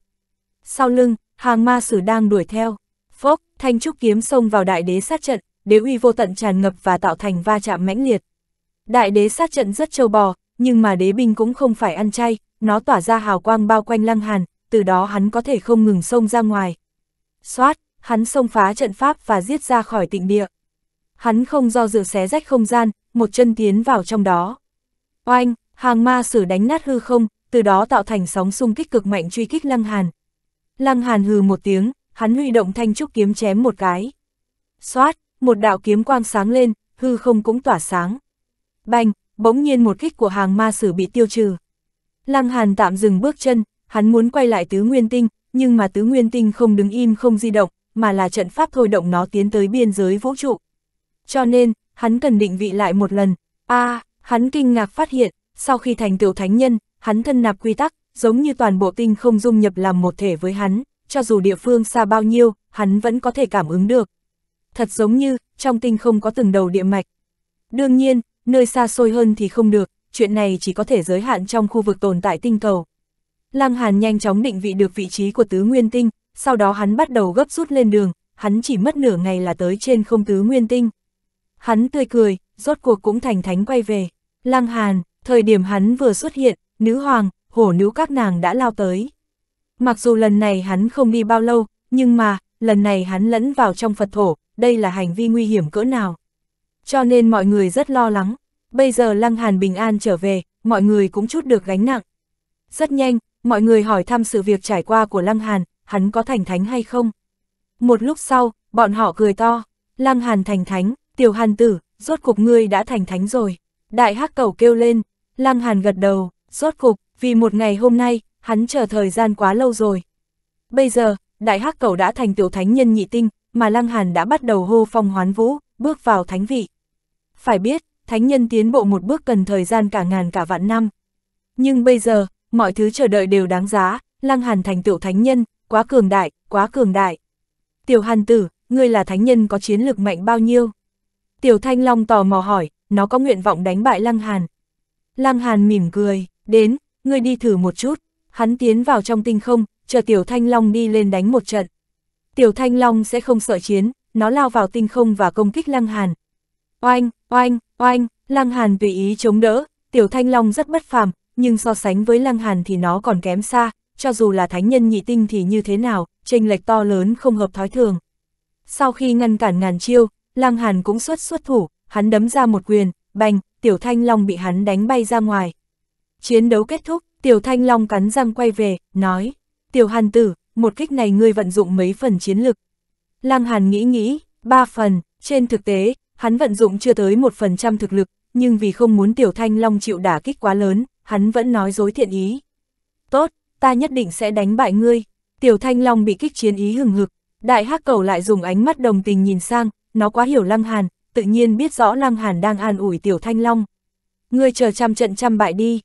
Sau lưng, hàng ma sử đang đuổi theo. Phốc, thanh trúc kiếm xông vào đại đế sát trận, đế uy vô tận tràn ngập và tạo thành va chạm mãnh liệt. Đại đế sát trận rất trâu bò, nhưng mà đế binh cũng không phải ăn chay, nó tỏa ra hào quang bao quanh lăng hàn, từ đó hắn có thể không ngừng xông ra ngoài. Xoát, hắn xông phá trận pháp và giết ra khỏi tịnh địa. Hắn không do dự xé rách không gian, một chân tiến vào trong đó. Oanh, hàng ma sử đánh nát hư không, từ đó tạo thành sóng xung kích cực mạnh truy kích Lăng Hàn. Lăng Hàn hừ một tiếng, hắn huy động thanh trúc kiếm chém một cái. Xoát, một đạo kiếm quang sáng lên, hư không cũng tỏa sáng. Bành, bỗng nhiên một kích của hàng ma sử bị tiêu trừ. Lăng Hàn tạm dừng bước chân, hắn muốn quay lại tứ nguyên tinh, nhưng mà tứ nguyên tinh không đứng im không di động, mà là trận pháp thôi động nó tiến tới biên giới vũ trụ. Cho nên, hắn cần định vị lại một lần. a à, hắn kinh ngạc phát hiện, sau khi thành tựu thánh nhân, hắn thân nạp quy tắc, giống như toàn bộ tinh không dung nhập làm một thể với hắn, cho dù địa phương xa bao nhiêu, hắn vẫn có thể cảm ứng được. Thật giống như, trong tinh không có từng đầu địa mạch. Đương nhiên, nơi xa xôi hơn thì không được, chuyện này chỉ có thể giới hạn trong khu vực tồn tại tinh cầu. Lăng Hàn nhanh chóng định vị được vị trí của tứ nguyên tinh, sau đó hắn bắt đầu gấp rút lên đường, hắn chỉ mất nửa ngày là tới trên không tứ nguyên tinh. Hắn tươi cười, rốt cuộc cũng thành thánh quay về. Lăng Hàn, thời điểm hắn vừa xuất hiện, nữ hoàng, hổ nữ các nàng đã lao tới. Mặc dù lần này hắn không đi bao lâu, nhưng mà, lần này hắn lẫn vào trong Phật thổ, đây là hành vi nguy hiểm cỡ nào. Cho nên mọi người rất lo lắng. Bây giờ Lăng Hàn bình an trở về, mọi người cũng chút được gánh nặng. Rất nhanh, mọi người hỏi thăm sự việc trải qua của Lăng Hàn, hắn có thành thánh hay không? Một lúc sau, bọn họ cười to, Lăng Hàn thành thánh, tiểu hàn tử, rốt cục ngươi đã thành thánh rồi. Đại hắc cầu kêu lên, Lăng Hàn gật đầu, rốt cục, vì một ngày hôm nay, hắn chờ thời gian quá lâu rồi. Bây giờ, đại hắc cầu đã thành tiểu thánh nhân nhị tinh, mà Lăng Hàn đã bắt đầu hô phong hoán vũ, bước vào thánh vị. Phải biết, thánh nhân tiến bộ một bước cần thời gian cả ngàn cả vạn năm. Nhưng bây giờ, mọi thứ chờ đợi đều đáng giá, Lăng Hàn thành tiểu thánh nhân, quá cường đại, quá cường đại. Tiểu Hàn Tử, ngươi là thánh nhân có chiến lược mạnh bao nhiêu? Tiểu Thanh Long tò mò hỏi, nó có nguyện vọng đánh bại Lăng Hàn. Lăng Hàn mỉm cười, đến, ngươi đi thử một chút. Hắn tiến vào trong tinh không, chờ Tiểu Thanh Long đi lên đánh một trận. Tiểu Thanh Long sẽ không sợ chiến, nó lao vào tinh không và công kích Lăng Hàn. Oanh, oanh, oanh, Lăng Hàn tùy ý chống đỡ, Tiểu Thanh Long rất bất phàm, nhưng so sánh với Lăng Hàn thì nó còn kém xa, cho dù là thánh nhân nhị tinh thì như thế nào, tranh lệch to lớn không hợp thói thường. Sau khi ngăn cản ngàn chiêu, Lăng Hàn cũng xuất xuất thủ, hắn đấm ra một quyền, bành, Tiểu Thanh Long bị hắn đánh bay ra ngoài. Chiến đấu kết thúc, Tiểu Thanh Long cắn răng quay về, nói, Tiểu Hàn tử, một kích này ngươi vận dụng mấy phần chiến lực. Lăng Hàn nghĩ nghĩ, ba phần, trên thực tế, hắn vận dụng chưa tới một phần trăm thực lực, nhưng vì không muốn Tiểu Thanh Long chịu đả kích quá lớn, hắn vẫn nói dối thiện ý. Tốt, ta nhất định sẽ đánh bại ngươi. Tiểu Thanh Long bị kích chiến ý hừng hực, đại hắc cầu lại dùng ánh mắt đồng tình nhìn sang, nó quá hiểu Lăng Hàn, tự nhiên biết rõ Lăng Hàn đang an ủi Tiểu Thanh Long. Ngươi chờ trăm trận trăm bại đi,